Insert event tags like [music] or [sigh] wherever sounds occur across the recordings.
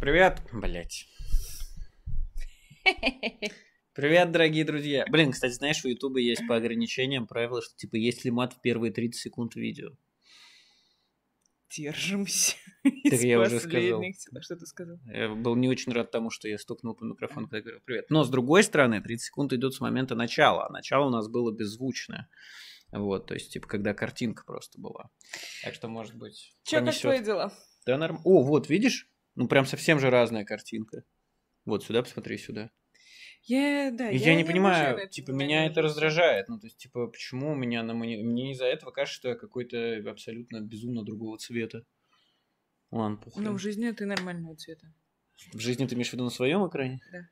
привет. Блять. [laughs] Привет, дорогие друзья. Блин, кстати, знаешь, у Ютуба есть по ограничениям правило, что типа есть ли мат в первые 30 секунд видео. Держимся. [laughs] Так я уже сказал. Что ты сказал? Я был не очень рад тому, что я стукнул по микрофону, когда говорил привет. Но с другой стороны, 30 секунд идет с момента начала, а начало у нас было беззвучное. Вот, то есть, типа, когда картинка просто была. Так что, может быть, Че, как твои дела? Да, норм. О, вот, видишь? Ну, прям совсем же разная картинка. Вот сюда посмотри, сюда. Я, да, я, я не, не понимаю, это, типа, меня это раздражает. Ну, то есть, типа, почему у меня на мне Мне из-за этого кажется, что я какой-то абсолютно безумно другого цвета. Ладно, похуй. Но ну, в жизни ты нормального цвета. В жизни ты имеешь в виду на своем экране? Да.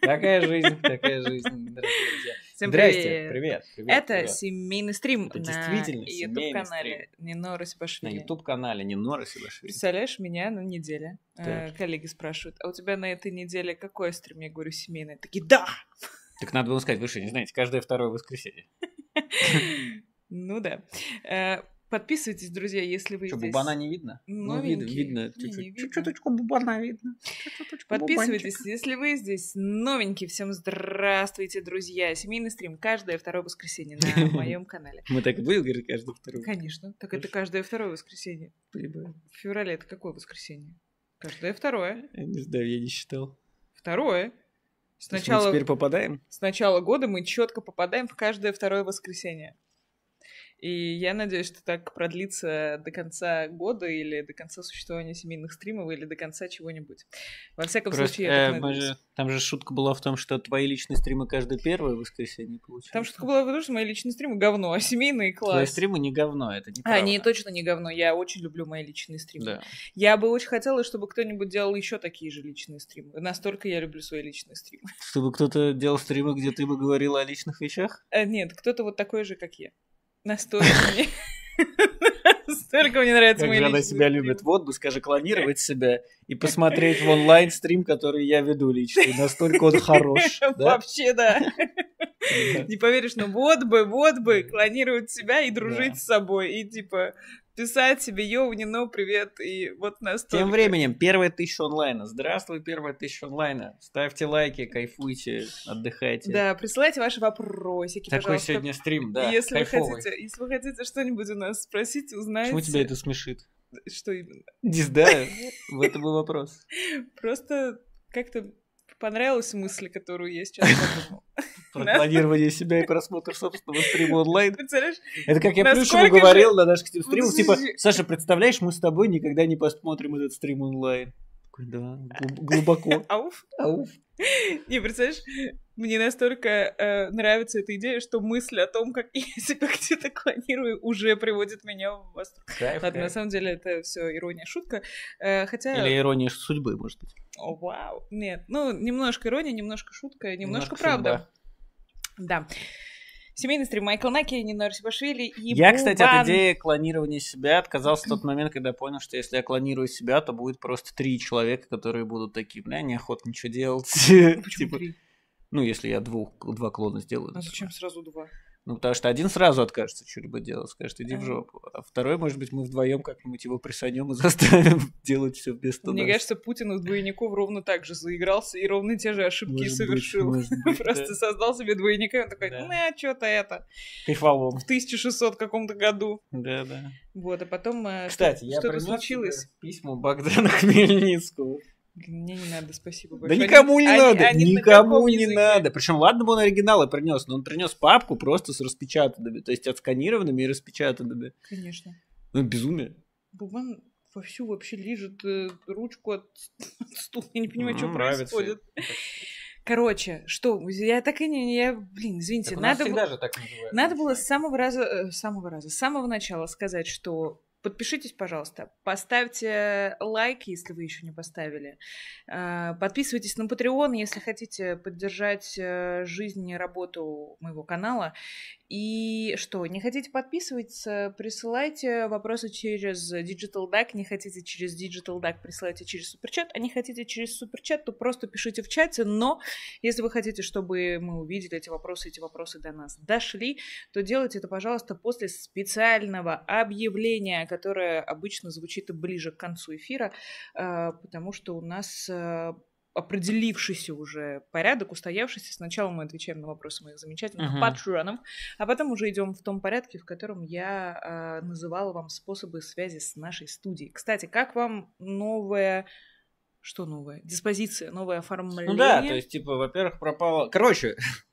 Такая жизнь, такая жизнь, дорогие друзья. Всем Здрасте, привет. привет, Это привет. семейный стрим Это на YouTube-канале Нинора Сибашвили. На YouTube-канале Нинора Сибашвили. Представляешь, меня на неделе э, коллеги спрашивают, а у тебя на этой неделе какой стрим? Я говорю, семейный. Такие, да! Так надо было сказать, вы что, не знаете, каждое второе воскресенье. [laughs] Ну да. Э, Подписывайтесь, друзья, если вы Что, здесь. бубана не видно? Ну, видно, видно. Чуть-чуть. Чуть-чуточку бубана видно. Подписывайтесь, бубанчика. если вы здесь. Новенький, всем здравствуйте, друзья. Семейный стрим каждое второе воскресенье на [laughs] моем канале. Мы так и будем говорить каждое второе? Конечно. Так это каждое второе воскресенье. В феврале это какое воскресенье? Каждое второе. Я не знаю, я не считал. Второе. Сначала, мы теперь попадаем? С начала года мы четко попадаем в каждое второе воскресенье. И я надеюсь, что так продлится до конца года или до конца существования семейных стримов или до конца чего-нибудь. Во всяком Просто, случае, я э, так надеюсь. Же, там же шутка была в том, что твои личные стримы каждое первое воскресенье получается. Там шутка была в том, что мои личные стримы говно, а семейные класс. Твои стримы не говно, это не А, не, точно не говно. Я очень люблю мои личные стримы. Да. Я бы очень хотела, чтобы кто-нибудь делал еще такие же личные стримы. Настолько я люблю свои личные стримы. Чтобы кто-то делал стримы, где ты бы говорила о личных вещах? А, нет, кто-то вот такой же, как я. Настолько мне... [laughs] Настолько мне нравится как же она себя любит. Вот бы, скажи, клонировать [laughs] себя и посмотреть в онлайн стрим, который я веду лично. Настолько он хорош. [laughs] Вообще, да. Не поверишь, но вот бы, вот бы клонировать себя и дружить с собой. И типа писать себе «Йоу, Нино, привет!» И вот нас Тем временем, первая тысяча онлайна. Здравствуй, первая тысяча онлайна. Ставьте лайки, кайфуйте, отдыхайте. Да, присылайте ваши вопросики, Такой пожалуйста. сегодня стрим, да, если вы хотите, Если вы хотите что-нибудь у нас спросить, узнайте. Почему тебя это смешит? Что именно? Не знаю, [laughs] в этом был вопрос. Просто как-то Понравилась мысль, которую я сейчас подумала. [laughs] Про планирование себя и просмотр собственного стрима онлайн. Представляешь? Это как я Плюшеву говорил на наших стримах, типа, Саша, представляешь, мы с тобой никогда не посмотрим этот стрим онлайн. Да, глубоко. [laughs] Ауф. Ауф. Не, представляешь, мне настолько э, нравится эта идея, что мысль о том, как [laughs] я себя где-то клонирую, уже приводит меня в восторг. Кайф, Ладно, кайф. на самом деле это все ирония, шутка. Э, хотя... Или ирония судьбы, может быть. О, вау. Нет, ну, немножко ирония, немножко шутка, немножко, немножко правда. Судьба. Да. Семейный стрим Майкл Наки, Нинор Сибашвили и Я, Бубан. кстати, от идеи клонирования себя отказался в тот момент, когда понял, что если я клонирую себя, то будет просто три человека, которые будут такие, бля, неохота ничего делать. [laughs] Почему типа, три? Ну, если я двух, два клона сделаю. А зачем сразу два? Ну, потому что один сразу откажется что-либо делать, скажет, иди а. в жопу. А второй, может быть, мы вдвоем как-нибудь его присанем и [laughs] заставим делать все без туда. Мне кажется, Путин у двойников ровно так же заигрался и ровно те же ошибки может совершил. Быть, [laughs] быть, Просто да. создал себе двойника, и он такой, да. ну, а что-то это. Кайфолом. В 1600 каком-то году. Да, да. Вот, а потом э, Кстати, что-то я что случилось. письма Богдана [laughs] Хмельницкого. Мне не надо, спасибо большое. Да никому не они, надо, они, они никому не надо. Причем, ладно бы он оригиналы принес, но он принес папку просто с распечатанными, то есть отсканированными и распечатанными. Конечно. Ну, безумие. Буман вовсю вообще лежит э, ручку от, от [laughs] стула. Я не понимаю, ну, что нравится. происходит. Короче, что, я так и не, я, блин, извините, так надо, было, же так надо было с самого раза, э, самого раза, с самого начала сказать, что Подпишитесь, пожалуйста, поставьте лайк, если вы еще не поставили. А, подписывайтесь на Patreon, если хотите поддержать э, жизнь и работу моего канала. И что, не хотите подписываться, присылайте вопросы через Digital Duck, не хотите через Digital Duck, присылайте через Суперчат, а не хотите через Суперчат, то просто пишите в чате, но если вы хотите, чтобы мы увидели эти вопросы, эти вопросы до нас дошли, то делайте это, пожалуйста, после специального объявления, которое обычно звучит ближе к концу эфира, э, потому что у нас э, определившийся уже порядок, устоявшийся. Сначала мы отвечаем на вопросы моих замечательных uh-huh. патронов, а потом уже идем в том порядке, в котором я э, называла вам способы связи с нашей студией. Кстати, как вам новая что новое? Диспозиция, новое оформление. Ну да, то есть, типа, во-первых, пропало... Короче, [laughs]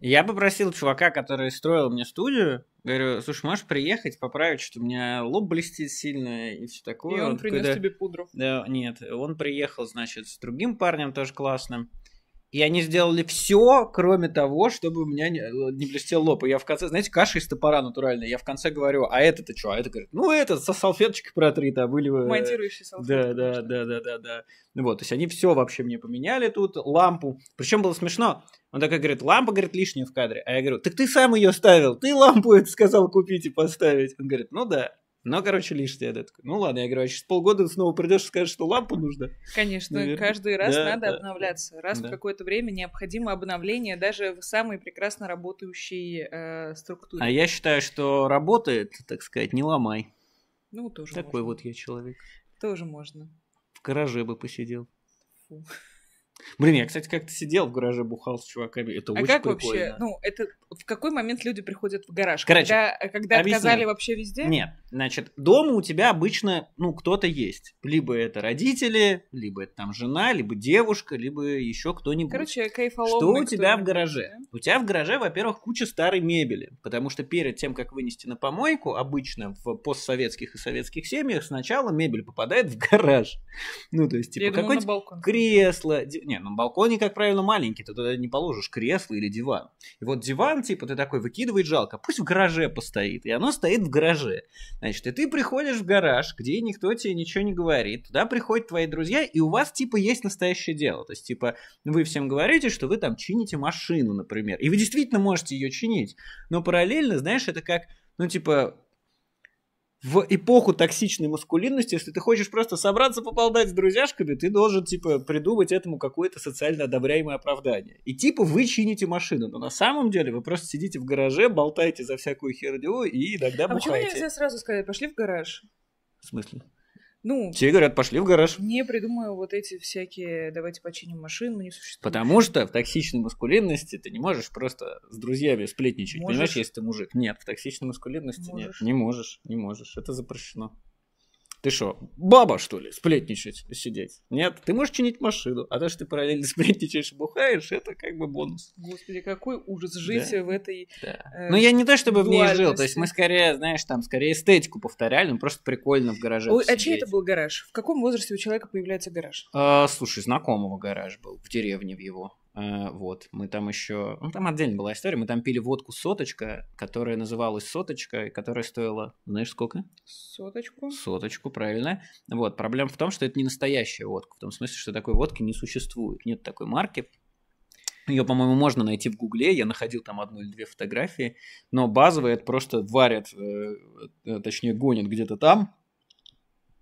Я попросил чувака, который строил мне студию, говорю, слушай, можешь приехать, поправить, что у меня лоб блестит сильно и все такое. И он, он принес тебе пудру. Да, нет, он приехал, значит, с другим парнем тоже классным. И они сделали все, кроме того, чтобы у меня не, э, не блестел лоб. И я в конце, знаете, каша из топора натуральная. Я в конце говорю, а это-то что? А это говорит, ну это со салфеточки протри, а были вы... Э, Монтирующие салфетки. Да, да, да, да, да, да. Ну вот, то есть они все вообще мне поменяли тут, лампу. Причем было смешно. Он такой говорит, лампа, говорит, лишняя в кадре. А я говорю, так ты сам ее ставил, ты лампу это сказал купить и поставить. Он говорит, ну да. Но, короче, лишнее. Я такой, ну ладно, я говорю, а через полгода снова придешь и скажешь, что лампу нужно. Конечно, Наверное. каждый раз да, надо да. обновляться. Раз да. в какое-то время необходимо обновление даже в самой прекрасно работающей э, структуре. А я считаю, что работает, так сказать, не ломай. Ну, тоже Такой можно. вот я человек. Тоже можно. В гараже бы посидел. Фу. Блин, я, кстати, как-то сидел в гараже, бухал с чуваками. Это а очень как прикольно. вообще, ну, это в какой момент люди приходят в гараж? Короче, когда, а, когда объясню. отказали вообще везде? Нет, значит, дома у тебя обычно, ну, кто-то есть. Либо это родители, либо это там жена, либо девушка, либо еще кто-нибудь. Короче, кайфоломный. Что у тебя в гараже? Да? У тебя в гараже, во-первых, куча старой мебели. Потому что перед тем, как вынести на помойку, обычно в постсоветских и советских семьях сначала мебель попадает в гараж. [laughs] Ну, то есть, типа, какой нибудь кресло, фигня. На ну, балконе, как правило, маленький, ты туда не положишь кресло или диван. И вот диван, типа, ты такой выкидывает жалко, пусть в гараже постоит. И оно стоит в гараже. Значит, и ты приходишь в гараж, где никто тебе ничего не говорит. Туда приходят твои друзья, и у вас, типа, есть настоящее дело. То есть, типа, вы всем говорите, что вы там чините машину, например. И вы действительно можете ее чинить. Но параллельно, знаешь, это как, ну, типа, в эпоху токсичной маскулинности, если ты хочешь просто собраться поболтать с друзьяшками, ты должен, типа, придумать этому какое-то социально одобряемое оправдание. И, типа, вы чините машину, но на самом деле вы просто сидите в гараже, болтаете за всякую херню и иногда а бухаете. А почему нельзя сразу сказать, пошли в гараж? В смысле? Ну, Те говорят, пошли в гараж. Не придумаю вот эти всякие, давайте починим машину, не существует. Потому что в токсичной маскулинности ты не можешь просто с друзьями сплетничать, можешь. понимаешь, если ты мужик. Нет, в токсичной маскулинности можешь. нет, не можешь, не можешь, это запрещено. Ты что, баба, что ли, сплетничать, сидеть? Нет, ты можешь чинить машину, а то, что ты параллельно [laughs] сплетничаешь и бухаешь, это как бы бонус. Господи, какой ужас жить да. в этой да. э, Ну, я не то, чтобы в ней жил, то есть мы скорее, знаешь, там, скорее эстетику повторяли, ну, просто прикольно в гараже Ой, А чей это был гараж? В каком возрасте у человека появляется гараж? А, слушай, знакомого гараж был в деревне в его. А, вот, мы там еще... Ну, там отдельно была история. Мы там пили водку «Соточка», которая называлась «Соточка», которая стоила, знаешь, сколько? Соточку. Соточку, правильно. Вот, проблема в том, что это не настоящая водка. В том смысле, что такой водки не существует. Нет такой марки. Ее, по-моему, можно найти в Гугле. Я находил там одну или две фотографии. Но базовые это просто варят, э, э, точнее, гонят где-то там,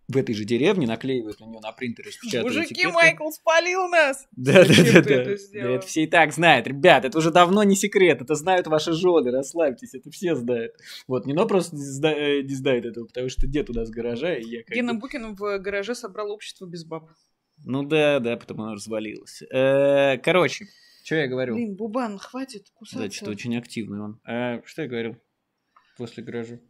в этой же деревне, наклеивают на нее на принтере, распечатывают Мужики, этикетки. Майкл спалил нас! Да-да-да, да, это все и так знают. Ребят, это уже давно не секрет, это знают ваши жены, расслабьтесь, это все знают. Вот, Нино просто не э, знает этого, потому что дед у нас в гараже, и я как Гена Букин в гараже собрал общество без баб. Ну да, да, потом оно развалилось. Э, короче, что я говорю? Блин, Бубан, хватит кусаться. Значит, очень активный он. А что я говорил после гаража?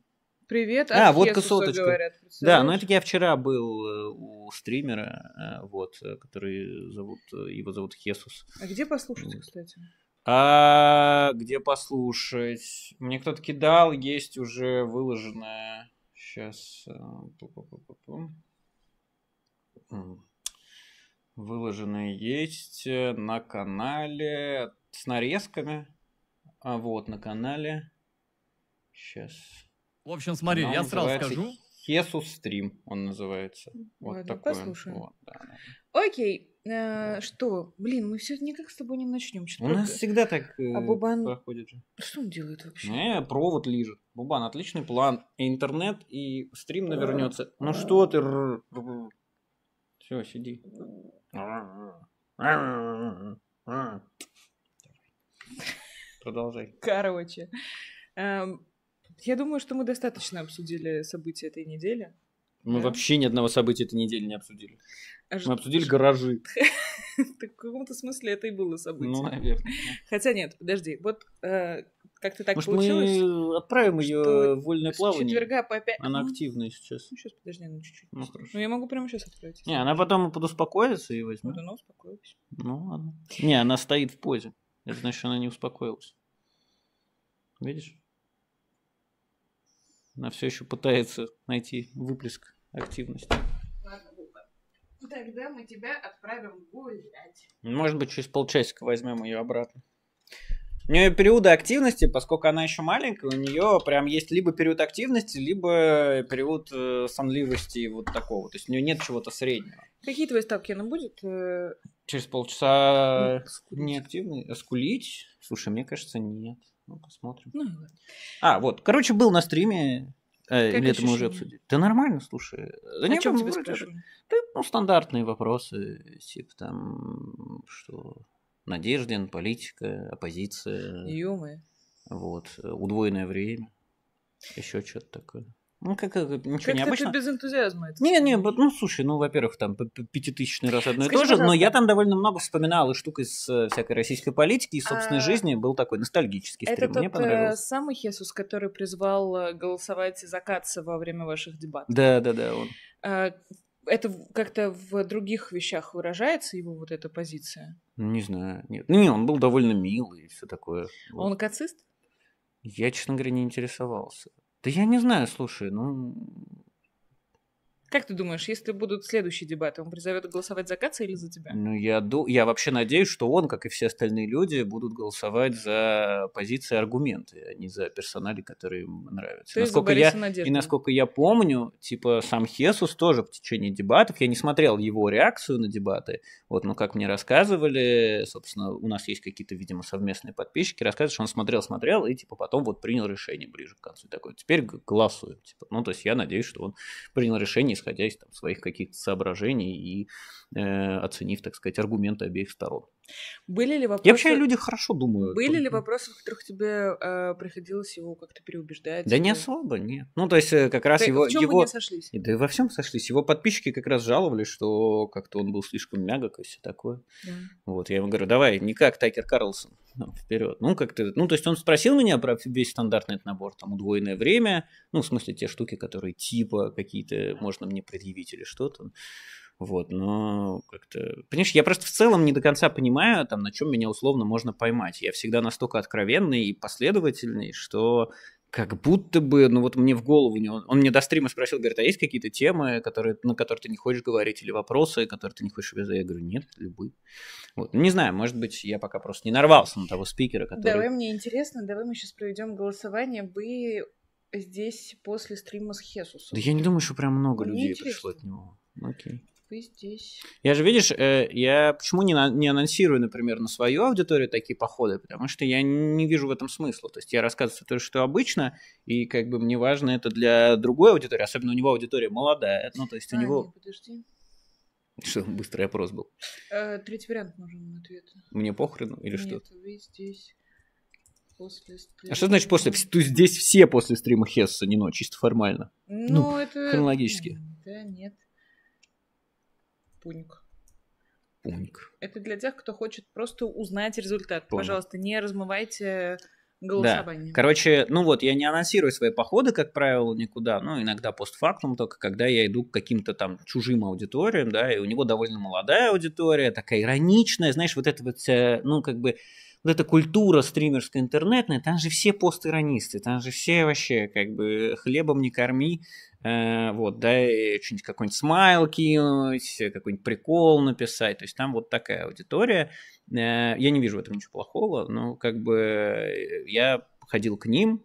Привет, а, от вот Хесуса Да, ну это я вчера был э, у стримера, э, вот, э, который зовут, его зовут Хесус. А где послушать, вот. кстати? А где послушать? Мне кто-то кидал, есть уже выложенная. Сейчас. Выложенная есть на канале с нарезками. А вот на канале. Сейчас. В общем, смотри, Она я сразу скажу. Хесус стрим он называется. Вот Ладно, такой. Послушаем. Вот, да. Окей. Э, что? Блин, мы все никак с тобой не начнем. У нас всегда так э, а Бубан... проходит же. Что он делает вообще? Не, провод лежит. Бубан, отличный план. интернет, и стрим навернется. Э, э. Ну что ты? Все, сиди. Продолжай. Короче. Эм, я думаю, что мы достаточно обсудили события этой недели. Мы да? вообще ни одного события этой недели не обсудили. А мы обсудили что... гаражи. [laughs] В каком-то смысле это и было событие. Ну, наверное. Хотя нет, подожди. Вот э, как-то так Может, получилось. мы отправим ее в вольное плавание? четверга по опять... Она активная сейчас. Ну, сейчас, подожди, ну, чуть-чуть. Ну, хорошо. Ну, я могу прямо сейчас открыть. Не, она потом подуспокоится и возьмет. Ну она успокоилась. Ну, ладно. Не, она стоит в позе. Это значит, она не успокоилась. Видишь? Она все еще пытается найти выплеск активности. Тогда мы тебя отправим гулять. Может быть, через полчасика возьмем ее обратно. У нее периоды активности, поскольку она еще маленькая, у нее прям есть либо период активности, либо период э, сонливости вот такого. То есть у нее нет чего-то среднего. Какие твои ставки? Она будет? Э, через полчаса скулить. неактивной? Э, скулить? Слушай, мне кажется, нет. Ну, посмотрим. Ну, А, вот. Короче, был на стриме. Э, или это мы уже обсудили? Да нормально, слушай. Да О не чем ну, тебе спрашивали? Да, ну, стандартные вопросы, типа там, что Надежден, политика, оппозиция. Юмы. Вот. Э, удвоенное время. Еще что-то такое. Ну, как, как ничего как необычного. без энтузиазма это. Не, не, ну слушай, ну, во-первых, там пятитысячный раз одно и то же, но я там довольно много вспоминал и штук из э, всякой российской политики и собственной а... жизни, был такой ностальгический стрим, это мне тот, э, понравилось. Это самый Хесус, который призвал э, голосовать за Каца во время ваших дебатов. Да, да, да, он. А, это как-то в других вещах выражается его вот эта позиция? Ну, не знаю, нет. Ну, не, он был довольно милый и все такое. Он вот. кацист? Я, честно говоря, не интересовался. Да я не знаю, слушай, ну как ты думаешь, если будут следующие дебаты, он призовет голосовать за Каца или за тебя? Ну, я, ду... я вообще надеюсь, что он, как и все остальные люди, будут голосовать за позиции аргументы, а не за персонали, которые им нравятся. То насколько я... И насколько я помню, типа сам Хесус тоже в течение дебатов, я не смотрел его реакцию на дебаты, вот, но как мне рассказывали, собственно, у нас есть какие-то, видимо, совместные подписчики, рассказывают, что он смотрел-смотрел и, типа, потом вот принял решение ближе к концу. Такой, теперь голосуем. Типа. Ну, то есть я надеюсь, что он принял решение исходя из там, своих каких-то соображений и э, оценив, так сказать, аргументы обеих сторон. Были ли вопросы... Я вообще люди хорошо думают. Были ли вопросы, в которых тебе э, приходилось его как-то переубеждать? Да или... не особо, нет. Ну, то есть э, как раз да, его... В чем его... вы не сошлись? Да во всем сошлись. Его подписчики как раз жаловались, что как-то он был слишком мягок и все такое. Да. Вот, я ему говорю, давай, не как Такер Карлсон, ну, вперед. Ну, как-то... Ну, то есть он спросил меня про весь стандартный набор, там, удвоенное время, ну, в смысле, те штуки, которые типа какие-то можно мне предъявить или что-то. Вот, но как-то... Понимаешь, я просто в целом не до конца понимаю, там, на чем меня условно можно поймать. Я всегда настолько откровенный и последовательный, что как будто бы, ну вот мне в голову, не, он, мне до стрима спросил, говорит, а есть какие-то темы, которые, на которые ты не хочешь говорить, или вопросы, которые ты не хочешь обязать? Я говорю, нет, любые. Вот. Ну, не знаю, может быть, я пока просто не нарвался на того спикера, который... Давай мне интересно, давай мы сейчас проведем голосование, вы здесь после стрима с Хесусом. Да я не думаю, что прям много мне людей интересно. пришло от него. Окей вы здесь... Я же, видишь, э, я почему не, на, не анонсирую, например, на свою аудиторию такие походы, потому что я не вижу в этом смысла. То есть я рассказываю то, что обычно, и как бы мне важно это для другой аудитории, особенно у него аудитория молодая, ну то есть а, у него... Не, подожди. Что, быстрый опрос был. А, третий вариант нужен ответ. Мне похрену или Нет, что? Нет, вы здесь после стрима. А что значит после? То здесь все после стрима Хесса, не но, ну, чисто формально. Ну, ну это... хронологически. Да, нет пуньк. Пуньк. Это для тех, кто хочет просто узнать результат. Понял. Пожалуйста, не размывайте голосование. Да. Короче, ну вот, я не анонсирую свои походы, как правило, никуда. Ну, иногда постфактум только, когда я иду к каким-то там чужим аудиториям, да, и у него довольно молодая аудитория, такая ироничная, знаешь, вот это вот, э, ну, как бы вот эта культура стримерская интернетная, там же все постиронисты, там же все вообще как бы хлебом не корми, э, вот, да, что-нибудь какой-нибудь смайл кинуть, какой-нибудь прикол написать, то есть там вот такая аудитория, э, я не вижу в этом ничего плохого, но как бы я ходил к ним,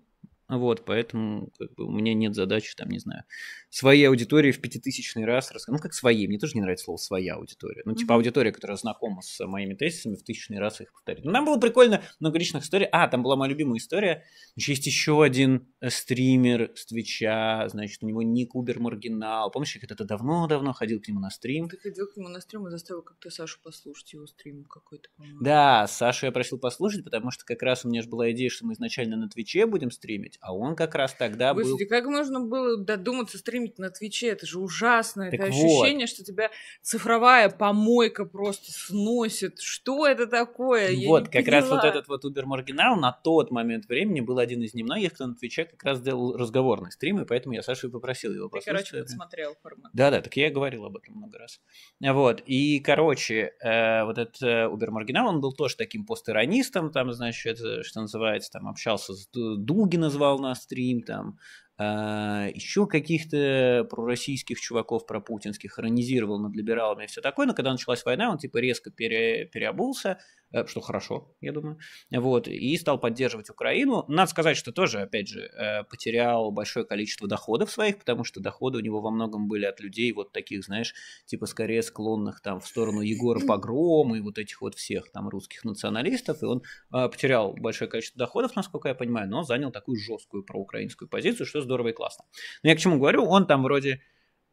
вот, поэтому как бы, у меня нет задачи, там, не знаю, своей аудитории в пятитысячный раз рассказать. Ну, как своей, мне тоже не нравится слово «своя аудитория». Ну, типа аудитория, которая знакома с моими тезисами, в тысячный раз их повторить. Ну, нам было прикольно много личных историй. А, там была моя любимая история. Значит, есть еще один э, стример с Твича, значит, у него ник Убер Маргинал. Помнишь, я когда-то давно-давно ходил к нему на стрим? Ты ходил к нему на стрим и заставил как-то Сашу послушать его стрим какой-то. Да, Сашу я просил послушать, потому что как раз у меня же была идея, что мы изначально на Твиче будем стримить стримить, а он как раз тогда Господи, был... Господи, как можно было додуматься стримить на Твиче? Это же ужасно. Так это вот. ощущение, что тебя цифровая помойка просто сносит. Что это такое? Я вот, как раз вот этот вот Uber Маргинал на тот момент времени был один из немногих, кто на Твиче как раз делал разговорный стрим, и поэтому я Сашу и попросил его Ты, короче, смотрел формат. Да-да, так я говорил об этом много раз. Вот, и, короче, э, вот этот э, Uber Маргинал, он был тоже таким постиронистом, там, значит, что называется, там общался с Дуги, называл позвал на стрим, там, а, еще каких-то пророссийских чуваков пропутинских, иронизировал над либералами и все такое, но когда началась война, он типа резко пере, переобулся, э, что хорошо, я думаю, вот, и стал поддерживать Украину. Надо сказать, что тоже, опять же, э, потерял большое количество доходов своих, потому что доходы у него во многом были от людей вот таких, знаешь, типа скорее склонных там в сторону Егора Погрома и вот этих вот всех там русских националистов, и он а, потерял большое количество доходов, насколько я понимаю, но занял такую жесткую проукраинскую позицию, что здорово и классно. Но я к чему говорю, он там вроде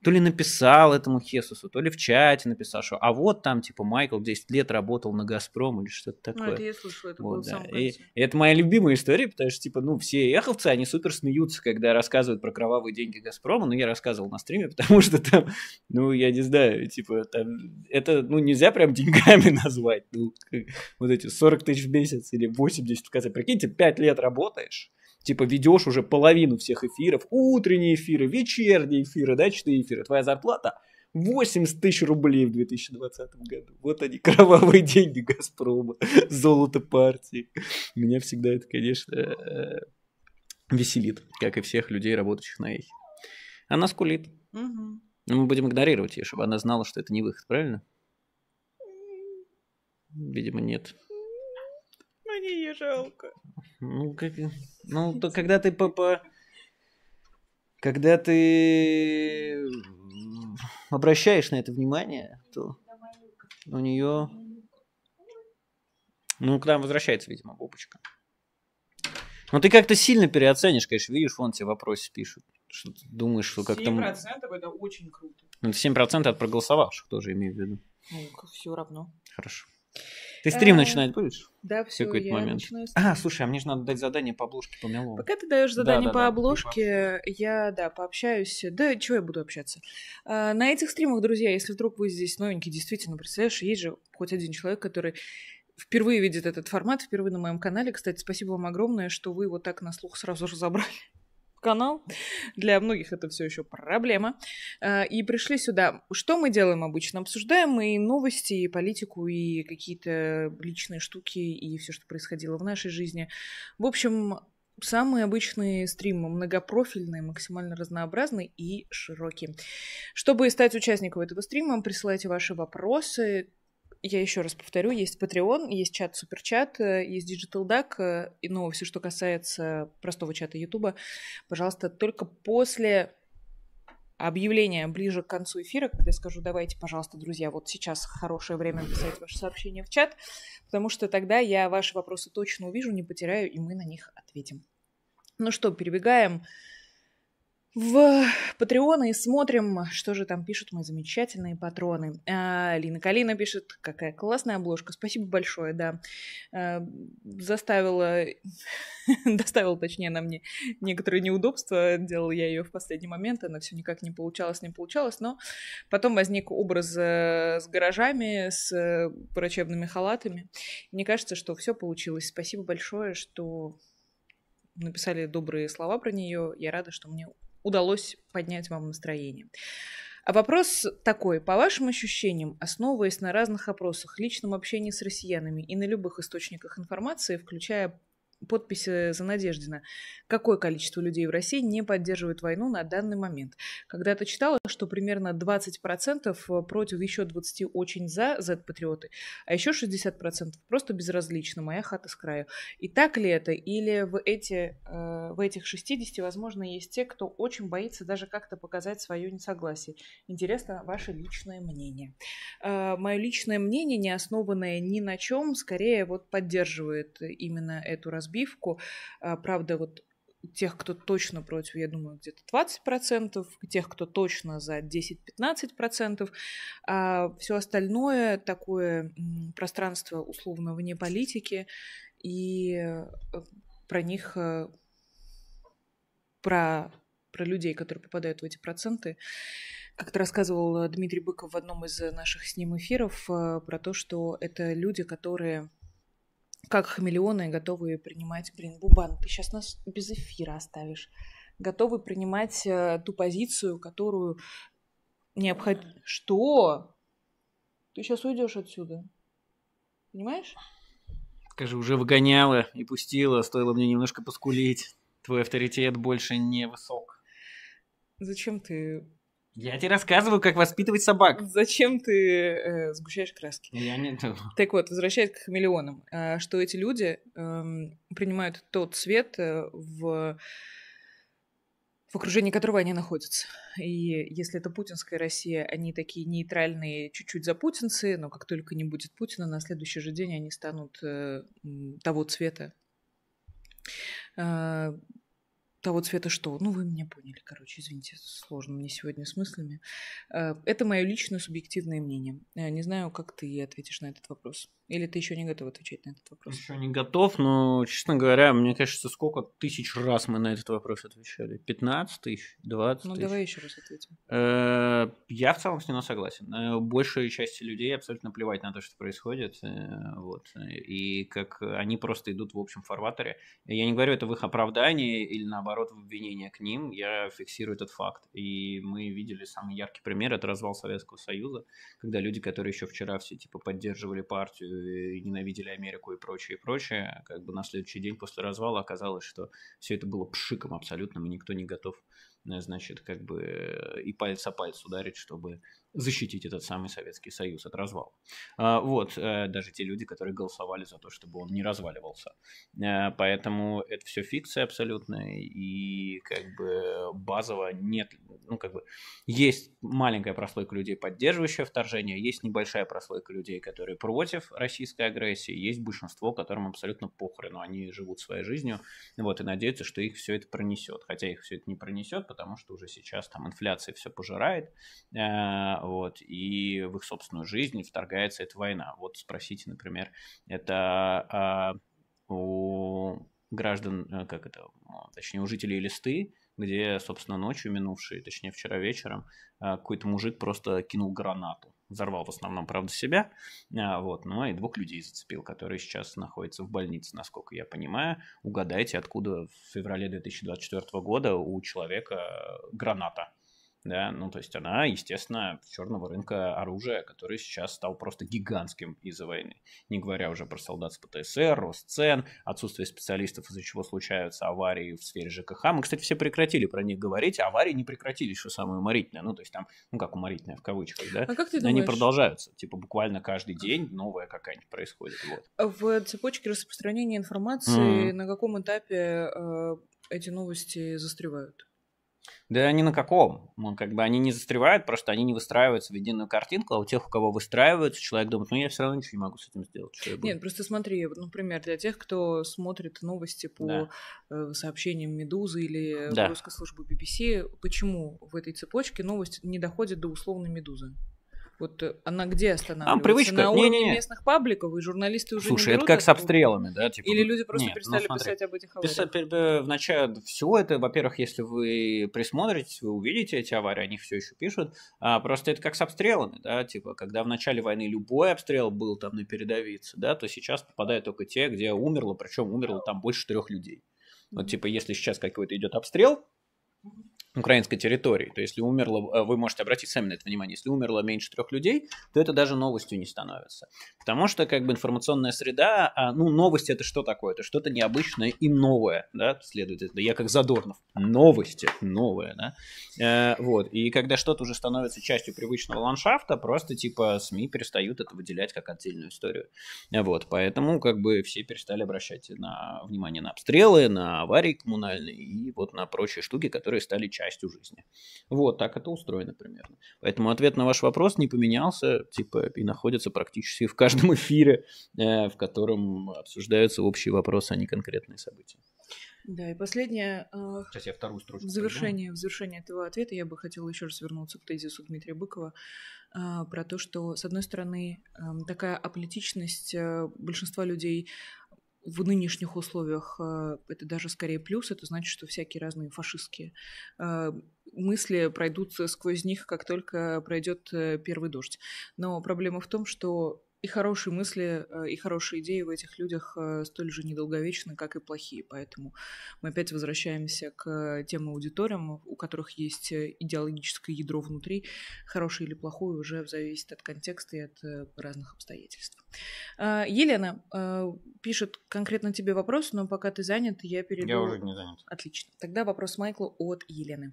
то ли написал этому Хесусу, то ли в чате написал, что а вот там, типа, Майкл 10 лет работал на «Газпром» или что-то ну, такое. Ну, это я слышал это вот, было да. в и, и это моя любимая история, потому что, типа, ну, все эховцы, они супер смеются, когда рассказывают про кровавые деньги «Газпрома», но я рассказывал на стриме, [laughs] потому что там, ну, я не знаю, типа, там, это, ну, нельзя прям деньгами [laughs] назвать, ну, как, вот эти 40 тысяч в месяц или 80 в конце, прикиньте, 5 лет работаешь, типа ведешь уже половину всех эфиров, утренние эфиры, вечерние эфиры, да, дачные эфиры, твоя зарплата 80 тысяч рублей в 2020 году. Вот они, [laughs] кровавые деньги Газпрома, золото партии. Меня всегда это, конечно, э, веселит, как и всех людей, работающих на эхе. Она скулит. Угу. мы будем игнорировать ее, чтобы она знала, что это не выход, правильно? Видимо, нет мне ее жалко. Ну, как, ну то, когда ты по, Когда ты обращаешь на это внимание, то у нее... Ну, к нам возвращается, видимо, бабочка. Ну, ты как-то сильно переоценишь, конечно, видишь, вон тебе вопросы пишут. Что ты думаешь, что как-то... 7% это очень круто. Ну, это 7% от проголосовавших тоже, имею в виду. Ну, все равно. Хорошо. Ты стрим эм, начинать будешь? Да, все, я момент. А, слушай, а мне же надо дать задание по обложке по Мелову. Пока ты даешь задание по обложке, я, да, пообщаюсь. Да, чего я буду общаться? А, на этих стримах, друзья, если вдруг вы здесь новенькие, действительно, представляешь, есть же хоть один человек, который впервые видит этот формат, впервые на моем канале. Кстати, спасибо вам огромное, что вы его так на слух сразу разобрали канал. Для многих это все еще проблема. А, и пришли сюда. Что мы делаем обычно? Обсуждаем и новости, и политику, и какие-то личные штуки, и все, что происходило в нашей жизни. В общем, самые обычные стримы, многопрофильные, максимально разнообразные и широкие. Чтобы стать участником этого стрима, присылайте ваши вопросы, я еще раз повторю, есть Patreon, есть чат Суперчат, э, есть Digital Duck, э, и но ну, все, что касается простого чата Ютуба, пожалуйста, только после объявления ближе к концу эфира, когда скажу, давайте, пожалуйста, друзья, вот сейчас хорошее время писать ваши сообщения в чат, потому что тогда я ваши вопросы точно увижу, не потеряю, и мы на них ответим. Ну что, перебегаем в Патреоны и смотрим, что же там пишут мои замечательные патроны. А, Лина Калина пишет, какая классная обложка, спасибо большое, да. А, заставила, [laughs] доставила, точнее, на мне некоторые неудобства, делала я ее в последний момент, она все никак не получалась, не получалась, но потом возник образ э, с гаражами, с э, врачебными халатами. Мне кажется, что все получилось. Спасибо большое, что написали добрые слова про нее. Я рада, что мне удалось поднять вам настроение. А вопрос такой. По вашим ощущениям, основываясь на разных опросах, личном общении с россиянами и на любых источниках информации, включая подписи за Надеждина. Какое количество людей в России не поддерживает войну на данный момент? Когда-то читала, что примерно 20% против, еще 20% очень за Z-патриоты, а еще 60% просто безразлично, моя хата с краю. И так ли это? Или в, эти, э, в этих 60, возможно, есть те, кто очень боится даже как-то показать свое несогласие? Интересно ваше личное мнение. Э, мое личное мнение, не основанное ни на чем, скорее вот поддерживает именно эту разборку разбивку. А, правда, вот тех, кто точно против, я думаю, где-то 20%, тех, кто точно за 10-15%, а все остальное такое пространство условно вне политики, и э, про них, э, про, про людей, которые попадают в эти проценты, как-то рассказывал э, Дмитрий Быков в одном из наших с ним эфиров про то, что это люди, которые как хамелеоны, готовые принимать... Блин, Бубан, ты сейчас нас без эфира оставишь. Готовы принимать э, ту позицию, которую необходимо... Что? Ты сейчас уйдешь отсюда. Понимаешь? Скажи, уже выгоняла и пустила, стоило мне немножко поскулить. Твой авторитет больше не высок. Зачем ты я тебе рассказываю, как воспитывать собак. Зачем ты э, сгущаешь краски? Я не думаю. Ну. Так вот, возвращаясь к хамелеонам, э, что эти люди э, принимают тот цвет э, в в окружении которого они находятся. И если это путинская Россия, они такие нейтральные, чуть-чуть за путинцы, но как только не будет Путина, на следующий же день они станут э, того цвета. Э, того цвета что. Ну, вы меня поняли, короче, извините, сложно мне сегодня с мыслями. Э, это мое личное субъективное мнение. Э, не знаю, как ты ответишь на этот вопрос. Или ты еще не готов отвечать на этот вопрос? Еще не готов, но, честно говоря, мне кажется, сколько тысяч раз мы на этот вопрос отвечали? 15 тысяч? 20 ну, тысяч? Ну, давай еще раз ответим. Э, я в целом с ним согласен. Большей части людей абсолютно плевать на то, что происходит. Вот. И как они просто идут в общем фарватере. Я не говорю, это в их оправдании или наоборот оборотов обвинения к ним, я фиксирую этот факт. И мы видели самый яркий пример, это развал Советского Союза, когда люди, которые еще вчера все типа поддерживали партию и ненавидели Америку и прочее, и прочее, как бы на следующий день после развала оказалось, что все это было пшиком абсолютно, и никто не готов э, значит, как бы э, и палец о палец ударить, чтобы защитить этот самый Советский Союз от развала. А, вот, э, даже те люди, которые голосовали за то, чтобы он не разваливался. Э, поэтому это все фикция абсолютная, и как бы базово нет, ну как бы есть маленькая прослойка людей, поддерживающая вторжение, есть небольшая прослойка людей, которые против российской агрессии, есть большинство, которым абсолютно похрену, они живут своей жизнью, вот, и надеются, что их все это пронесет, хотя их все это не пронесет, потому что уже сейчас там инфляция все пожирает, э, вот, и в их собственную жизнь вторгается эта война. Вот спросите, например, это а, у граждан, э, как это, точнее, у жителей Листы, где, собственно, ночью минувшей, точнее, вчера вечером, а, какой-то мужик просто кинул гранату. Взорвал в основном, правда, себя, а, вот, ну и двух людей зацепил, которые сейчас находятся в больнице, насколько я понимаю. Угадайте, откуда в феврале 2024 года у человека э, граната да, ну, то есть она, естественно, черного рынка оружия, который сейчас стал просто гигантским из-за войны, не говоря уже про солдат с ПТСР, рост цен, отсутствие специалистов, из-за чего случаются аварии в сфере ЖКХ. Мы, кстати, все прекратили про них говорить, а аварии не прекратились, что самое уморительное, ну, то есть там, ну, как уморительное в кавычках, да, а как ты думаешь? они продолжаются, типа буквально каждый день новая какая-нибудь происходит, вот. В цепочке распространения информации mm. на каком этапе э, эти новости застревают? Да они на каком. Ну, как бы они не застревают, просто они не выстраиваются в единую картинку, а у тех, у кого выстраиваются, человек думает, ну я все равно ничего не могу с этим сделать. Нет, просто смотри, ну, например, для тех, кто смотрит новости по да. Э, сообщениям Медузы или да. русской службы BBC, почему в этой цепочке новость не доходит до условной Медузы? Вот э, она где останавливается? А, привычка. На уровне не, не, не. местных пабликов, и журналисты уже Слушай, не это как с обстрелами, да? Типа... Или люди просто Нет, ну, перестали ну, писать об этих авариях? Писать, э, в начале всего это, во-первых, если вы присмотрите, вы увидите эти аварии, они все еще пишут, а просто это как с обстрелами, да? Типа, когда в начале войны любой обстрел был там на передовице, да, то сейчас попадают только те, где умерло, причем умерло там больше трех людей. Вот, типа, если сейчас какой-то идет обстрел, украинской территории. То есть, если умерло, э, вы можете обратить сами на это внимание, если умерло меньше трех людей, то это даже новостью не становится. Потому что, как бы, информационная среда, а, ну, новости это что такое? Это что-то необычное и новое, да, следует это. Я как Задорнов. Новости, новое, да. Э, вот, и когда что-то уже становится частью привычного ландшафта, просто, типа, СМИ перестают это выделять как отдельную историю. Вот, поэтому, как бы, все перестали обращать на внимание на обстрелы, на аварии коммунальные и вот на прочие штуки, которые стали частью жизни. Вот так это устроено примерно. Поэтому ответ на ваш вопрос не поменялся, типа, и находится практически в каждом [laughs] эфире, э, в котором обсуждаются общие вопросы, а не конкретные события. Да, и последнее. Э, Сейчас я вторую строчку. В завершение, в завершение этого ответа я бы хотела еще раз вернуться к тезису Дмитрия Быкова э, про то, что, с одной стороны, э, такая аполитичность э, большинства людей в нынешних условиях э, это даже скорее плюс, это значит, что всякие разные фашистские э, мысли пройдутся сквозь них, как только пройдет э, первый дождь. Но проблема в том, что и хорошие мысли, и хорошие идеи в этих людях столь же недолговечны, как и плохие. Поэтому мы опять возвращаемся к тем аудиториям, у которых есть идеологическое ядро внутри. Хорошее или плохое уже зависит от контекста и от разных обстоятельств. А, Елена а, пишет конкретно тебе вопрос, но пока ты занят, я перейду. Я уже не занят. Отлично. Тогда вопрос Майклу от Елены.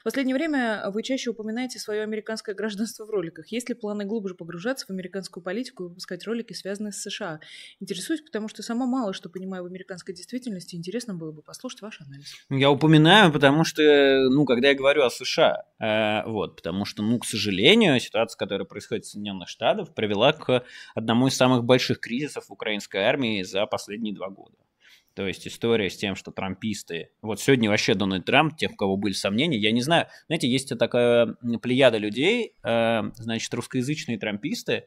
В последнее время вы чаще упоминаете свое американское гражданство в роликах. Есть ли планы глубже погружаться в американскую политику и выпускать ролики, связанные с США? Интересуюсь, потому что сама мало что понимаю в американской действительности. Интересно было бы послушать ваш анализ. Ну, я упоминаю, потому что, ну, когда я говорю о США, э, вот, потому что, ну, к сожалению, ситуация, которая происходит в Соединенных Штатах, привела к одному из самых больших кризисов в украинской армии за последние два года. То есть история с тем, что трамписты... Вот сегодня вообще Дональд Трамп, тех, у кого были сомнения, я не знаю. Знаете, есть такая плеяда людей, э, значит, русскоязычные трамписты,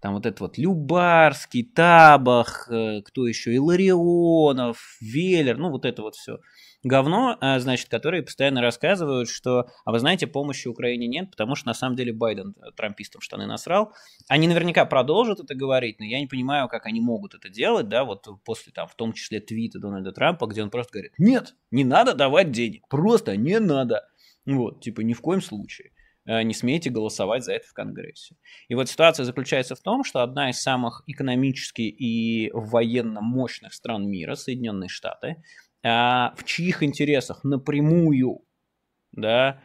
там вот этот вот Любарский, Табах, э, кто еще, Иларионов, Велер, ну вот это вот все говно, а, значит, которые постоянно рассказывают, что, а вы знаете, помощи Украине нет, потому что на самом деле Байден э, трампистам штаны насрал. Они наверняка продолжат это говорить, но я не понимаю, как они могут это делать, да, вот после там, в том числе твита Дональда Трампа, где он просто говорит, нет, не надо давать денег, просто не надо. Вот, типа, ни в коем случае э, не смейте голосовать за это в Конгрессе. И вот ситуация заключается в том, что одна из самых экономически и военно мощных стран мира, Соединенные Штаты, а в чьих интересах напрямую, да,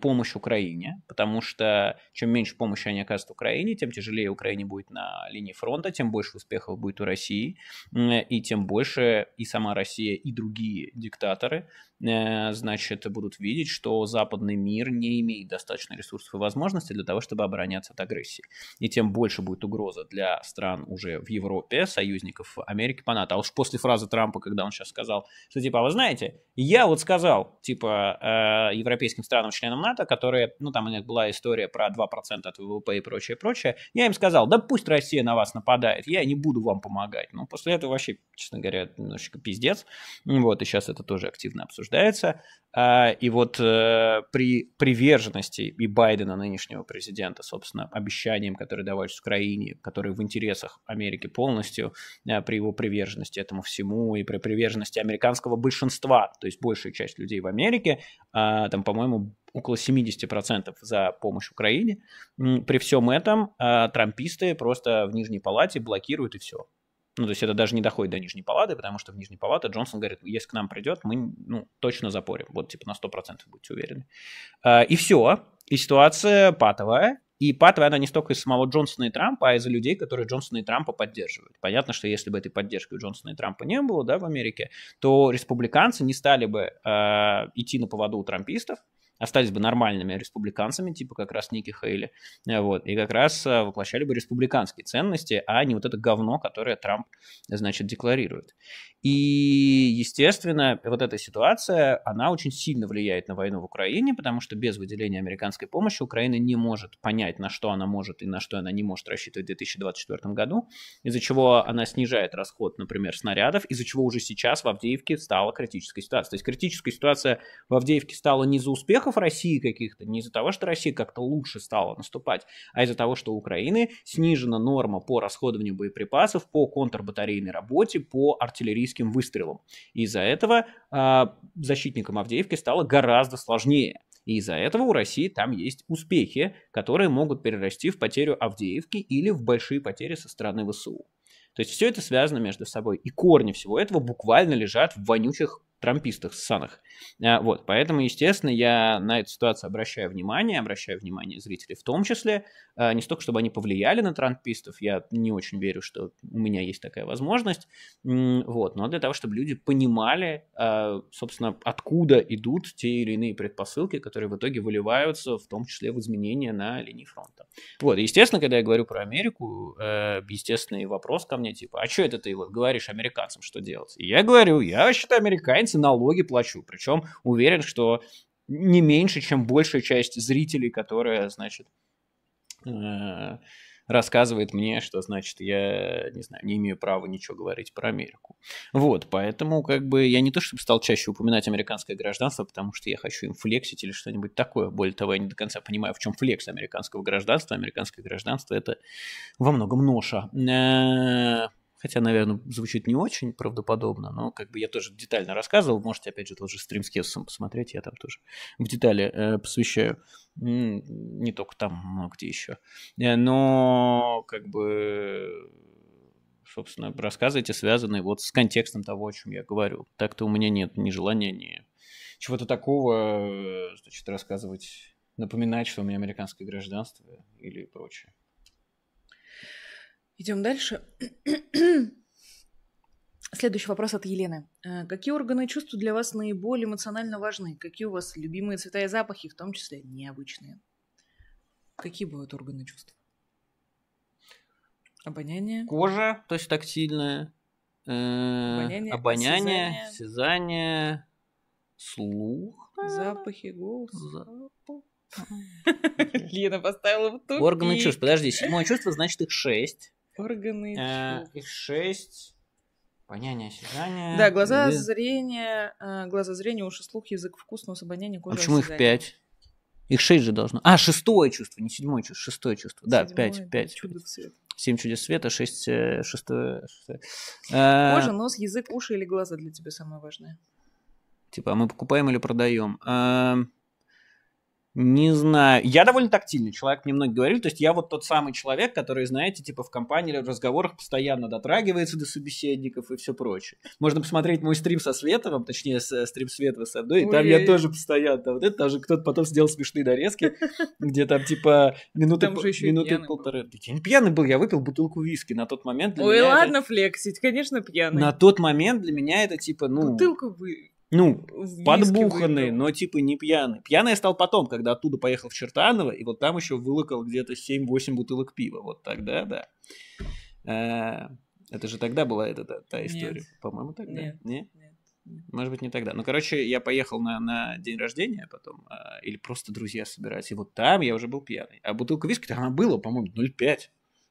помощь Украине, потому что чем меньше помощи они оказывают Украине, тем тяжелее Украине будет на линии фронта, тем больше успехов будет у России, и тем больше и сама Россия, и другие диктаторы, э, значит, будут видеть, что западный мир не имеет достаточно ресурсов и возможностей для того, чтобы обороняться от агрессии. И тем больше будет угроза для стран уже в Европе, союзников Америки по НАТО. А уж после фразы Трампа, когда он сейчас сказал, что типа, а вы знаете, я вот сказал, типа, э, европейским странам, членам НАТО, которые, ну там у них была история про 2% от ВВП и прочее, прочее, я им сказал, да пусть Россия на вас нападает, я не буду вам помогать. Ну, после этого вообще, честно говоря, немножечко пиздец. Вот, и сейчас это тоже активно обсуждается. А, и вот э, при приверженности и Байдена, нынешнего президента, собственно, обещаниям, которые давались Украине, которые в интересах Америки полностью, э, при его приверженности этому всему и при приверженности американского большинства, то есть большая часть людей в Америке, а, там, по-моему, около 70% за помощь Украине. При всем этом а, трамписты просто в Нижней Палате блокируют и все. Ну, то есть это даже не доходит до Нижней Палаты, потому что в Нижней Палате Джонсон говорит, если к нам придет, мы ну, точно запорим. Вот типа на 100% будьте уверены. А, и все. И ситуация патовая. И патовая она не столько из самого Джонсона и Трампа, а из-за людей, которые Джонсона и Трампа поддерживают. Понятно, что если бы этой поддержки у Джонсона и Трампа не было да, в Америке, то республиканцы не стали бы э, идти на поводу у трампистов, остались бы нормальными республиканцами, типа как раз Ники Хейли, э, вот, и как раз э, воплощали бы республиканские ценности, а не вот это говно, которое Трамп, значит, декларирует. И, естественно, вот эта ситуация, она очень сильно влияет на войну в Украине, потому что без выделения американской помощи Украина не может понять, на что она может и на что она не может рассчитывать в 2024 году, из-за чего она снижает расход, например, снарядов, из-за чего уже сейчас в Авдеевке стала критическая ситуация. То есть критическая ситуация в Авдеевке стала не за успех успехов России каких-то, не из-за того, что Россия как-то лучше стала наступать, а из-за того, что у Украины снижена норма по расходованию боеприпасов, по контрбатарейной работе, по артиллерийским выстрелам. Из-за этого э, защитникам Авдеевки стало гораздо сложнее. И из-за этого у России там есть успехи, которые могут перерасти в потерю Авдеевки или в большие потери со стороны ВСУ. То есть все это связано между собой. И корни всего этого буквально лежат в вонючих трампистах, санах. А, вот, поэтому, естественно, я на эту ситуацию обращаю внимание, обращаю внимание зрителей в том числе, а, не столько, чтобы они повлияли на трампистов, я не очень верю, что у меня есть такая возможность, вот, но для того, чтобы люди понимали, а, собственно, откуда идут те или иные предпосылки, которые в итоге выливаются в том числе в изменения на линии фронта. Вот, естественно, когда я говорю про Америку, э, естественный вопрос ко мне, типа, а что это ты вот говоришь американцам, что делать? И я говорю, я вообще-то американец, разумеется, налоги плачу. Причем уверен, что не меньше, чем большая часть зрителей, которая, значит, э, рассказывает мне, что, значит, я, не знаю, не имею права ничего говорить про Америку. Вот, поэтому, как бы, я не то чтобы стал чаще упоминать американское гражданство, потому что я хочу им флексить или что-нибудь такое. Более того, я не до конца понимаю, в чем флекс американского гражданства. Американское гражданство – это во многом ноша. Э, Хотя, наверное, звучит не очень правдоподобно, но как бы я тоже детально рассказывал. Можете, опять же, тот же стрим с Кесусом посмотреть, я там тоже в детали э, посвящаю. Не только там, но где еще. Э, но как бы собственно, рассказывайте, связанные вот с контекстом того, о чем я говорю. Так-то у меня нет ни желания, ни чего-то такого, э, значит, рассказывать, напоминать, что у меня американское гражданство или прочее. Идем дальше. [clears throat] Следующий вопрос от Елены. Э, какие органы чувств для вас наиболее эмоционально важны? Какие у вас любимые цвета и запахи, в том числе необычные? Какие бывают органы чувств? Обоняние. Кожа, то есть тактильная. Э, обоняние, обоняние сязание. слух. Запахи, голос. Запах. [laughs] Лена поставила в тупик. Органы чувств. Подожди, седьмое чувство, значит их шесть. Органы э, Их шесть. Поняние, осязание. Да, глаза, зрение, э, глаза, зрение, уши, слух, язык, вкус, нос, обоняние, кожа, а Почему их пять? Их шесть же должно. А, шестое чувство, не седьмое чувство, шестое чувство. Да, седьмое, пять, пять. Чудо цвет. Семь чудес света, шесть, э, шестое, шестое. Кожа, нос, язык, уши или глаза для тебя самое важное? Типа, а мы покупаем или продаем? Эм, не знаю. Я довольно тактильный человек, мне многие говорили. То есть я вот тот самый человек, который, знаете, типа в компании или в разговорах постоянно дотрагивается до собеседников и все прочее. Можно посмотреть мой стрим со Световым, точнее, э, стрим Светова со мной, и там я тоже постоянно. Там, вот это даже кто-то потом сделал смешные нарезки, [laughs] где там типа минуты, минуты полторы. Был. Я не пьяный был, я выпил бутылку виски на тот момент. для Ой, ладно это... флексить, конечно, пьяный. На тот момент для меня это типа, ну... Бутылку вы ну, подбуханный, но типа не пьяный. Пьяный я стал потом, когда оттуда поехал в Чертаново, и вот там еще вылокал где-то 7-8 бутылок пива. Вот тогда, да. А, это же тогда была эта та, та история. По-моему, тогда. Нет. Нет? Может быть, не тогда. Ну, короче, я поехал на, на день рождения а потом, а, или просто друзья собирать. И вот там я уже был пьяный. А бутылка виски, там она была, по-моему, 0,5.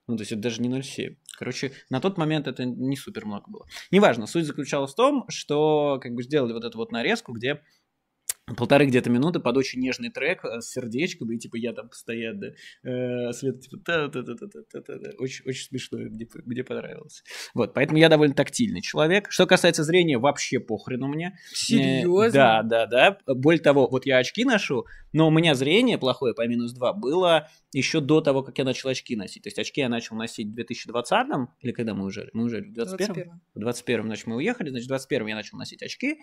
Ну, то есть это даже не 0,7. Короче, на тот момент это не супер много было. Неважно, суть заключалась в том, что как бы сделали вот эту вот нарезку, где полторы где-то минуты под очень нежный трек э, с сердечком, и типа я там постоянно, э, Света типа та та та та та та та очень, очень смешно, мне, мне понравилось. Вот, поэтому я довольно тактильный человек. Что касается зрения, вообще похрен у меня. Серьезно? Э, да, да, да. Более того, вот я очки ношу, но у меня зрение плохое по минус 2 было еще до того, как я начал очки носить. То есть очки я начал носить в 2020 или когда мы уже Мы уже в 21 В 21 значит, мы уехали, значит, в 21 я начал носить очки.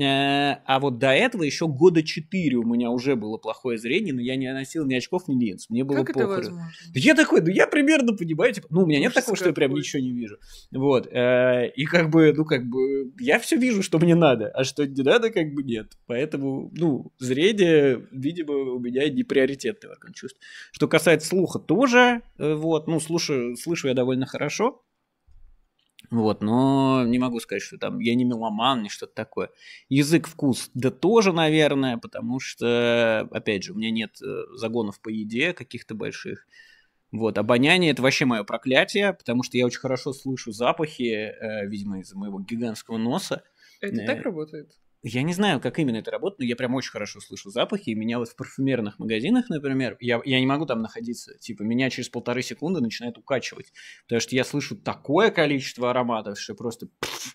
Э, а вот до этого еще года 4 у меня уже было плохое зрение, но я не носил ни очков, ни линз. Мне было как похоже. Я такой, ну я примерно понимаю, типа, ну у меня нет Ужас такого, что я прям будет. ничего не вижу. Вот. Э, и как бы, ну как бы, я все вижу, что мне надо, а что не надо, как бы нет. Поэтому, ну, зрение, видимо, у меня не приоритетный орган чувств. Что касается слуха, тоже, э, вот, ну, слушаю, слышу я довольно хорошо, вот, но не могу сказать, что там я не меломан, не что-то такое. Язык, вкус, да тоже, наверное, потому что, опять же, у меня нет э, загонов по еде каких-то больших. Вот, обоняние это вообще мое проклятие, потому что я очень хорошо слышу запахи, э, видимо, из моего гигантского носа. Это э, так работает? я не знаю, как именно это работает, но я прям очень хорошо слышу запахи, и меня вот в парфюмерных магазинах, например, я, я не могу там находиться, типа, меня через полторы секунды начинает укачивать, потому что я слышу такое количество ароматов, что просто... Пфф,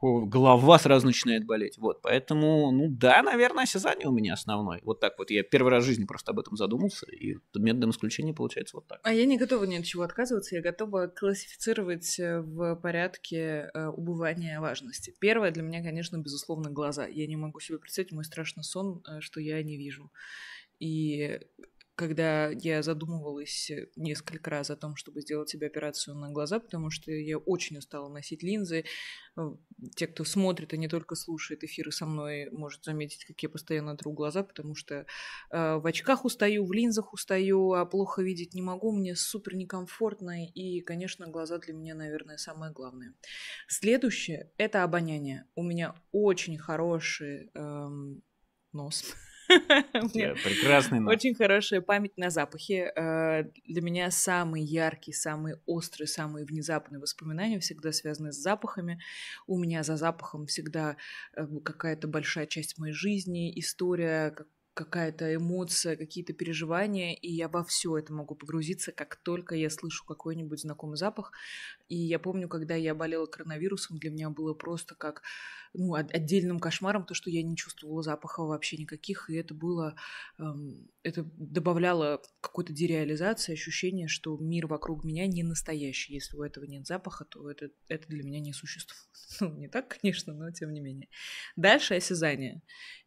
голова сразу начинает болеть. Вот, поэтому, ну да, наверное, осязание у меня основной. Вот так вот. Я первый раз в жизни просто об этом задумался, и методом исключения получается вот так. А я не готова ни от чего отказываться, я готова классифицировать э, в порядке э, убывания важности. Первое для меня, конечно, безусловно, глаза. Я не могу себе представить мой страшный сон, э, что я не вижу. И когда я задумывалась э, несколько раз о том, чтобы сделать себе операцию на глаза, потому что я очень устала носить линзы. Э, те, кто смотрит, а не только слушает эфиры со мной, может заметить, как я постоянно тру глаза, потому что э, в очках устаю, в линзах устаю, а плохо видеть не могу, мне супер некомфортно, и, конечно, глаза для меня, наверное, самое главное. Следующее — это обоняние. У меня очень хороший эм, нос [laughs] [laughs] Прекрасный. Очень хорошая память на запахи. Э, для меня самые яркие, самые острые, самые внезапные воспоминания всегда связаны с запахами. У меня за запахом всегда э, какая-то большая часть моей жизни, история, какая-то эмоция, какие-то переживания, и я во все это могу погрузиться, как только я слышу какой-нибудь знакомый запах. И я помню, когда я болела коронавирусом, для меня было просто как ну, отдельным кошмаром то, что я не чувствовала запаха вообще никаких, и это было, эм, это добавляло какой-то дереализации, ощущение, что мир вокруг меня не настоящий. Если у этого нет запаха, то это, это для меня не существует. [laughs] Ну, не так, конечно, но тем не менее. Дальше осязание.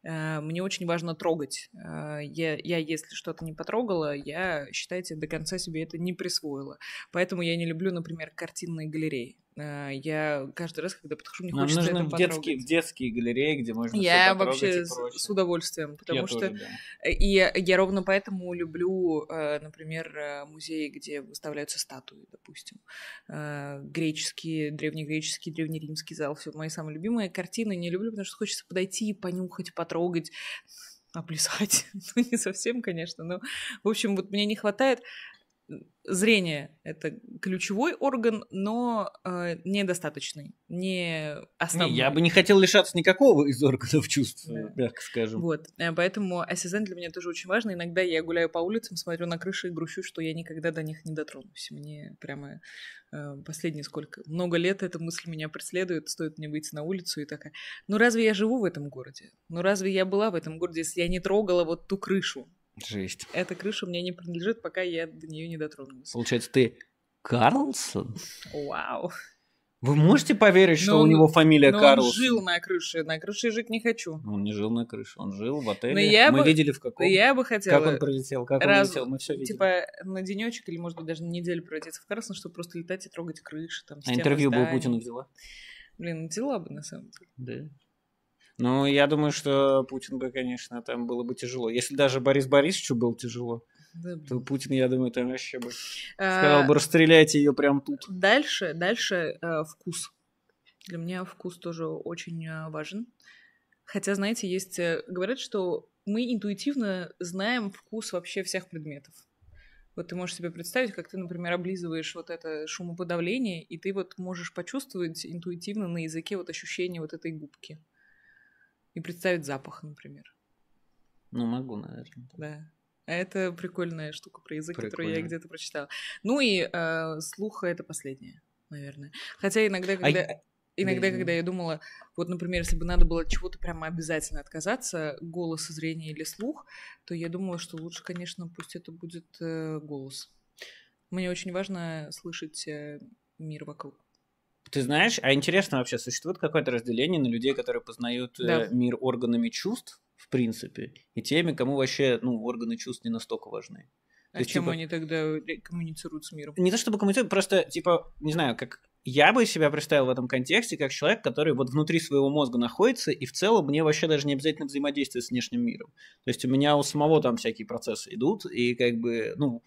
Э, мне очень важно трогать. Э, я, я если что-то не потрогала, я, считайте, до конца себе это не присвоила. Поэтому я не люблю, например, картинные галереи. А, я каждый раз, когда подхожу, мне Нам хочется нужно в детские, в детские галереи, где можно Я вообще с удовольствием, потому я что... Тоже, да. И я ровно поэтому люблю, э, например, э, музеи, где выставляются статуи, допустим. Э, греческие, древнегреческий, древнеримский зал. Все мои самые любимые картины не люблю, потому что хочется подойти, понюхать, потрогать [laughs] облизать, [laughs] ну, не совсем, конечно, но, в общем, вот мне не хватает зрение — это ключевой орган, но э, недостаточный, не основной. Не, я бы не хотел лишаться никакого из органов чувств, да. мягко скажем. Вот, э, поэтому осязание для меня тоже очень важно. Иногда я гуляю по улицам, смотрю на крыши и грущу, что я никогда до них не дотронусь. Мне прямо э, последние сколько, много лет эта мысль меня преследует, стоит мне выйти на улицу и такая, ну разве я живу в этом городе? Ну разве я была в этом городе, если я не трогала вот ту крышу? Жесть. Эта крыша мне не принадлежит, пока я до нее не дотронулась. Получается, ты Карлсон? Вау. Вы можете поверить, что но у ну, него фамилия ну, Карлсон? Он жил на крыше, на крыше жить не хочу. Ну, он не жил на крыше, он жил в отеле. Но я мы бы, видели в каком. Я бы хотела. Как он прилетел, как раз, он летел, мы все видели. Типа на денечек или может быть даже на неделю пролететься в Карлсон, чтобы просто летать и трогать крыши там. А интервью бы у Путина взяла? Блин, взяла бы на самом деле. Да. Ну, я думаю, что Путин бы, конечно, там было бы тяжело. Если даже Борис Борисовичу было тяжело, да, то Путин, я думаю, там вообще бы а, сказал бы, расстреляйте ее прямо тут. Дальше, дальше э, вкус. Для меня вкус тоже очень э, важен. Хотя, знаете, есть... Э, говорят, что мы интуитивно знаем вкус вообще всех предметов. Вот ты можешь себе представить, как ты, например, облизываешь вот это шумоподавление, и ты вот можешь почувствовать интуитивно на языке вот ощущение вот этой губки и представить запах, например. Ну, могу, наверное. Да. А это прикольная штука про язык, Прикольно. которую я где-то прочитала. Ну и э, слуха это последнее, наверное. Хотя иногда, а когда... А... Иногда, да, когда я думала, вот, например, если бы надо было чего-то прямо обязательно отказаться, голос, зрение или слух, то я думала, что лучше, конечно, пусть это будет э, голос. Мне очень важно слышать э, мир вокруг. Ты знаешь, а интересно вообще, существует какое-то разделение на людей, которые познают э, да. мир органами чувств, в принципе, и теми, кому вообще ну, органы чувств не настолько важны? А то чем типа... они тогда коммуницируют с миром? Не то чтобы коммуницируют, просто, типа, не знаю, как я бы себя представил в этом контексте как человек, который вот внутри своего мозга находится, и в целом мне вообще даже не обязательно взаимодействовать с внешним миром. То есть у меня у самого там всякие процессы идут, и как бы, ну,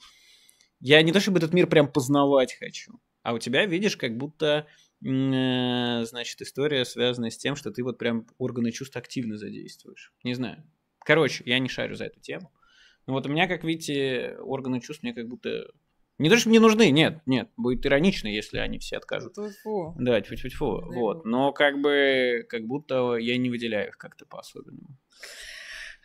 я не то чтобы этот мир прям познавать хочу, а у тебя, видишь, как будто Э, значит, история связана с тем, что ты вот прям органы чувств активно задействуешь. Не знаю. Короче, я не шарю за эту тему. Но вот у меня, как видите, органы чувств мне как будто... Не то, что мне нужны, нет, нет, будет иронично, если они все откажут. тьфу Да, тьфу-тьфу-тьфу, вот. Но как бы, как будто я не выделяю их как-то по-особенному.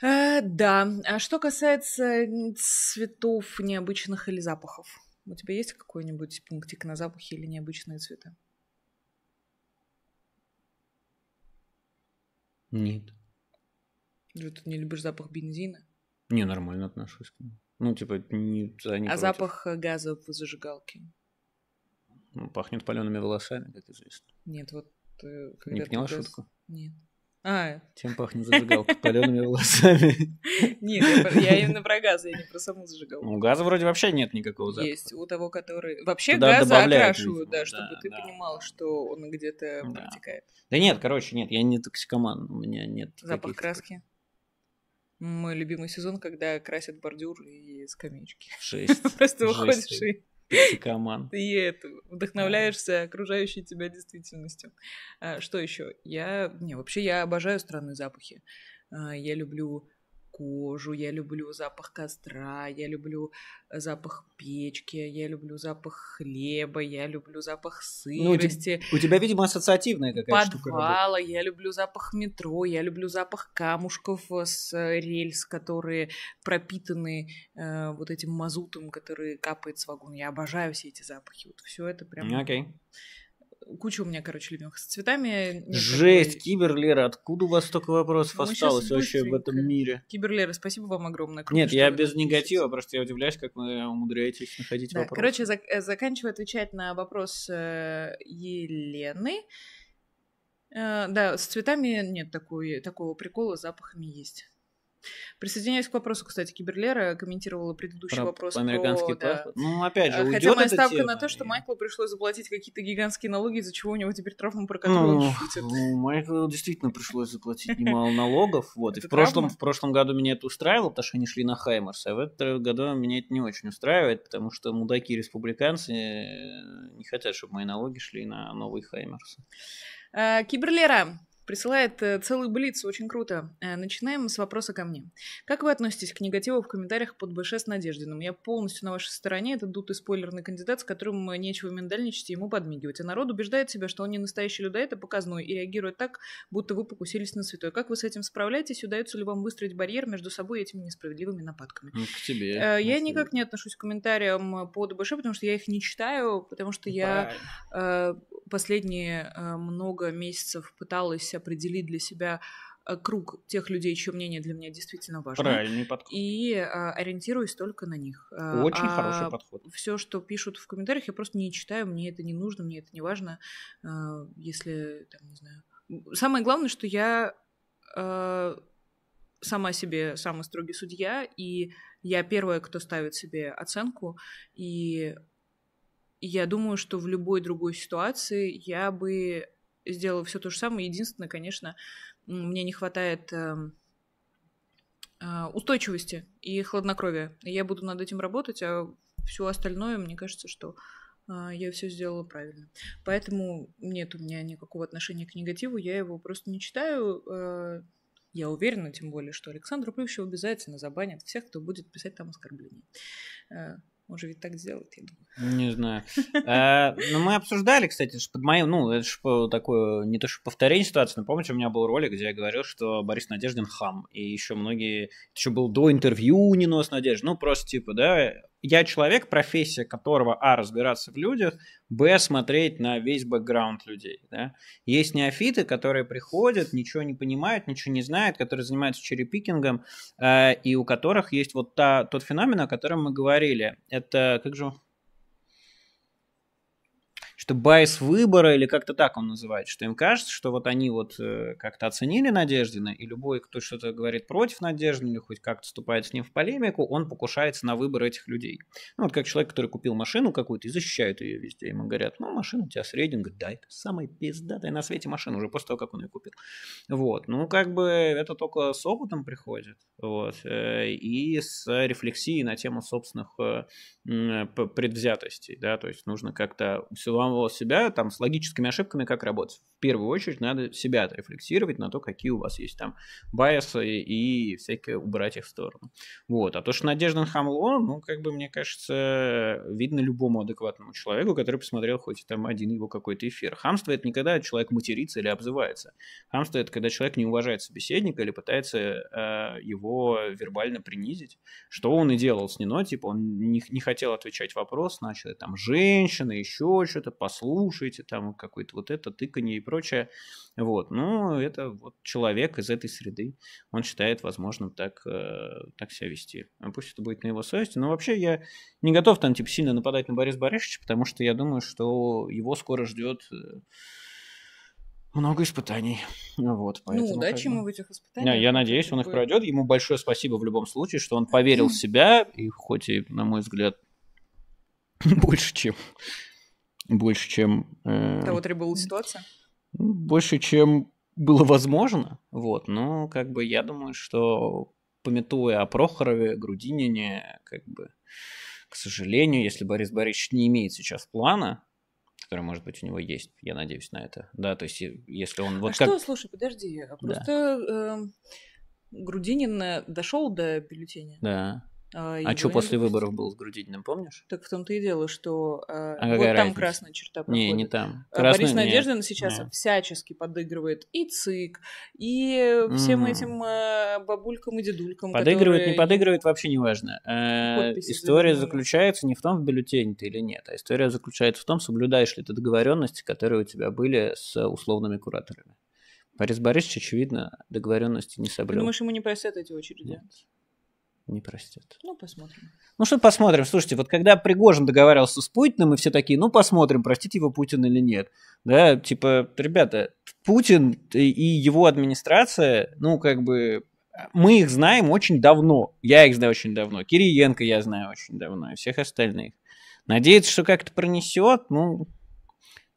А, да. А что касается цветов необычных или запахов? У тебя есть какой-нибудь пунктик на запахи или необычные цветы? Нет. Ты не любишь запах бензина? Не, нормально отношусь к нему. Ну, типа, не, за не А против. запах газа в зажигалке? Ну, пахнет палеными волосами, как известно. Нет, вот... Э, не поняла газ... шутку? Нет. А. Чем пахнет зажигалка? Палеными волосами. [laughs] Нет, я именно про газ, я не про саму зажигалку. У ну, газа вроде вообще нет никакого запаха. Есть, у того, который... Вообще газа окрашивают, да, чтобы ты понимал, что он где-то протекает. Да нет, короче, нет, я не токсикоман, у меня нет... Запах краски. Мой любимый сезон, когда красят бордюр и скамеечки. Шесть. [laughs] Просто выходишь и Токоман. Ты это, вдохновляешься окружающей тебя действительностью. А, что еще? Я... Не, вообще я обожаю странные запахи. А, я люблю кожу, я люблю запах костра, я люблю э, запах печки, я люблю запах хлеба, я люблю запах ну, сырости. Ну, у, тебя, видимо, ассоциативная какая-то Подвала, я люблю запах метро, я люблю запах камушков э, с э, рельс, которые пропитаны э, вот этим мазутом, который капает с вагона. Я обожаю все эти запахи. Вот все это прям... Okay куча у меня, короче, любимых с цветами. Жесть, такой... Киберлера, откуда у вас столько вопросов ну, Мы осталось вообще в этом мире? Киберлера, спасибо вам огромное. Круто, Нет, я без негатива, просто я удивляюсь, как вы умудряетесь находить да, вопросы. Короче, зак э, заканчиваю отвечать на вопрос э, Елены. Э, да, с цветами нет такой, такого прикола, с запахами есть. Присоединяюсь к вопросу, кстати, Киберлера комментировала предыдущий про вопрос. Американский про, паспорт. Да. Ну, опять же, э, Хотя моя ставка тема. на то, что Майклу пришлось заплатить какие-то гигантские налоги, из-за чего у него теперь травма, про ну, которую ну, он шутит. Ну, Майклу действительно пришлось заплатить немало налогов. [laughs] Вот. И в прошлом, в прошлом году меня это устраивало, потому что они шли на Хаймарс, а в этом году меня это не очень устраивает, потому что мудаки-республиканцы э, не хотят, чтобы мои налоги шли на новый Хаймарс. Э, Киберлера, присылает э, целый блиц, очень круто. Э, начинаем с вопроса ко мне. Как вы относитесь к негативу в комментариях под БШ с Надеждиным? Я полностью на вашей стороне, это дутый спойлерный кандидат, с которым э, нечего миндальничать и ему подмигивать. А народ убеждает себя, что он не настоящий людоед, это а показной, и реагирует так, будто вы покусились на святой. Как вы с этим справляетесь? Удается ли вам выстроить барьер между собой и этими несправедливыми нападками? Ну, к тебе. Я мысли. никак не отношусь к комментариям под БШ, потому что я их не читаю, потому что я последние э, много месяцев пыталась определить для себя э, круг тех людей, чье мнение для меня действительно важно. Правильный подход. И а, ориентируюсь только на них. А, Очень а хороший подход. Все, что пишут в комментариях, я просто не читаю, мне это не нужно, мне это не важно. А, если, там, не знаю... Самое главное, что я а, сама себе самый строгий судья, и я первая, кто ставит себе оценку, и я думаю, что в любой другой ситуации я бы сделала все то же самое. Единственное, конечно, мне не хватает эм, э, устойчивости и хладнокровия. Я буду над этим работать, а все остальное, мне кажется, что э, я все сделала правильно. Поэтому нет у меня никакого отношения к негативу, я его просто не читаю. Э, я уверена, тем более, что Александру Плющеву обязательно забанят всех, кто будет писать там оскорбления. Он же ведь так сделает, я думаю. Не знаю. А, ну, мы обсуждали, кстати, под моим, ну, это же такое, не то что повторение ситуации, но помните, у меня был ролик, где я говорил, что Борис Надеждин хам, и еще многие, это еще был до интервью не Нос Надеждой, ну, просто типа, да, я человек, профессия которого, а, разбираться в людях, б, смотреть на весь бэкграунд людей, да. Есть неофиты, которые приходят, ничего не понимают, ничего не знают, которые занимаются черепикингом, э, и у которых есть вот та, тот феномен, о котором мы говорили. Это, как же что байс выбора или как-то так он называет, что им кажется, что вот они вот э, как-то оценили Надеждина, и любой, кто что-то говорит против Надеждина или хоть как-то вступает с ним в полемику, он покушается на выбор этих людей. Ну, вот как человек, который купил машину какую-то и защищает ее везде. Ему говорят, ну, машина у тебя с рейтинга, да, это самая пиздатая на свете машина уже после того, как он ее купил. Вот, ну, как бы это только с опытом приходит, вот, э, и с рефлексией на тему собственных э, предвзятостей, да, то есть нужно как-то все вам самого себя, там, с логическими ошибками как работать. В первую очередь надо себя отрефлексировать на то, какие у вас есть там байесы и всякие убрать их в сторону. Вот. А то, что Надежда Хамло, ну, как бы, мне кажется, видно любому адекватному человеку, который посмотрел хоть там один его какой-то эфир. Хамство — это не когда человек матерится или обзывается. Хамство — это когда человек не уважает собеседника или пытается э, его вербально принизить, что он и делал с Нино, типа, он не, не хотел отвечать вопрос, начали там женщины, еще что-то, послушайте, там какой то вот это тыканье и прочее. Вот, ну, это вот человек из этой среды, он считает возможным так, э, так себя вести. Ну, пусть это будет на его совести. Но вообще я не готов там, типа, сильно нападать на Бориса Борисовича, потому что я думаю, что его скоро ждет э, много испытаний. Вот, ну, поэтому, ну, удачи ему в этих испытаниях. Я, я надеюсь, он их пройдет. Ему большое спасибо в любом случае, что он [clears throat] поверил в себя, и хоть и, на мой взгляд, [clears throat] больше, чем больше, чем... Э, Того требовала ситуация? Больше, чем было возможно, вот, но как бы я думаю, что пометуя о Прохорове, Грудинине, как бы, к сожалению, если Борис Борисович не имеет сейчас плана, который, может быть, у него есть, я надеюсь на это, да, то есть если он... Вот а как... что, слушай, подожди, а просто да. э, Грудинин э, дошел до бюллетеня? Да. А, а что после выборов было с Грудининым, помнишь? Так в том-то и дело, что э, а вот там разница? красная черта проходит. Не, не там. Э, красная, Борис Надеждин нет. сейчас нет. всячески подыгрывает и ЦИК, и всем mm. этим э, бабулькам и дедулькам, Подыгрывает, которые... не подыгрывает, вообще не важно. Э, история дедулькам. заключается не в том, в бюллетене ты или нет, а история заключается в том, соблюдаешь ли ты договоренности, которые у тебя были с условными кураторами. Борис Борисович, очевидно, договоренности не ну, соблюл. Ты думаешь, ему не просят эти очереди? Нет не простят. Ну, посмотрим. Ну, что посмотрим. Слушайте, вот когда Пригожин договаривался с Путиным, мы все такие, ну, посмотрим, простить его Путин или нет. Да, типа, ребята, Путин и его администрация, ну, как бы, мы их знаем очень давно. Я их знаю очень давно. Кириенко я знаю очень давно, и всех остальных. Надеяться, что как-то пронесет, ну,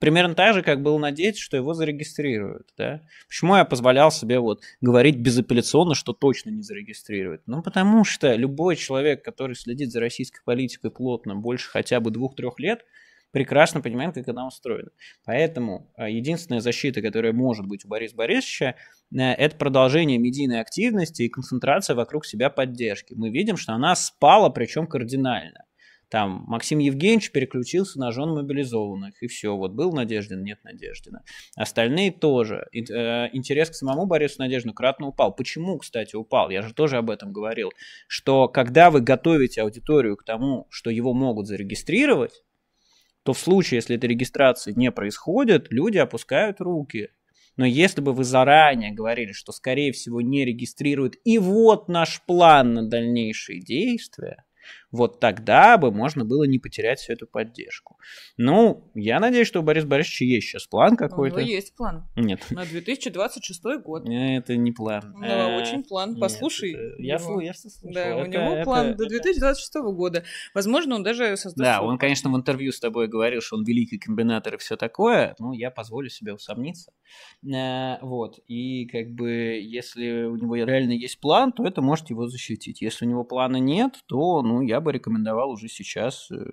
Примерно так же, как было надеяться, что его зарегистрируют. Да? Почему я позволял себе вот говорить безапелляционно, что точно не зарегистрируют? Ну, потому что любой человек, который следит за российской политикой плотно больше хотя бы двух-трех лет, прекрасно понимает, как она устроена. Поэтому э, единственная защита, которая может быть у Бориса Борисовича, э, это продолжение медийной активности и концентрация вокруг себя поддержки. Мы видим, что она спала, причем кардинально. Там Максим Евгеньевич переключился на жен мобилизованных, и все, вот был Надеждин, нет Надеждина. Остальные тоже. Э, интерес к самому Борису Надеждину кратно упал. Почему, кстати, упал? Я же тоже об этом говорил, что когда вы готовите аудиторию к тому, что его могут зарегистрировать, то в случае, если эта регистрация не происходит, люди опускают руки. Но если бы вы заранее говорили, что, скорее всего, не регистрируют, и вот наш план на дальнейшие действия, вот тогда бы можно было не потерять всю эту поддержку. Ну, я надеюсь, что у Бориса Борисовича есть сейчас план какой-то. У него есть план. Нет. На 2026 год. Это не план. Ну, очень план. Послушай. Нет, я, его. я все Да, это, у него это, план это, до 2026 это... года. Возможно, он даже создаст... Да, он, конечно, в интервью с тобой говорил, что он великий комбинатор и все такое. Ну, я позволю себе усомниться. Э, вот. И как бы, если у него реально есть план, то это может его защитить. Если у него плана нет, то, ну, я бы рекомендовал уже сейчас э,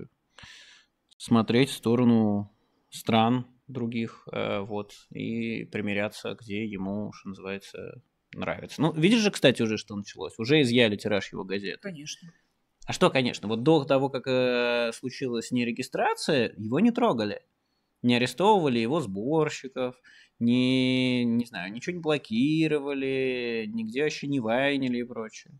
смотреть в сторону стран других, э, вот, и примиряться где ему, что называется, нравится. Ну, видишь же, кстати, уже что началось. Уже изъяли тираж его газеты. Конечно. А что, конечно, вот до того, как э, случилась нерегистрация, его не трогали. Не арестовывали его сборщиков, не, не знаю, ничего не блокировали, нигде вообще не вайнили и прочее.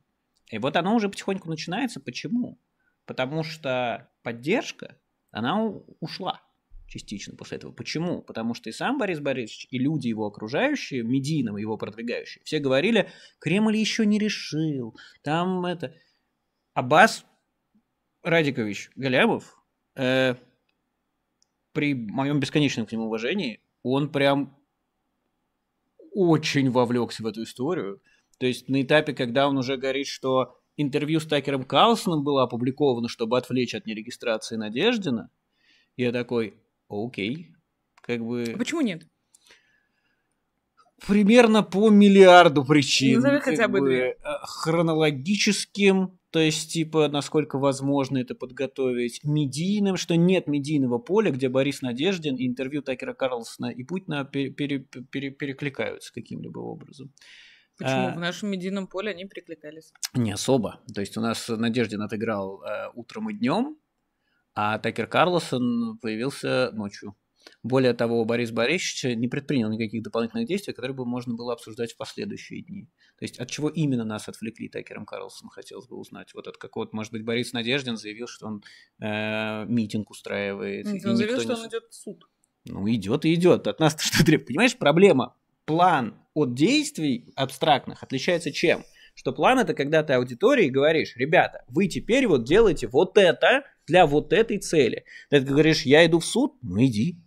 И вот оно уже потихоньку начинается. Почему? Потому что поддержка, она ушла частично после этого. Почему? Потому что и сам Борис Борисович, и люди его окружающие, медийного его продвигающие, все говорили, Кремль еще не решил, там это... Аббас Радикович Галямов, э, при моем бесконечном к нему уважении, он прям очень вовлекся в эту историю. То есть на этапе, когда он уже говорит, что интервью с Такером Карлсоном было опубликовано, чтобы отвлечь от нерегистрации Надеждина, я такой, окей, как бы... А почему нет? Примерно по миллиарду причин. Назови хотя бы, бы э, Хронологическим, то есть, типа, насколько возможно это подготовить, медийным, что нет медийного поля, где Борис Надеждин и интервью Такера Карлсона и Путина пере пере пере перекликаются каким-либо образом. Почему? А. в нашем медийном поле они прикликались. Не особо. То есть у нас Надеждин отыграл э, утром и днем, а Такер Карлосон появился ночью. Более того, Борис Борисович не предпринял никаких дополнительных действий, которые бы можно было обсуждать в последующие дни. То есть от чего именно нас отвлекли Такером Карлсоном, хотелось бы узнать. Вот от какого может быть, Борис Надеждин заявил, что он э, митинг устраивает. Нет, ну, он заявил, что он идет в суд. Ну, идет и идет. От нас-то что требует. Понимаешь, проблема. План от действий абстрактных отличается чем? Что план это когда ты аудитории говоришь, ребята, вы теперь вот делаете вот это для вот этой цели. Ты говоришь, я иду в суд, ну иди.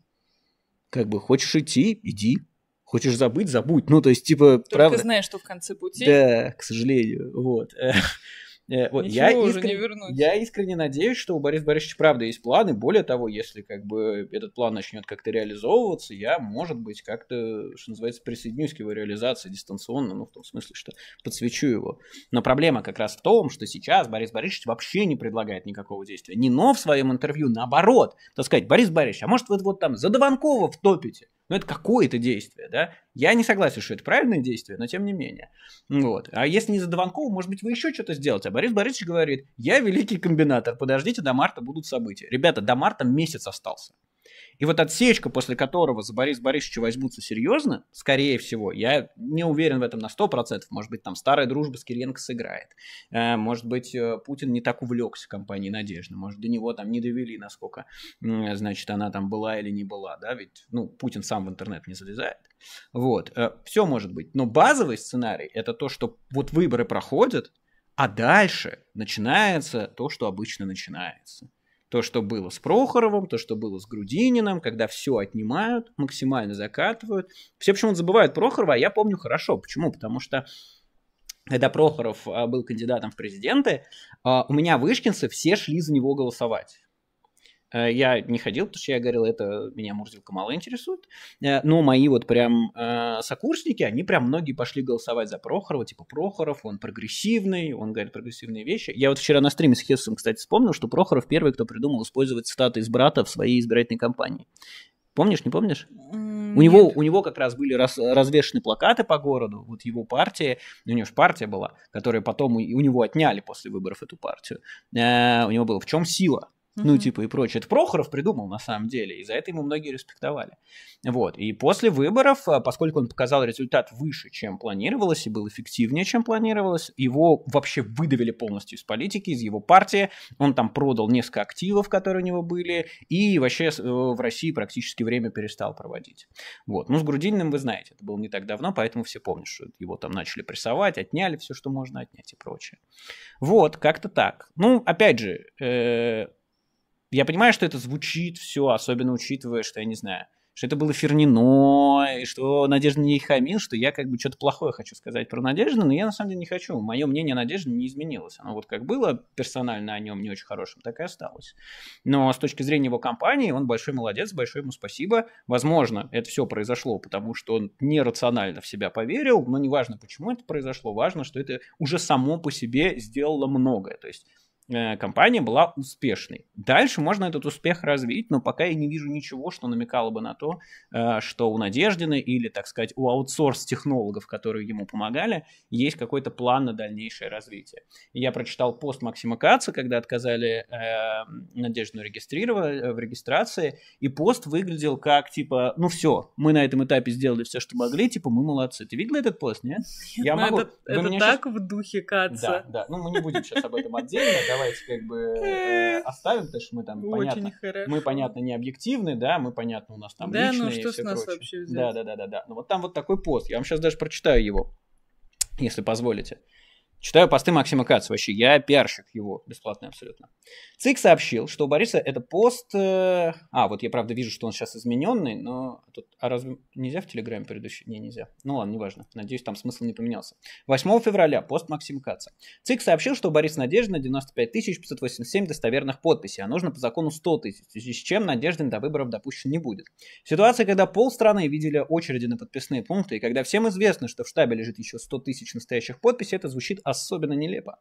Как бы хочешь идти, иди. Хочешь забыть, забудь. Ну, то есть, типа, Только правда. знаешь, что в конце пути. Да, к сожалению, вот. [laughs] Э, вот, Ничего я, уже не я искренне надеюсь, что у Бориса Борисовича правда есть планы. Более того, если как бы этот план начнет как-то реализовываться, я, может быть, как-то, что называется, присоединюсь к его реализации дистанционно, ну, в том смысле, что подсвечу его. Но проблема как раз в том, что сейчас Борис Борисович вообще не предлагает никакого действия. но в своем интервью, наоборот, так сказать, Борис Борисович, а может вы вот там за Дованкова втопите? Но это какое-то действие, да? Я не согласен, что это правильное действие, но тем не менее. Вот. А если не за Дованкова, может быть, вы еще что-то сделаете. А Борис Борисович говорит, я великий комбинатор, подождите, до марта будут события. Ребята, до марта месяц остался. И вот отсечка, после которого за Борис Борисовича возьмутся серьезно, скорее всего, я не уверен в этом на 100%, может быть, там старая дружба с Кириенко сыграет, э, может быть, э, Путин не так увлекся компанией Надежды, может, до него там не довели, насколько, значит, она там была или не была, да, ведь, ну, Путин сам в интернет не залезает. Вот, э, все может быть, но базовый сценарий – это то, что вот выборы проходят, а дальше начинается то, что обычно начинается – то, что было с Прохоровым, то, что было с Грудининым, когда все отнимают, максимально закатывают. Все почему-то забывают Прохорова, а я помню хорошо. Почему? Потому что когда Прохоров а, был кандидатом в президенты, а, у меня вышкинцы все шли за него голосовать. Э, я не ходил, потому что я говорил, это меня Мурзилка мало интересует. Э, но мои вот прям э, сокурсники, они прям многие пошли голосовать за Прохорова. Типа Прохоров, он прогрессивный, он говорит прогрессивные вещи. Я вот вчера на стриме с Хесусом, кстати, вспомнил, что Прохоров первый, кто придумал использовать цитаты из брата в своей избирательной кампании. Помнишь, не помнишь? Нет. У него, у него как раз были раз, развешены плакаты по городу, вот его партия, ну, у него же партия была, которая потом у, у него отняли после выборов эту партию. Э, у него было «В чем сила?» Mm-hmm. Ну, типа и прочее. Это Прохоров придумал на самом деле, и за это ему многие респектовали. Вот. И после выборов, э, поскольку он показал результат выше, чем планировалось, и был эффективнее, чем планировалось, его вообще выдавили полностью из политики, из его партии. Он там продал несколько активов, которые у него были, и вообще э, в России практически время перестал проводить. Вот. Ну, с Грудининым вы знаете, это было не так давно, поэтому все помнят, что его там начали прессовать, отняли все, что можно отнять и прочее. Вот, как-то так. Ну, опять же, э, я понимаю, что это звучит все, особенно учитывая, что я не знаю, что это было Фернино, и что Надежда не хамил, что я как бы что-то плохое хочу сказать про Надежду, но я на самом деле не хочу. Мое мнение о Надежде не изменилось. Оно вот как было персонально о нем не очень хорошим, так и осталось. Но с точки зрения его компании, он большой молодец, большое ему спасибо. Возможно, это все произошло, потому что он нерационально в себя поверил, но неважно, почему это произошло, важно, что это уже само по себе сделало многое. То есть Э, компания была успешной. Дальше можно этот успех развить, но пока я не вижу ничего, что намекало бы на то, э, что у Надеждины или, так сказать, у аутсорс-технологов, которые ему помогали, есть какой-то план на дальнейшее развитие. Я прочитал пост Максима Каца, когда отказали э, Надеждину в регистрации, и пост выглядел как, типа, ну все, мы на этом этапе сделали все, что могли, типа, мы молодцы. Ты видел этот пост, нет? я могу... Это, это так сейчас... в духе Каца. Да, да. Ну, мы не будем сейчас об этом отдельно, давай давайте как бы э, э, оставим, потому что мы там, понятно, мы, понятно, не объективны, да, мы, понятно, у нас там да, личные ну, что все с нас прочее. вообще взять? Да, да, да, да, да. Ну вот там вот такой пост, я вам сейчас даже прочитаю его, если позволите. Читаю посты Максима Кац вообще, я пиарщик его, бесплатный абсолютно. ЦИК сообщил, что у Бориса это пост... Э... А, вот я, правда, вижу, что он сейчас измененный, но... Тут... А разве нельзя в Телеграме предыдущий? Не, нельзя. Ну ладно, неважно. Надеюсь, там смысл не поменялся. 8 февраля, пост Максима Каца. ЦИК сообщил, что у Бориса Надеждина 95 587 достоверных подписей, а нужно по закону 100 тысяч, в связи с чем Надеждин до выборов допущен не будет. Ситуация, когда полстраны видели очереди на подписные пункты, и когда всем известно, что в штабе лежит еще 100 тысяч настоящих подписей, это звучит особенно нелепо.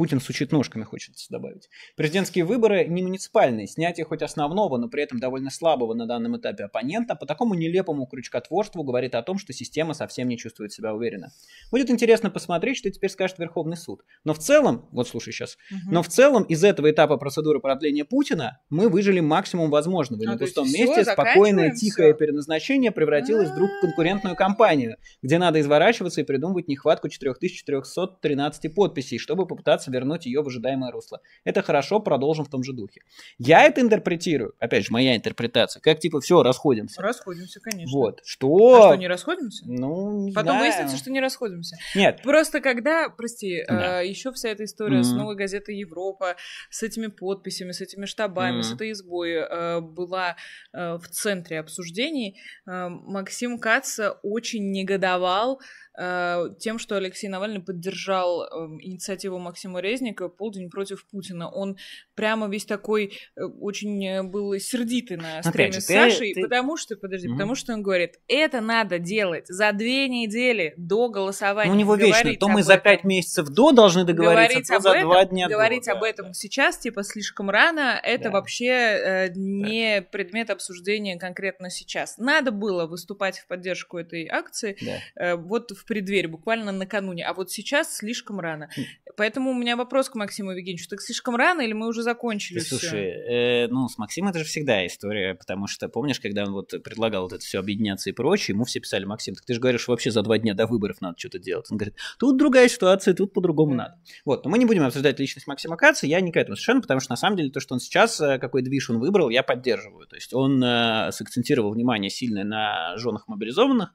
Путин сучит ножками, хочется добавить. Президентские выборы не муниципальные. Снятие хоть основного, но при этом довольно слабого на данном этапе оппонента по такому нелепому крючкотворству говорит о том, что система совсем не чувствует себя уверенно. Будет интересно посмотреть, что теперь скажет Верховный суд. Но в целом, вот слушай сейчас, угу. но в целом из этого этапа процедуры продления Путина мы выжили максимум возможного. И на а, пустом месте спокойное, тихое переназначение превратилось а а вдруг в а. конкурентную кампанию, где надо изворачиваться и придумывать нехватку 4413 подписей, чтобы попытаться пытаться вернуть ее в ожидаемое русло. Это хорошо, продолжим в том же духе. Я это интерпретирую, опять же, моя интерпретация, как типа все, расходимся. Расходимся, конечно. Вот, что... А что, не расходимся? Ну, не Потом знаю. выяснится, что не расходимся. Нет. Просто когда, прости, да. э, а, еще вся эта история mm-hmm. с новой газетой Европа, с этими подписями, с этими штабами, mm-hmm. с этой избой э, была э, в центре обсуждений, э, Максим Каца очень негодовал Э, тем, что Алексей Навальный поддержал эм, инициативу Максима Резника «Полдень против Путина». Он прямо весь такой э, очень э, был сердитый на стриме же, с Сашей, ты, ты... потому что, подожди, mm-hmm. потому что он говорит, это надо делать за две недели до голосования. Ну, у него вечно, то мы за пять месяцев до должны договориться, говорить то об за этом, два дня Говорить до, об да, этом да. сейчас, типа, слишком рано, это да. вообще э, не да. предмет обсуждения конкретно сейчас. Надо было выступать в поддержку этой акции. Да. Э, вот в преддверии, буквально накануне. А вот сейчас слишком рано. Хм. Поэтому у меня вопрос к Максиму Евгеньевичу. Так слишком рано или мы уже закончили Ты, Слушай, э, ну, с Максимом это же всегда история, потому что, помнишь, когда он вот предлагал вот это все объединяться и прочее, ему все писали, Максим, так ты же говоришь, вообще за два дня до выборов надо что-то делать. Он говорит, тут другая ситуация, тут по-другому надо. Вот, но мы не будем обсуждать личность Максима Каца, я не к этому совершенно, потому что, на самом деле, то, что он сейчас, э, какой движ он выбрал, я поддерживаю. То есть он э, сакцентировал внимание сильное на женах мобилизованных,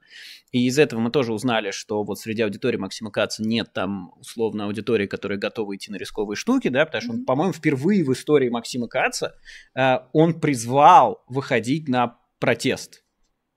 и из этого мы тоже узнали, что вот среди аудитории Максима Каца нет там условно аудитории аудитории, которые готовы идти на рисковые штуки, да, потому что он, по-моему, впервые в истории Максима Каца э, он призвал выходить на протест,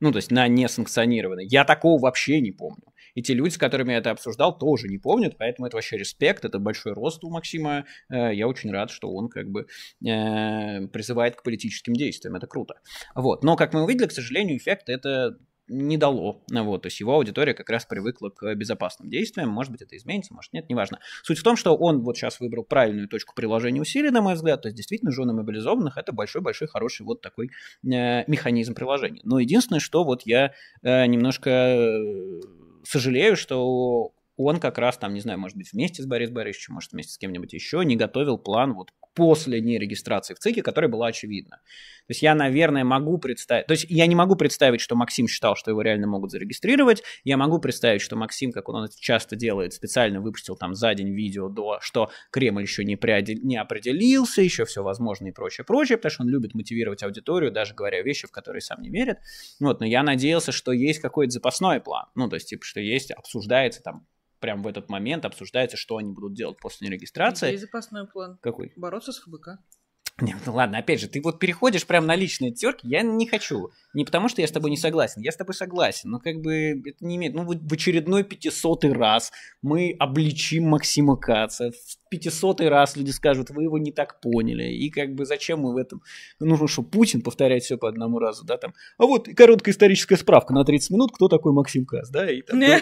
ну, то есть на несанкционированный. Я такого вообще не помню. И те люди, с которыми я это обсуждал, тоже не помнят, поэтому это вообще респект, это большой рост у Максима. Э, я очень рад, что он как бы э, призывает к политическим действиям, это круто. Вот. Но, как мы увидели, к сожалению, эффект это не дало. Вот, то есть его аудитория как раз привыкла к безопасным действиям. Может быть, это изменится, может нет, неважно. Суть в том, что он вот сейчас выбрал правильную точку приложения усилий, на мой взгляд. То есть действительно жены мобилизованных это большой-большой хороший вот такой э, механизм приложения. Но единственное, что вот я э, немножко э, сожалею, что он как раз там, не знаю, может быть, вместе с Борисом Борисовичем, может, вместе с кем-нибудь еще, не готовил план вот после нерегистрации в ЦИКе, которая была очевидна. То есть я, наверное, могу представить... То есть я не могу представить, что Максим считал, что его реально могут зарегистрировать. Я могу представить, что Максим, как он это часто делает, специально выпустил там за день видео до, что Кремль еще не, приодел... не определился, еще все возможно и прочее, прочее, потому что он любит мотивировать аудиторию, даже говоря вещи, в которые сам не верит. Вот, но я надеялся, что есть какой-то запасной план. Ну, то есть, типа, что есть, обсуждается там прям в этот момент обсуждается, что они будут делать после регистрации. Есть запасной план. Какой? Бороться с ФБК. Не, ну ладно, опять же, ты вот переходишь прямо на личные терки, я не хочу. Не потому, что я с тобой не согласен, я с тобой согласен, но как бы это не имеет... Ну, в очередной пятисотый раз мы обличим Максима Каца в пятисотый раз люди скажут, вы его не так поняли, и как бы зачем мы в этом, нужно, ну чтобы Путин повторять все по одному разу, да, там, а вот короткая историческая справка на 30 минут, кто такой Максим Каз, да, и там, э,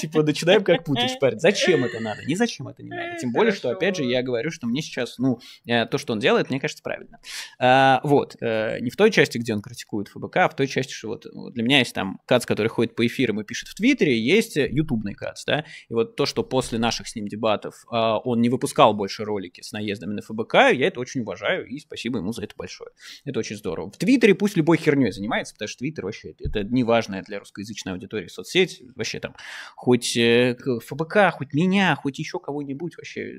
типа, начинаем как Путин шпарить, зачем это надо, не зачем это не надо, тем более, что, опять же, я говорю, что мне сейчас, ну, э, то, что он делает, мне кажется, правильно, а, вот, э, не в той части, где он критикует ФБК, а в той части, что вот для меня есть там Кац, который ходит по эфирам и пишет в Твиттере, есть ютубный Кац, да, и вот то, что после наших с ним дебатов а, он не выпускал больше ролики с наездами на ФБК, я это очень уважаю, и спасибо ему за это большое. Это очень здорово. В Твиттере пусть любой херней занимается, потому что Твиттер вообще, это неважная для русскоязычной аудитории соцсеть, вообще там, хоть э, ФБК, хоть меня, хоть еще кого-нибудь, вообще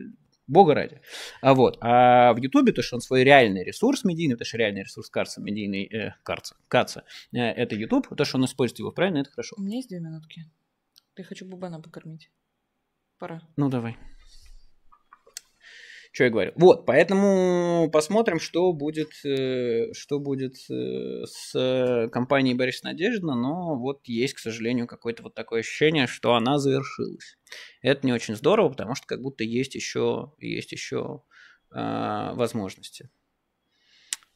бога ради. А вот, а в Ютубе, то, что он свой реальный ресурс медийный, потому что реальный ресурс Карца, медийный, э, Карца, Каца, э, это Ютуб, то, что он использует его правильно, это хорошо. У меня есть две минутки. Я хочу Бубана покормить. Пора. Ну, давай что я говорил. Вот, поэтому посмотрим, что будет, э, что будет э, с компанией Бориса Надежда, но вот есть, к сожалению, какое-то вот такое ощущение, что она завершилась. Это не очень здорово, потому что как будто есть еще, есть еще а, возможности.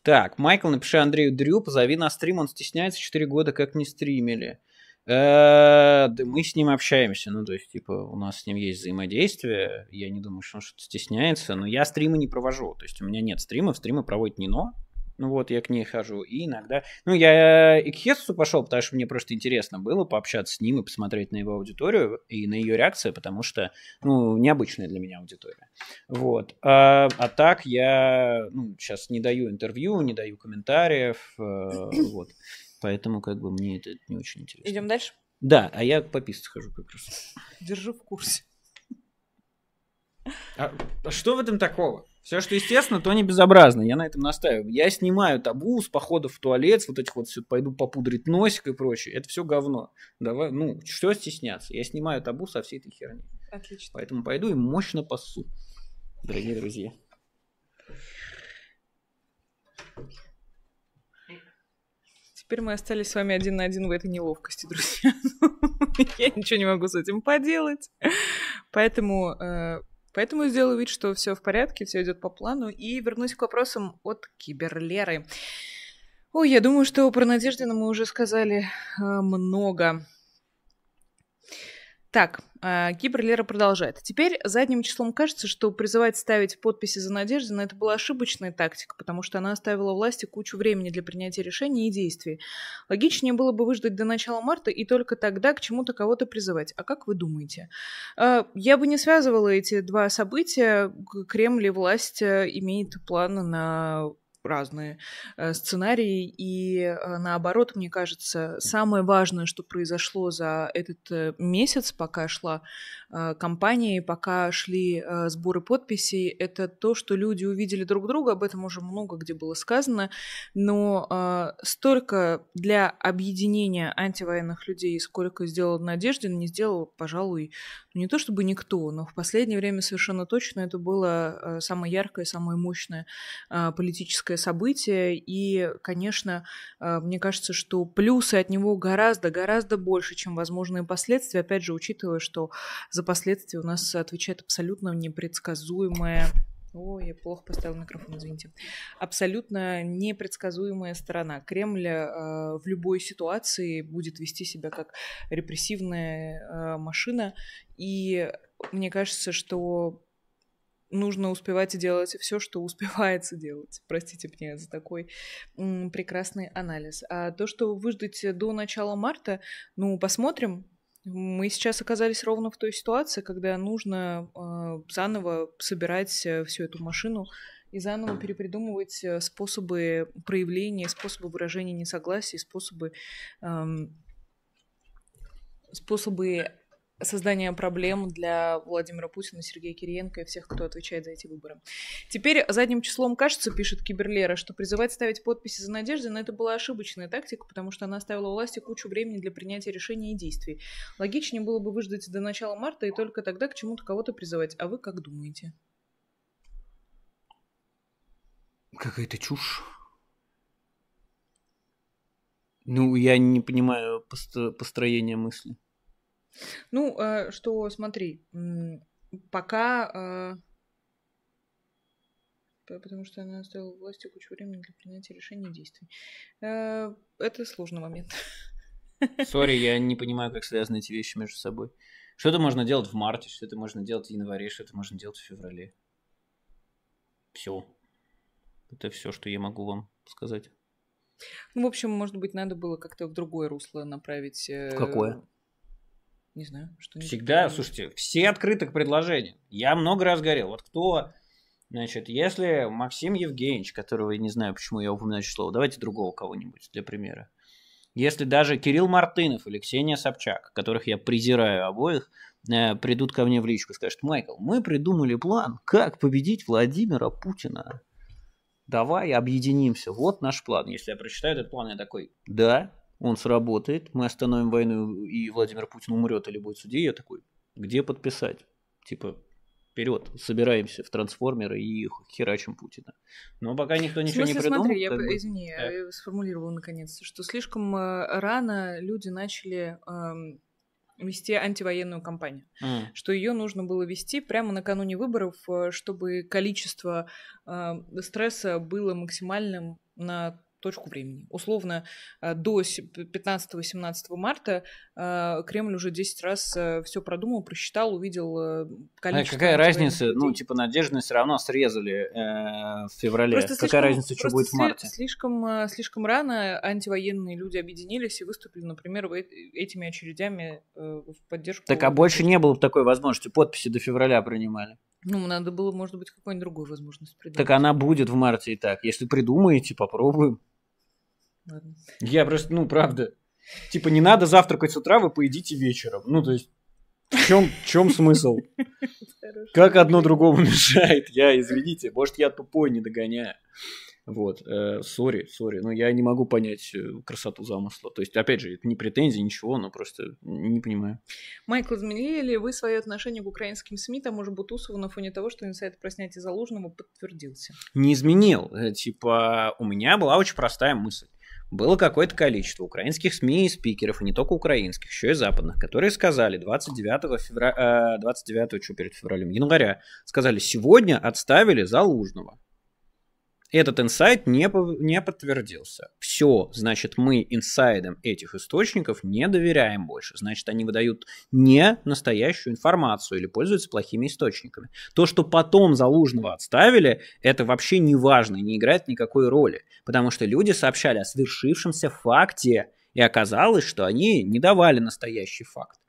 Так, Майкл, напиши Андрею Дрю, позови на стрим, он стесняется, 4 года как не стримили. Э, мы с ним общаемся, ну, то есть, типа, у нас с ним есть взаимодействие, я не думаю, что он что-то стесняется, но я стримы не провожу, то есть у меня нет стримов, стримы проводит Нино, ну вот, я к ней хожу. И иногда... Ну, я и к Хесусу пошел, потому что мне просто интересно было пообщаться с ним и посмотреть на его аудиторию и на ее реакцию, потому что, ну, необычная для меня аудитория. Вот. А, а так я, ну, сейчас не даю интервью, не даю комментариев, э, вот. Поэтому как бы мне это не очень интересно. Идем дальше? Да, а я по писце хожу как раз. Держу в курсе. А, а что в этом такого? Все, что естественно, то не безобразно. Я на этом настаиваю. Я снимаю табу с походов в туалет, с вот этих вот все, пойду попудрить носик и прочее. Это все говно. Давай, ну, что стесняться? Я снимаю табу со всей этой херни. Отлично. Поэтому пойду и мощно пасу, дорогие друзья теперь мы остались с вами один на один в этой неловкости, друзья. [laughs] Ну, я ничего не могу с этим поделать. Поэтому, э, поэтому сделаю вид, что все в порядке, все идет по плану. И вернусь к вопросам от Киберлеры. Ой, я думаю, что про Надеждина мы уже сказали э, много. Так, а, Гиберлера продолжает. Теперь задним числом кажется, что призывать ставить подписи за Надеждина это была ошибочная тактика, потому что она оставила власти кучу времени для принятия решений и действий. Логичнее было бы выждать до начала марта и только тогда к чему-то кого-то призывать. А как вы думаете? А, я бы не связывала эти два события. Кремль и власть э, имеют планы на разные э, сценарии. И э, наоборот, мне кажется, самое важное, что произошло за этот э, месяц, пока шла кампания и пока шли сборы подписей, это то, что люди увидели друг друга. Об этом уже много где было сказано. Но столько для объединения антивоенных людей, сколько сделал Надеждин, не сделал, пожалуй, ну, не то чтобы никто, но в последнее время совершенно точно это было самое яркое, самое мощное политическое историческое событие, и, конечно, э, мне кажется, что плюсы от него гораздо-гораздо больше, чем возможные последствия, опять же, учитывая, что за последствия у нас отвечает абсолютно непредсказуемая Ой, я плохо поставила микрофон, извините. Абсолютно непредсказуемая сторона. Кремль э, в любой ситуации будет вести себя как репрессивная э, машина. И мне кажется, что нужно успевать и делать все, что [laughs] успевается делать. Простите меня за такой м, прекрасный анализ. А то, что выждать до начала марта, ну, посмотрим. Мы сейчас оказались ровно в той ситуации, когда нужно э, заново собирать э, всю эту машину и заново перепридумывать э, способы проявления, способы выражения несогласия, способы, эм, способы создания проблем для Владимира Путина, Сергея Кириенко и всех, кто отвечает за эти выборы. Теперь задним числом кажется, пишет Киберлера, что призывать ставить подписи за надежды, но это была ошибочная тактика, потому что она оставила власти кучу времени для принятия решений и действий. Логичнее было бы выждать до начала марта и только тогда к чему-то кого-то призывать. А вы как думаете? Какая-то чушь. Ну, я не понимаю построения мысли. Ну, э, что, смотри, пока... Э, потому что она оставила власти кучу времени для принятия решений и действий. Э, это сложный момент. [laughs] Сори, я не понимаю, как связаны эти вещи между собой. Что-то можно делать в марте, что-то можно делать в январе, что-то можно делать в феврале. Все. Это все, что я могу вам сказать. Ну, в общем, может быть, надо было как-то в другое русло направить. Э, в какое? Не знаю, что Всегда, слушайте, все открыты к предложениям. Я много раз говорил, вот кто, значит, если Максим Евгеньевич, которого я не знаю, почему я упоминаю слово, давайте другого кого-нибудь для примера. Если даже Кирилл Мартынов или Ксения Собчак, которых я презираю обоих, э, придут ко мне в личку и скажут, Майкл, мы придумали план, как победить Владимира Путина. Давай объединимся. Вот наш план. Если я прочитаю этот план, я такой, да, он сработает, мы остановим войну, и Владимир Путин умрет или будет судей, я такой, где подписать? Типа, вперед, собираемся в трансформеры и херачим Путина. Но пока никто ничего смысле, не придумал. Смотри, я, бы... извини, да. я сформулировала наконец, что слишком э, рано люди начали эм, вести антивоенную кампанию, mm. что ее нужно было вести прямо накануне выборов, э, чтобы количество э, стресса было максимальным на точку времени. Условно, э, до 15-18 марта э, Кремль уже 10 раз э, все продумал, просчитал, увидел количество... А какая разница? Людей. Ну, типа, Надежды все равно срезали в феврале. Просто какая слишком, разница, что будет в марте? Слишком, слишком рано антивоенные люди объединились и выступили, например, этими очередями в поддержку... Так, а больше не было такой возможности? Подписи до февраля принимали. Ну, надо было, может быть, какую-нибудь другую возможность придумать. Так она будет в марте и так. Если придумаете, попробуем. Я просто, ну, правда. Типа, не надо завтракать с утра, вы поедите вечером. Ну, то есть, в чем, в чем смысл? Как одно другому мешает? Я, извините, может, я тупой, не догоняю. Вот, э, сори, э, сори, но я не могу понять э, красоту замысла. То есть, опять же, это не претензии, ничего, но просто не понимаю. Майкл, изменили ли вы свое отношение к украинским СМИ, тому же Бутусову, на фоне того, что инсайт про снятие заложенного подтвердился? Не изменил. Э, типа, у меня была очень простая мысль было какое-то количество украинских СМИ и спикеров, и не только украинских, еще и западных, которые сказали 29 февраля, 29 что перед февралем, января, сказали, сегодня отставили Залужного. Этот инсайт не, не подтвердился. Все, значит, мы инсайдам этих источников не доверяем больше. Значит, они выдают не настоящую информацию или пользуются плохими источниками. То, что потом Залужного отставили, это вообще не важно и не играет никакой роли. Потому что люди сообщали о свершившемся факте, и оказалось, что они не давали настоящий факт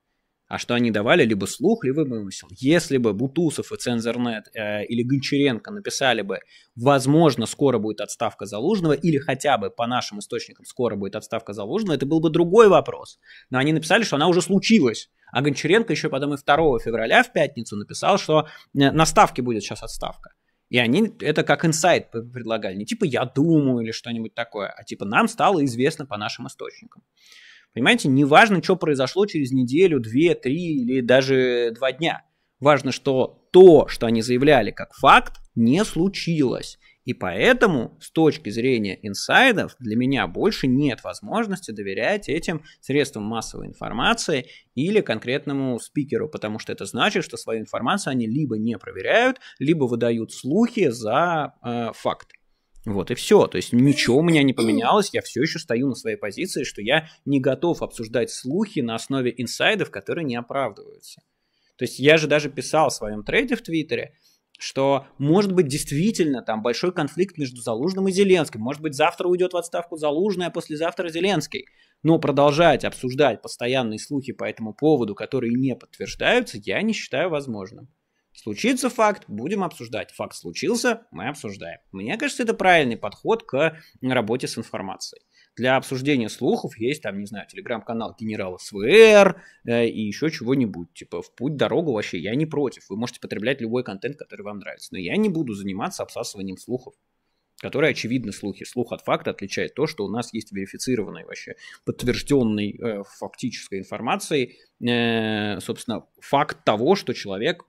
а что они давали либо слух, либо вымысел. Если бы Бутусов и Цензорнет э, или Гончаренко написали бы, возможно, скоро будет отставка Залужного, или хотя бы по нашим источникам скоро будет отставка Залужного, это был бы другой вопрос. Но они написали, что она уже случилась. А Гончаренко еще потом и 2 февраля в пятницу написал, что э, на ставке будет сейчас отставка. И они это как инсайт предлагали. Не типа «я думаю» или что-нибудь такое, а типа «нам стало известно по нашим источникам». Понимаете, неважно, что произошло через неделю, две, три или даже два дня. Важно, что то, что они заявляли как факт, не случилось. И поэтому, с точки зрения инсайдов, для меня больше нет возможности доверять этим средствам массовой информации или конкретному спикеру, потому что это значит, что свою информацию они либо не проверяют, либо выдают слухи за э, факты. Вот и все. То есть ничего у меня не поменялось, я все еще стою на своей позиции, что я не готов обсуждать слухи на основе инсайдов, которые не оправдываются. То есть я же даже писал в своем трейде в Твиттере, что может быть действительно там большой конфликт между Залужным и Зеленским. Может быть завтра уйдет в отставку Залужный, а послезавтра Зеленский. Но продолжать обсуждать постоянные слухи по этому поводу, которые не подтверждаются, я не считаю возможным. Случится факт, будем обсуждать. Факт случился, мы обсуждаем. Мне кажется, это правильный подход к работе с информацией. Для обсуждения слухов есть там, не знаю, телеграм-канал генерала СВР э, и еще чего-нибудь. Типа в путь, дорогу вообще я не против. Вы можете потреблять любой контент, который вам нравится. Но я не буду заниматься обсасыванием слухов которые очевидно слухи. Слух от факта отличает то, что у нас есть верифицированной вообще, подтвержденной э, фактической информацией, э, собственно, факт того, что человек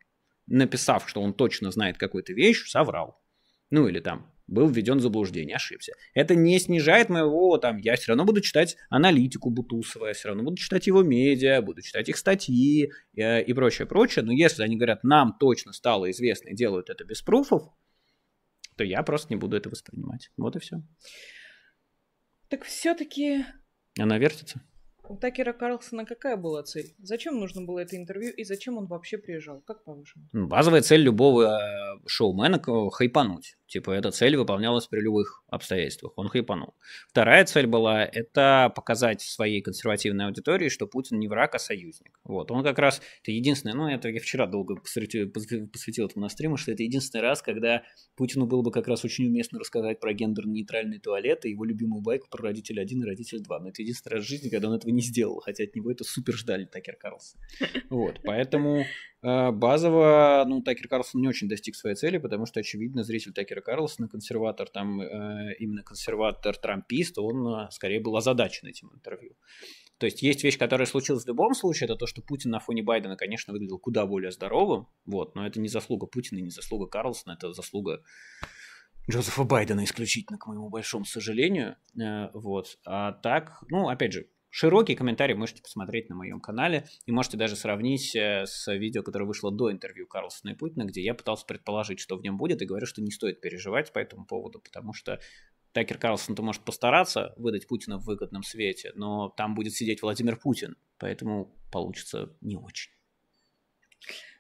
написав, что он точно знает какую-то вещь, соврал. Ну или там был введен в заблуждение, ошибся. Это не снижает моего, там, я все равно буду читать аналитику Бутусова, я все равно буду читать его медиа, буду читать их статьи э, и прочее, прочее. Но если они говорят, нам точно стало известно и делают это без пруфов, то я просто не буду это воспринимать. Вот и все. Так все-таки... Она вертится? У Такера Карлсона какая была цель? Зачем нужно было это интервью и зачем он вообще приезжал? Как по-вашему? Базовая цель любого э, шоумена – э, хайпануть. Типа, эта цель выполнялась при любых обстоятельствах. Он хайпанул. Вторая цель была – это показать своей консервативной аудитории, что Путин не враг, а союзник. Вот. Он как раз, это единственное, ну, это я вчера долго посвятил, посвятил этому на стриму, что это единственный раз, когда Путину было бы как раз очень уместно рассказать про гендерно-нейтральный туалет и его любимую байку про родитель один и родитель два Но это единственный раз в жизни, когда он этого не сделал, хотя от него это супер ждали Такер Карлсон. Вот, поэтому э, базово, ну, Такер Карлсон не очень достиг своей цели, потому что, очевидно, зритель Такер Tucker Карлсона, консерватор, там э, именно консерватор-трампист, он э, скорее был озадачен этим интервью. То есть есть вещь, которая случилась в любом случае, это то, что Путин на фоне Байдена, конечно, выглядел куда более здоровым, вот, но это не заслуга Путина не заслуга Карлсона, это заслуга Джозефа Байдена исключительно, к моему большому сожалению. Э, вот. А так, ну, опять же, Широкий комментарий можете посмотреть на моем канале, и можете даже сравнить э, с видео, которое вышло до интервью Карлсона и Путина, где я пытался предположить, что в нем будет, и говорю, что не стоит переживать по этому поводу, потому что Такер Карлсон-то может постараться выдать Путина в выгодном свете, но там будет сидеть Владимир Путин, поэтому получится не очень.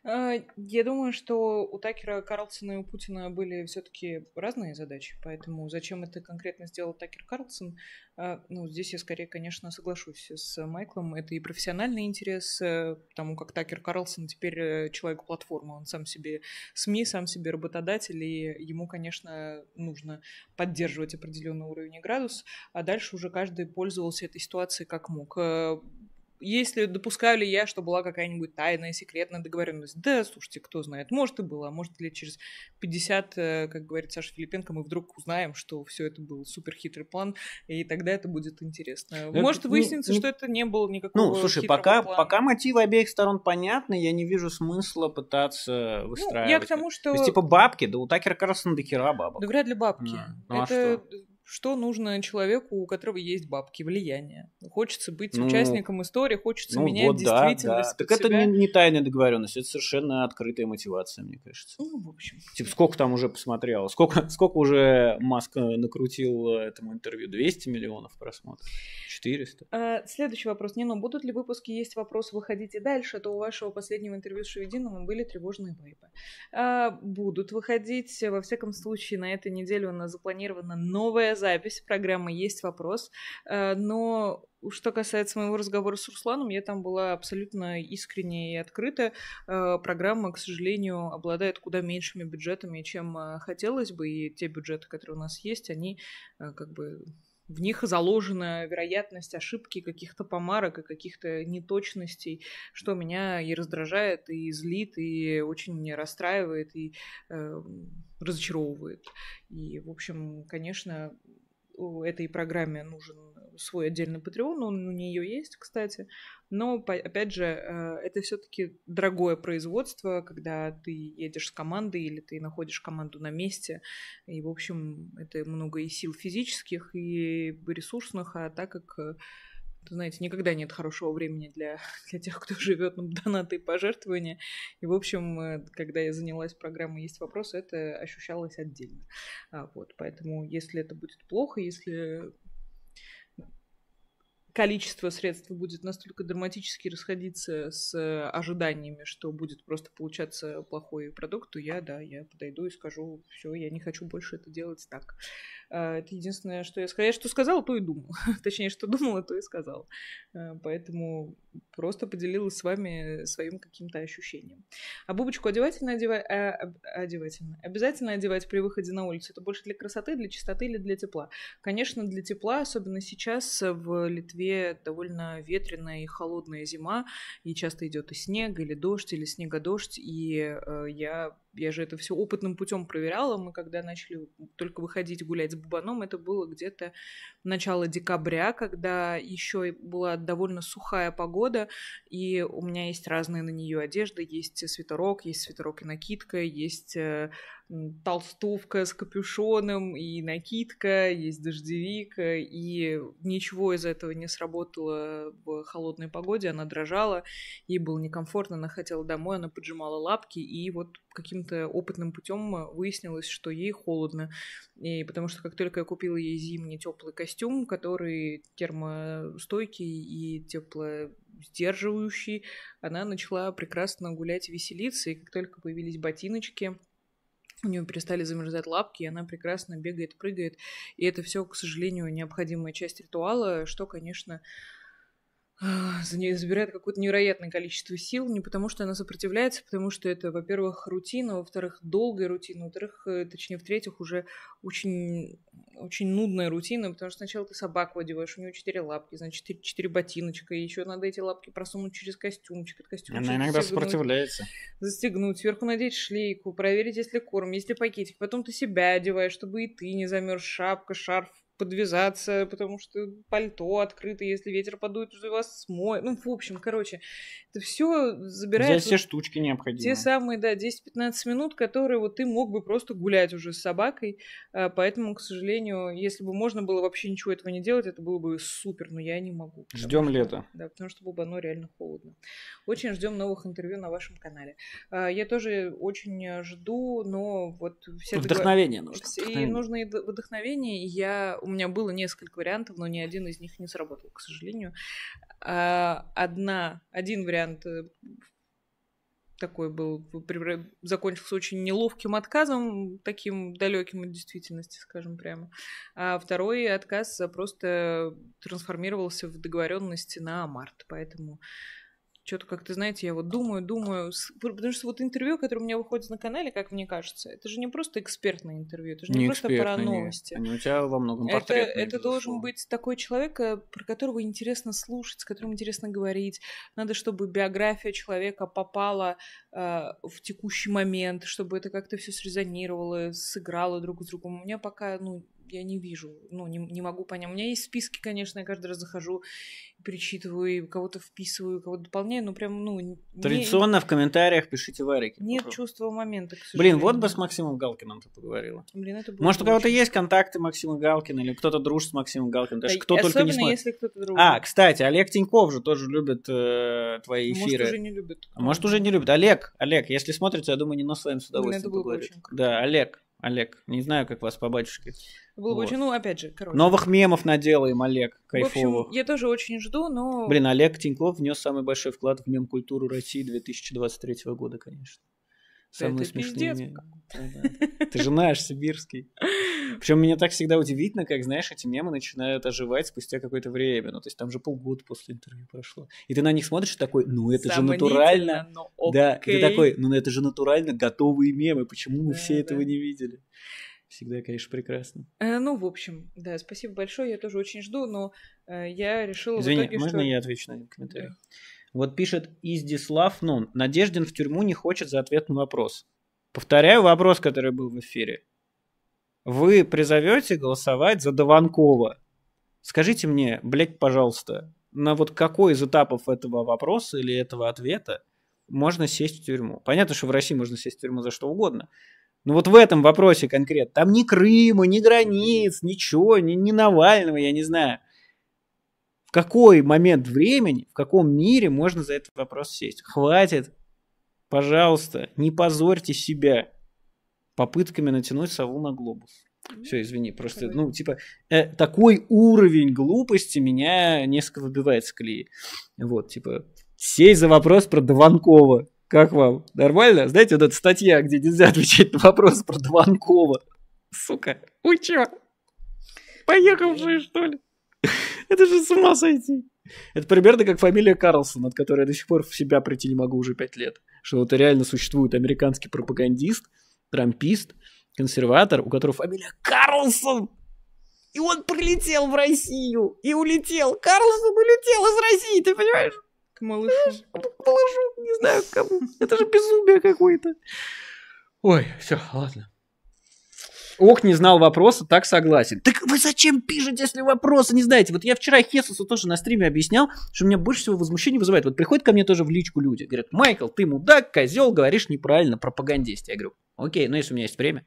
А, я думаю, что у Такера Карлсона и у Путина были все-таки разные задачи, поэтому зачем это конкретно сделал Такер Карлсон? А, ну, здесь я скорее, конечно, соглашусь с Майклом. Это и профессиональный интерес, э, потому как Такер Карлсон теперь э, человек платформы, он сам себе СМИ, сам себе работодатель, и ему, конечно, нужно поддерживать определенный уровень и градус, а дальше уже каждый пользовался этой ситуацией как мог. Э, если допускали я, что была какая-нибудь тайная, секретная договоренность? Да, слушайте, кто знает, может и была, может лет через 50, э, как говорит Саша Филипенко, мы вдруг узнаем, что все это был супер хитрый план, и тогда это будет интересно. Это, может ну, выясниться, ну, что это не было никакого Ну, слушай, пока, плана. пока мотивы обеих сторон понятны, я не вижу смысла пытаться выстраивать. Ну, я к тому, что... То есть, типа бабки, да у Такера Карлсона до хера бабок. Да вряд ли бабки. Ну, а это... а что? что нужно человеку, у которого есть бабки, влияние. Хочется быть ну, участником истории, хочется ну, менять вот, действительность. Да, да. Так это не, не тайная договоренность, это совершенно открытая мотивация, мне кажется. Ну, в общем. Типа, сколько там уже посмотрел, сколько, сколько уже Маск э, накрутил э, этому интервью? 200 миллионов просмотров? 400? А, следующий вопрос. Нино, ну, будут ли выпуски «Есть вопрос, выходите дальше», а то у вашего последнего интервью с Шевединым были тревожные вайпы. А, будут выходить, во всяком случае, на этой неделе у нас запланирована новая запись программы «Есть вопрос», э, но что касается моего разговора с Русланом, я там была абсолютно искренне и открыта. Э, программа, к сожалению, обладает куда меньшими бюджетами, чем э, хотелось бы, и те бюджеты, которые у нас есть, они как бы в них заложена вероятность ошибки каких-то помарок и каких-то неточностей, что меня и раздражает, и злит, и очень расстраивает, и э, разочаровывает. И, в общем, конечно, этой программе нужен свой отдельный Patreon, он у нее есть, кстати. Но, опять же, э, это все-таки дорогое производство, когда ты едешь с командой или ты находишь команду на месте. И, в общем, это много и сил физических, и ресурсных, а так как э, знаете, никогда нет хорошего времени для, [laughs] для тех, кто живет на ну, [laughs] донаты и пожертвования. И, в общем, э, когда я занялась программой «Есть вопросы», это ощущалось отдельно. А, вот, поэтому, если это будет плохо, если количество средств будет настолько драматически расходиться с ожиданиями, что будет просто получаться плохой продукт, то я, да, я подойду и скажу, все, я не хочу больше это делать так. А, это единственное, что я сказала. Я что сказала, то и думала. [laughs] Точнее, что думала, то и сказала. А, поэтому просто поделилась с вами своим каким-то ощущением. А бубочку одевательно одевать... Э, одевательно. Обязательно одевать при выходе на улицу. Это больше для красоты, для чистоты или для тепла? Конечно, для тепла, особенно сейчас в Литве довольно ветреная и холодная зима, и часто идет и снег, или дождь, или снегодождь, и э, я я же это все опытным путем проверяла. Мы когда начали только выходить гулять с Бубаном, это было где-то начала декабря, когда еще была довольно сухая погода, и у меня есть разные на нее одежды. Есть э, свитерок, есть свитерок и накидка, есть э, толстовка с капюшоном и накидка, есть дождевик, э, и ничего из этого не сработало в холодной погоде, она дрожала, ей было некомфортно, она хотела домой, она поджимала лапки, и вот каким-то опытным путем выяснилось, что ей холодно, и потому что как только я купила ей зимний теплый костюм, костюм, который термостойкий и теплосдерживающий. Она начала прекрасно гулять, веселиться, и как только появились ботиночки, у нее перестали замерзать лапки, и она прекрасно бегает, прыгает. И это все, к сожалению, необходимая часть ритуала, что, конечно, а, за нее забирает какое-то невероятное количество сил, не потому что она сопротивляется, а потому что это, во-первых, рутина, во-вторых, долгая рутина, во-вторых, э, точнее, в-третьих, уже очень, очень нудная рутина, потому что сначала ты собаку одеваешь, у нее четыре лапки, значит, четыре, четыре ботиночка, и еще надо эти лапки просунуть через костюмчик, от костюмчика Она иногда сопротивляется. Застегнуть, сверху надеть шлейку, проверить, если корм, если пакетик, потом ты себя одеваешь, чтобы и ты не замерз, шапка, шарф, подвязаться, потому что пальто открыто, если ветер подует, уже вас смоет. Ну, в общем, короче, это все забирает... Взять все штучки необходимые. Те самые, да, 10-15 минут, которые вот ты мог бы просто гулять уже с собакой, а, поэтому, к сожалению, если бы можно было вообще ничего этого не делать, это было бы супер, но я не могу. Ждем лето. Да, потому что было бы оно реально холодно. Очень ждем новых интервью на вашем канале. А, я тоже очень э, жду, но вот все... Вдохновение договор... нужно. И нужно и вдохновение, и я у меня было несколько вариантов, но ни один из них не сработал, к сожалению. А, одна, один вариант э, такой был, закончился очень неловким отказом, таким далеким от действительности, скажем прямо. А второй отказ просто трансформировался в договоренности на март, поэтому что-то как-то, знаете, я вот думаю, думаю, потому что вот интервью, которое у меня выходит на канале, как мне кажется, это же не просто экспертное интервью, это же не, не просто про новости. Они у тебя во многом Это, это должен быть такой человек, э, про которого интересно слушать, с которым интересно говорить. Надо, чтобы биография человека попала э, в текущий момент, чтобы это как-то все срезонировало, сыграло друг с другом. У меня пока, ну, я не вижу, ну, не, не могу понять. У меня есть списки, конечно, я каждый раз захожу, перечитываю, кого-то вписываю, кого-то дополняю, но прям, ну... Традиционно не... в комментариях пишите варики. Нет попробуй. чувства момента, к Блин, вот бы с Максимом Галкиным то поговорила. Блин, это Может, у кого-то есть контакты Максима Галкина или кто-то дружит с Максимом Галкиным, даже да, кто только не смотрит. если кто-то дружит. А, кстати, Олег Тиньков же тоже любит э, твои эфиры. Может, уже не любит. может, уже не любит. Олег, Олег, если смотрится, я думаю, не на своем с удовольствием Блин, это было Очень круто. Да, Олег, Олег. Не знаю, как вас по батюшке. Глубоче, вот. ну, опять же, короче. Новых мемов наделаем, Олег, кайфово. В общем, я тоже очень жду, но... Блин, Олег Тиньков внес самый большой вклад в мем-культуру России 2023 года, конечно. Самые это смешные. Ты же знаешь, сибирский. [laughs] Причем меня так всегда удивительно, как, знаешь, эти мемы начинают оживать спустя какое-то время. Ну, то есть там же полгода после интервью прошло. И ты на них смотришь и такой, ну это же натурально. Да, ты такой, ну это же натурально готовые мемы. Почему мы все этого не видели? Всегда, конечно, прекрасно. А, ну, в общем, да, спасибо большое. Я тоже очень жду, но э, я решила Извини, в итоге, можно что... я отвечу на этот комментарий? Да. Вот пишет Издислав Нун. Надеждин в тюрьму не хочет за ответ на вопрос. Повторяю вопрос, который был в эфире. Вы призовете голосовать за Дованкова? Скажите мне, блядь, пожалуйста, на вот какой из этапов этого вопроса или этого ответа можно сесть в тюрьму? Понятно, что в России можно сесть в тюрьму за что угодно. Но вот в этом вопросе конкретно. Там ни Крыма, ни границ, ничего, ни, ни Навального, я не знаю какой момент времени, в каком мире можно за этот вопрос сесть? Хватит, пожалуйста, не позорьте себя попытками натянуть сову на глобус. Ну, Все, извини, просто, ну, типа, э, такой уровень глупости меня несколько выбивает с колеи. Вот, типа, сесть за вопрос про Дованкова. Как вам? Нормально? Знаете, вот эта статья, где нельзя отвечать на вопрос про Дованкова. Сука, вы чего? Поехал же, что ли? [laughs] Это же с ума сойти. Это примерно как фамилия Карлсон, от которой я до сих пор в себя прийти не могу уже пять лет. Что вот реально существует американский пропагандист, трампист, консерватор, у которого фамилия Карлсон. И он прилетел в Россию и улетел. Карлсон улетел из России, ты понимаешь? К малышу. к малышу, не знаю к кому. Это же безумие какое-то. Ой, все, ладно. Ох, не знал вопроса, так согласен. Так вы зачем пишете, если вопросы не знаете? Вот я вчера Хесусу тоже на стриме объяснял, что меня больше всего возмущение вызывает. Вот приходят ко мне тоже в личку люди, говорят, Майкл, ты мудак, козел, говоришь неправильно, пропагандист. Я говорю, окей, ну если у меня есть время.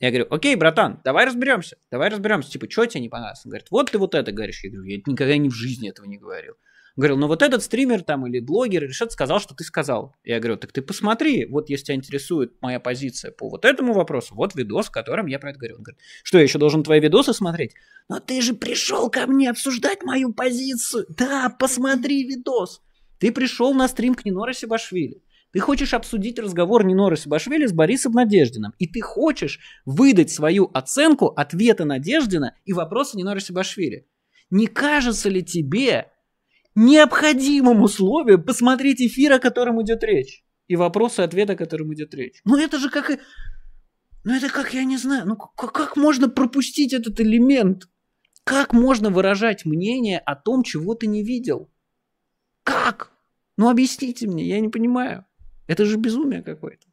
Я говорю, окей, братан, давай разберемся, давай разберемся, типа, что тебе не понравилось? Он говорит, вот ты вот это говоришь. Я говорю, я никогда не в жизни этого не говорил говорил, ну вот этот стример там или блогер или что-то сказал, что ты сказал. Я говорю, так ты посмотри, вот если тебя интересует моя позиция по вот этому вопросу, вот видос, в котором я про это говорю. Он говорит, что я еще должен твои видосы смотреть? Но ты же пришел ко мне обсуждать мою позицию. Да, посмотри видос. Ты пришел на стрим к Нинора Сибашвили. Ты хочешь обсудить разговор Нинора Сибашвили с Борисом Надеждиным. И ты хочешь выдать свою оценку ответа Надеждина и вопроса Нинора Сибашвили. Не кажется ли тебе, необходимым условием посмотреть эфир, о котором идет речь. И вопросы, ответа, о котором идет речь. Ну это же как и... Ну это как, я не знаю, ну как, как можно пропустить этот элемент? Как можно выражать мнение о том, чего ты не видел? Как? Ну объясните мне, я не понимаю. Это же безумие какое-то.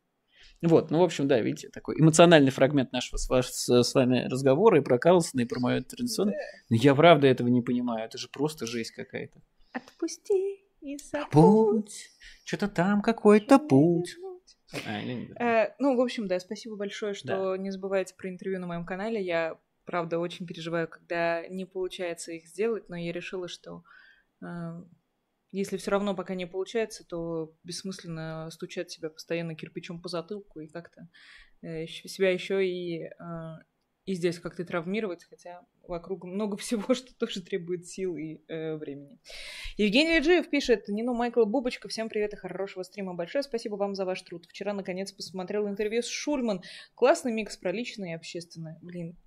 Вот, ну, в общем, да, видите, такой эмоциональный фрагмент нашего с, ваш, с вами разговора и про Карлсона, и про мое традиционное. Но я правда этого не понимаю, это же просто жесть какая-то. Отпусти и забудь. Что-то там какой-то путь. А, э, ну, в общем, да, спасибо большое, что да. не забываете про интервью на моем канале. Я, правда, очень переживаю, когда не получается их сделать, но я решила, что э, если все равно пока не получается, то бессмысленно стучать себя постоянно кирпичом по затылку и как-то э, себя еще и э, и здесь как-то травмировать, хотя вокруг много [laughs] всего, что тоже требует сил и э, времени. Евгений Леджиев пишет, Нину Майкл Бубочка, всем привет и хорошего стрима. Большое спасибо вам за ваш труд. Вчера, наконец, посмотрел интервью с Шульман. Классный микс про личное и общественное. Блин,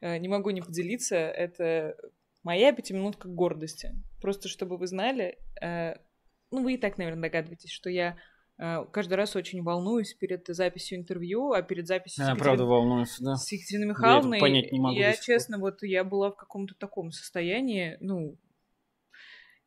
э, не могу не поделиться, это моя пятиминутка гордости. Просто чтобы вы знали, э, ну вы и так, наверное, догадываетесь, что я Э, каждый раз очень волнуюсь перед записью интервью, а перед записью... Я, Екатерин... правда, волнуюсь, да. С Екатериной Михайловной. Я понять не могу. Я, честно, вот я была в каком-то таком состоянии, ну,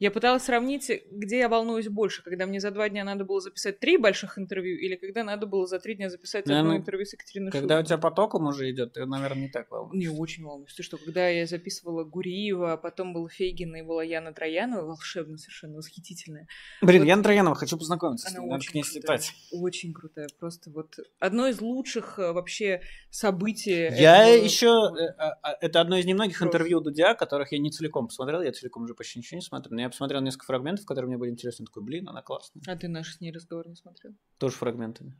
я пыталась сравнить, где я волнуюсь больше, когда мне за два дня надо было записать три больших интервью, или когда надо было за три дня записать наверное, одно ну, интервью с Екатериной Когда Шубиной. у тебя потоком уже идет, ты, наверное, не так волнуешься. Не очень волнуюсь. Ты что, когда я записывала Гуриева, а потом был Фейгина и была Яна Троянова, волшебно совершенно, восхитительная. Блин, вот... Яна Троянова, хочу познакомиться Она с ней, надо к ней крутая, Очень крутая, просто вот одно из лучших э, вообще событий. Я этого... еще... Э, а, а, это одно из немногих просто. интервью Дудя, которых я не целиком посмотрел, я целиком уже почти ничего не смотрю, но я посмотрел несколько фрагментов, которые мне были интересны. Такой, блин, она классная. А ты наш с ней разговор не смотрел? Тоже фрагментами.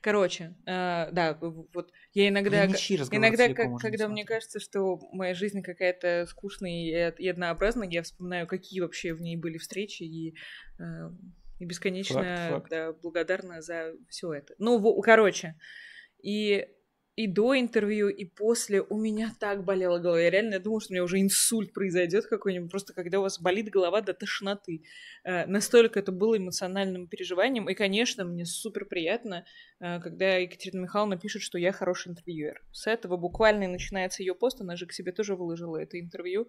Короче, э, да, вот я иногда... Я иногда, как, когда мне кажется, что моя жизнь какая-то скучная и, однообразная, я вспоминаю, какие вообще в ней были встречи и... Э, и бесконечно факт, факт. Да, благодарна за все это. Ну, короче, и и до интервью, и после у меня так болела голова. Я реально думала, что у меня уже инсульт произойдет какой-нибудь, просто когда у вас болит голова до тошноты. Э, настолько это было эмоциональным переживанием. И, конечно, мне супер приятно, э, когда Екатерина Михайловна пишет, что я хороший интервьюер. С этого буквально начинается ее пост, она же к себе тоже выложила это интервью.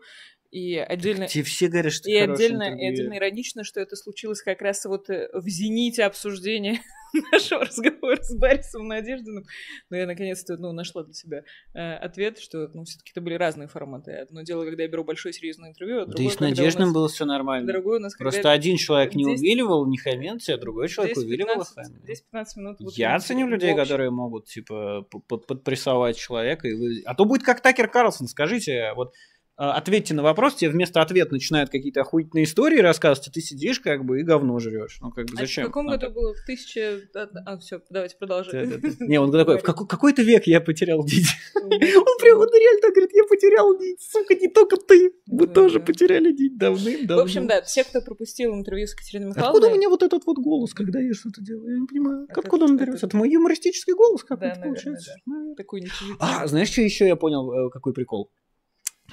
И отдельно... Те все говорят, что и отдельно, и отдельно иронично, что это случилось как раз вот э, в зените обсуждения [laughs] нашего разговора с Борисом Надеждиным. Но я наконец-то ну, нашла для себя э, ответ, что ну, все-таки это были разные форматы. Одно дело, когда я беру большое серьезное интервью, а другое, Да и с Надеждным нас... было все нормально. Другое у нас Просто когда... один человек не 10... увиливал Нехаменца, а другой человек 10, увиливал Хаменца. минут. Вот я ценю людей, которые могут типа под подпрессовать человека. И вы... А то будет как Такер Карлсон, скажите. Вот а, ответьте на вопрос, тебе вместо ответа начинают какие-то охуительные истории рассказывать, а ты сидишь как бы и говно жрешь. Ну, как бы а зачем? А в каком надо? году было? В тысяче... А, все, давайте продолжим. [laughs] Не, он такой, в какой-то век я потерял нить. Он прям, он реально так говорит, я потерял нить, сука, не только ты, мы тоже потеряли нить давным-давно. В общем, да, все, кто пропустил интервью с Катериной Михайловной... Откуда у меня вот этот вот голос, когда я что-то делаю? Я не понимаю, откуда он берется? Это мой юмористический голос какой-то получается. Такой не А, знаешь, что еще я понял, э, какой прикол?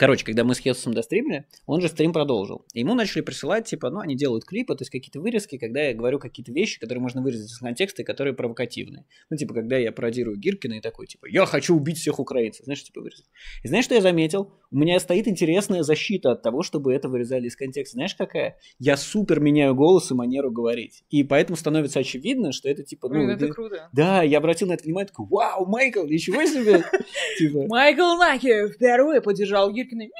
Короче, когда мы с Хесусом достримили, он же стрим продолжил. Ему начали присылать, типа, ну, они делают клипы, то есть какие-то вырезки, когда я говорю какие-то вещи, которые можно вырезать из контекста и которые провокативные. Ну, типа, когда я пародирую Гиркина и такой, типа, я хочу убить всех украинцев, знаешь, типа, вырезать. И знаешь, что я заметил? У меня стоит интересная защита от того, чтобы это вырезали из контекста. Знаешь, какая? Я супер меняю голос и манеру говорить. И поэтому становится очевидно, что это, типа, ну... Блин, ну это ты... круто. Да, я обратил на это внимание, такой, вау, Майкл, ничего себе! [laughs] Типа. Майкл Нахев впервые поддержал Гиркина пикны.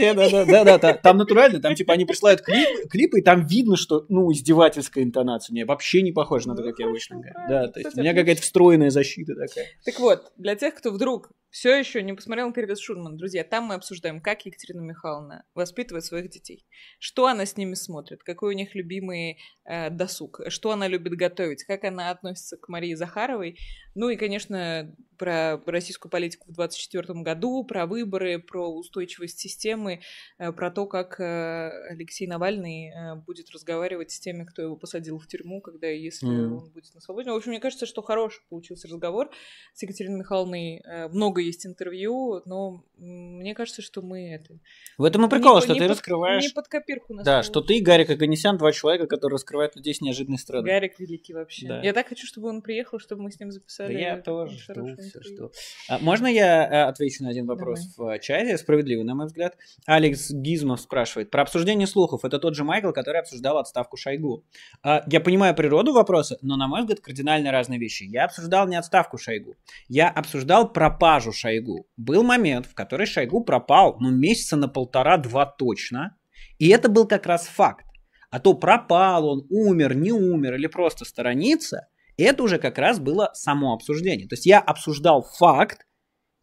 Да, да, да, да, да, там натурально, там типа они присылают клип, клипы, и там видно, что, ну, издевательская интонация. Мне вообще не похоже на то, как я ну, обычно говорю. Да, то есть у меня какая-то встроенная защита такая. Так вот, для тех, кто вдруг все еще не посмотрел «Перевес Шурман», друзья, там мы обсуждаем, как Екатерина Михайловна воспитывает своих детей, что она с ними смотрит, какой у них любимый э, досуг, что она любит готовить, как она относится к Марии Захаровой, ну и, конечно, про российскую политику в 2024 году, про выборы, про устойчивость системы, э, про то, как э, Алексей Навальный э, будет разговаривать с теми, кто его посадил в тюрьму, когда если mm. он будет на свободе. Ну, в общем, мне кажется, что хороший получился разговор с Екатериной Михайловной. Много есть интервью, но мне кажется, что мы это... В этом и прикол, не, что не ты под, раскрываешь... Не под копирку нас. Да, что ты, Гарик Аганесян, два человека, которые раскрывают людей с неожиданной стороны. Гарик великий вообще. Да. Я так хочу, чтобы он приехал, чтобы мы с ним записали да, я тоже жду, все жду. А, можно я э, отвечу на один вопрос Давай. в чате? Справедливый, на мой взгляд. Алекс Гизмов спрашивает. Про обсуждение слухов. Это тот же Майкл, который обсуждал отставку Шойгу. А, я понимаю природу вопроса, но, на мой взгляд, кардинально разные вещи. Я обсуждал не отставку Шойгу. Я обсуждал пропажу Шойгу. Был момент, в который Шойгу пропал, ну, месяца на полтора-два точно. И это был как раз факт. А то пропал он, умер, не умер или просто сторонится – это уже как раз было само обсуждение. То есть я обсуждал факт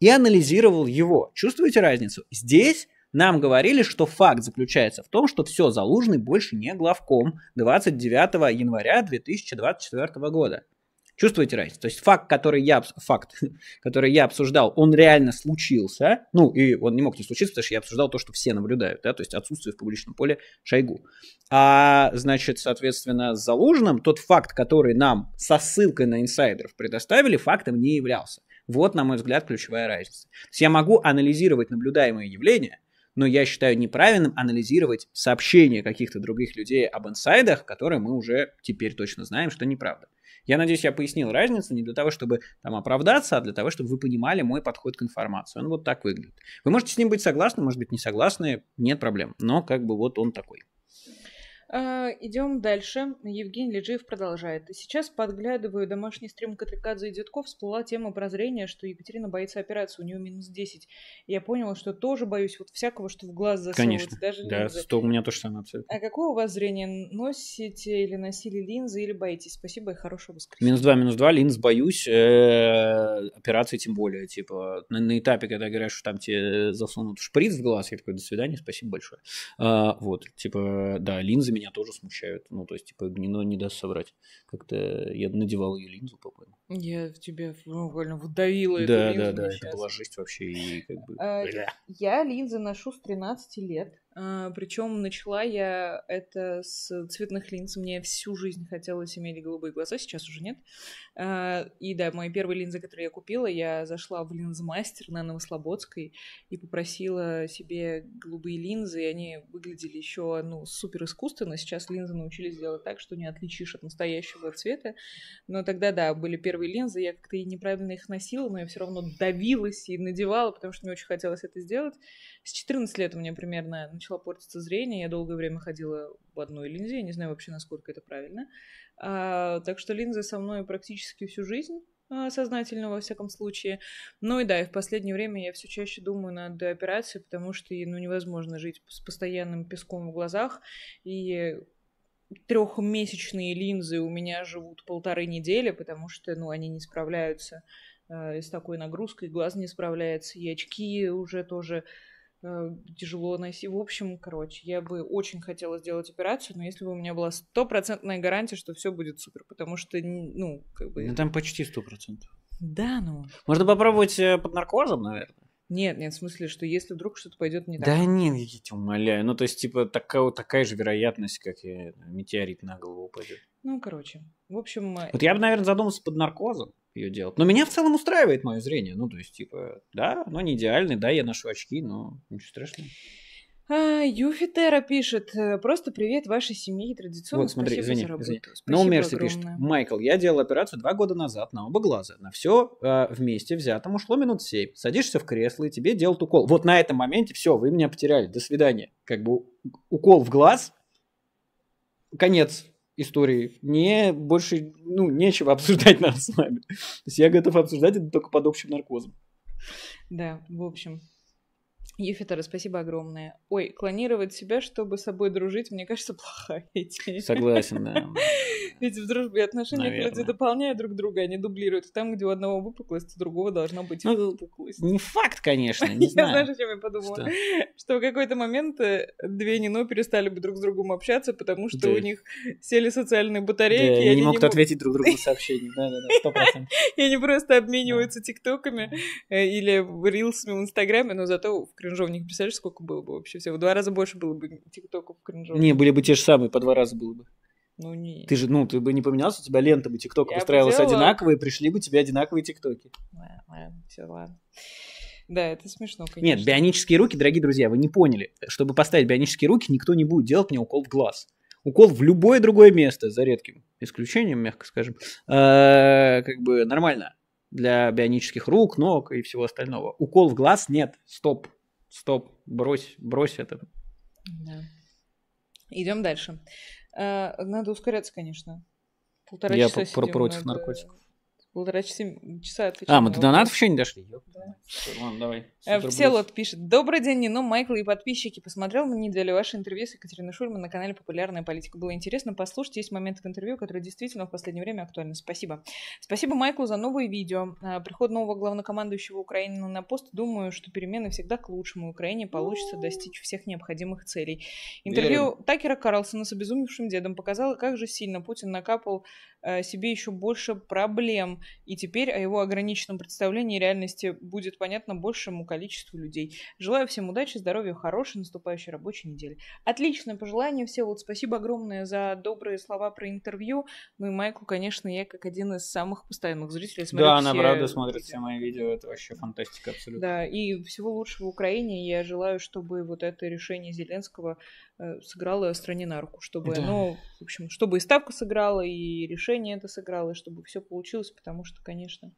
и анализировал его. Чувствуете разницу? Здесь нам говорили, что факт заключается в том, что все, Залужный больше не главком 29 января 2024 года. Чувствуете разницу? То есть факт, который я, факт, [laughs] который я обсуждал, он реально случился. Ну, и он не мог не случиться, потому что я обсуждал то, что все наблюдают, да, то есть отсутствие в публичном поле Шойгу. А, значит, соответственно, с Залужным тот факт, который нам со ссылкой на инсайдеров предоставили, фактом не являлся. Вот, на мой взгляд, ключевая разница. То есть я могу анализировать наблюдаемые явления, но я считаю неправильным анализировать сообщения каких-то других людей об инсайдах, которые мы уже теперь точно знаем, что неправда. Я надеюсь, я пояснил разницу не для того, чтобы там оправдаться, а для того, чтобы вы понимали мой подход к информации. Он вот так выглядит. Вы можете с ним быть согласны, может быть, не согласны, нет проблем. Но как бы вот он такой. А, идем дальше. Евгений Леджиев продолжает. Сейчас подглядываю домашний стрим Катрикадзе и Дедков. Всплыла тема прозрения, что Екатерина боится операции, у нее минус 10. Я поняла, что тоже боюсь вот всякого, что в глаз засовывать. Конечно, даже да, Что у меня то же самое абсолютно. А какое у вас зрение? Носите или носили линзы, или боитесь? Спасибо и хорошего воскресенья. Минус 2, минус 2, линз боюсь, э, операции тем более. Типа на этапе, когда говорят, что там тебе засунут шприц в глаз, я такой, до свидания, спасибо большое. А, вот, типа, да, линзы меня тоже смущают. Ну, то есть, типа, не, ну, не даст соврать. Как-то я надевал ее линзу, по-моему. Я в тебе ну, буквально выдавила да, эту линзу. Да, да, да, это была жесть вообще. И как бы... а, я линзы ношу с 13 лет. А, Причем начала я это с цветных линз. Мне всю жизнь хотелось иметь голубые глаза, сейчас уже нет. А, и да, мои первые линзы, которые я купила, я зашла в линзмастер на Новослободской и попросила себе голубые линзы, и они выглядели еще ну, супер искусственно. Сейчас линзы научились делать так, что не отличишь от настоящего цвета. Но тогда, да, были первые линзы, я как-то и неправильно их носила, но я все равно давилась и надевала, потому что мне очень хотелось это сделать. С 14 лет у меня примерно начало портиться зрение, я долгое время ходила в одной линзе, я не знаю вообще, насколько это правильно. А, так что линзы со мной практически всю жизнь а, сознательно, во всяком случае. Ну и да, и в последнее время я все чаще думаю над операцией, потому что ну, невозможно жить с постоянным песком в глазах. И трехмесячные линзы у меня живут полторы недели, потому что ну, они не справляются а, с такой нагрузкой, глаз не справляется, и очки уже тоже Э, тяжело носить. В общем, короче, я бы очень хотела сделать операцию, но если бы у меня была стопроцентная гарантия, что все будет супер, потому что, ну, как бы... Ну, там почти сто процентов. Да, ну... Можно попробовать э, под наркозом, наверное. Нет, нет, в смысле, что если вдруг что-то пойдет не так. Да нет, я тебя умоляю. Ну, то есть, типа, такая, такая же вероятность, как и э, метеорит на голову упадет. Ну, короче, в общем... Вот я бы, наверное, задумался под наркозом ее делать. Но меня в целом устраивает мое зрение. Ну, то есть, типа, да, оно не идеальное, да, я ношу очки, но ничего страшного. А, Юфитера пишет. Э, Просто привет вашей семье и традиционно вот, смотри, спасибо извини, за работу. Извини. Ну, спасибо Но Мерси пишет. Майкл, я делал операцию два года назад на оба глаза. На все э, вместе взятом ушло минут семь. Садишься в кресло и тебе делают укол. Вот на этом моменте все, вы меня потеряли. До свидания. Как бы укол в глаз. Конец истории, мне больше, ну, нечего [laughs] обсуждать нас с вами. То есть я готов обсуждать это только под общим наркозом. Да, в общем, Юфитера, [laughs] спасибо огромное. Ой, клонировать себя, чтобы с собой дружить, мне кажется, [laughs] плохая идея. Согласен, да. [laughs] Ведь в дружбе отношения Наверное. люди дополняют друг друга, они дублируют. Там, где у одного выпуклость, у другого должна быть ну, выпуклость. Не факт, конечно, не знаю. Я знаешь, о чем я подумала? Что, что в какой-то момент э, две Нино перестали бы друг с другом общаться, потому что да. у них сели социальные батарейки. Да, и они не могут не... ответить друг другу сообщением. Да-да-да, И они просто обмениваются тиктоками э, или рилсами в Инстаграме, но зато в кринжовник, представляешь, сколько было бы вообще всего? В два раза больше было бы тиктоков кринжовников. Не, были бы те же самые, по два раза было бы. Ну, не. Ты же, ну, ты бы не поменялся, у тебя лента бы тикток устраивалась одинаковые, пришли бы тебе одинаковые тиктоки. Ладно, ладно, все, ладно. Да, это смешно, конечно. Нет, бионические руки, дорогие друзья, вы не поняли. Чтобы поставить бионические руки, никто не будет делать мне укол в глаз. Укол в любое другое место, за редким исключением, мягко скажем, э, как бы нормально для бионических рук, ног и всего остального. Укол в глаз нет, стоп стоп, брось, брось это. Да. Идем дальше. Э, надо ускоряться, конечно. Полтора Я часа Я сидим, против надо... наркотиков. Полтора часа отвечаю. А, мы до донатов еще не дошли? Да. Ладно, давай. Э, Всеволод пишет. Добрый день, Нино, Майкл и подписчики. Посмотрел на неделю ваше интервью с Екатериной Шульман на канале «Популярная политика». Было интересно послушать. Есть моменты в интервью, которые действительно в последнее время актуальны. Спасибо. Спасибо Майклу за новое видео. Э, приход нового главнокомандующего Украины на пост. Думаю, что перемены всегда к лучшему. Украине получится достичь всех необходимых целей. Интервью Верим. Такера Карлсона с обезумевшим дедом показало, как же сильно Путин накапал Э, себе еще больше проблем. И теперь о его ограниченном представлении реальности будет понятно большему количеству людей. Желаю всем удачи, здоровья, хорошей наступающей рабочей недели. Отличное пожелание, все. Вот спасибо огромное за добрые слова про интервью. Ну и Майку, конечно, я как один из самых постоянных зрителей смотрю Да, все... она правда смотрит все мои видео, это вообще фантастика абсолютно. Да, и всего лучшего Украине. Я желаю, чтобы вот это решение Зеленского Э, сыграла стране на руку, чтобы да. оно, в общем, чтобы и ставка сыграла, и решение это сыграло, и чтобы все получилось, потому что, конечно...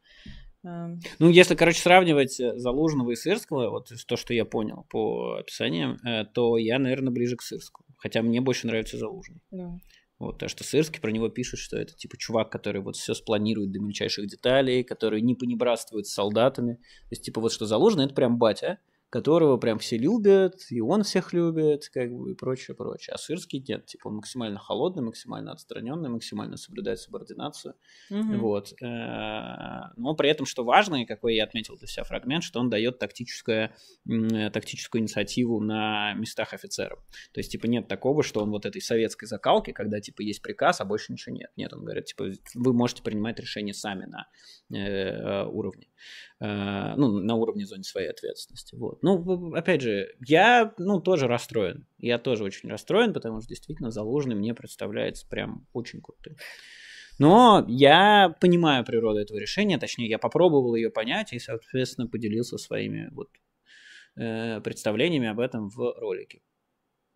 Эм, ну, если, короче, сравнивать э, Залужного и Сырского, вот то, что я понял по описаниям, э, то я, наверное, ближе к Сырскому, хотя мне больше нравится Залужный. Да. Вот, то что Сырский про него пишет, что это типа чувак, который вот все спланирует до мельчайших деталей, который не понебратствует с солдатами. То есть, типа, вот что Залужный, это прям батя, которого прям все любят, и он всех любит, как бы, и прочее, прочее. А Сырский нет, типа, он максимально холодный, максимально отстраненный, максимально соблюдает субординацию, угу. вот. Э, но при этом, что важно, и какой я отметил для себя фрагмент, что он дает тактическое, тактическую инициативу на местах офицеров. То есть, типа, нет такого, что он вот этой советской закалки, когда, типа, есть приказ, а больше ничего нет. Нет, он говорит, типа, вы можете принимать решения сами на э, уровне. Э, ну, на уровне зоны своей ответственности. Вот. Ну, опять же, я, ну, тоже расстроен. Я тоже очень расстроен, потому что действительно заложенный мне представляется прям очень крутым. Но я понимаю природу этого решения, точнее, я попробовал ее понять и, соответственно, поделился своими вот э, представлениями об этом в ролике.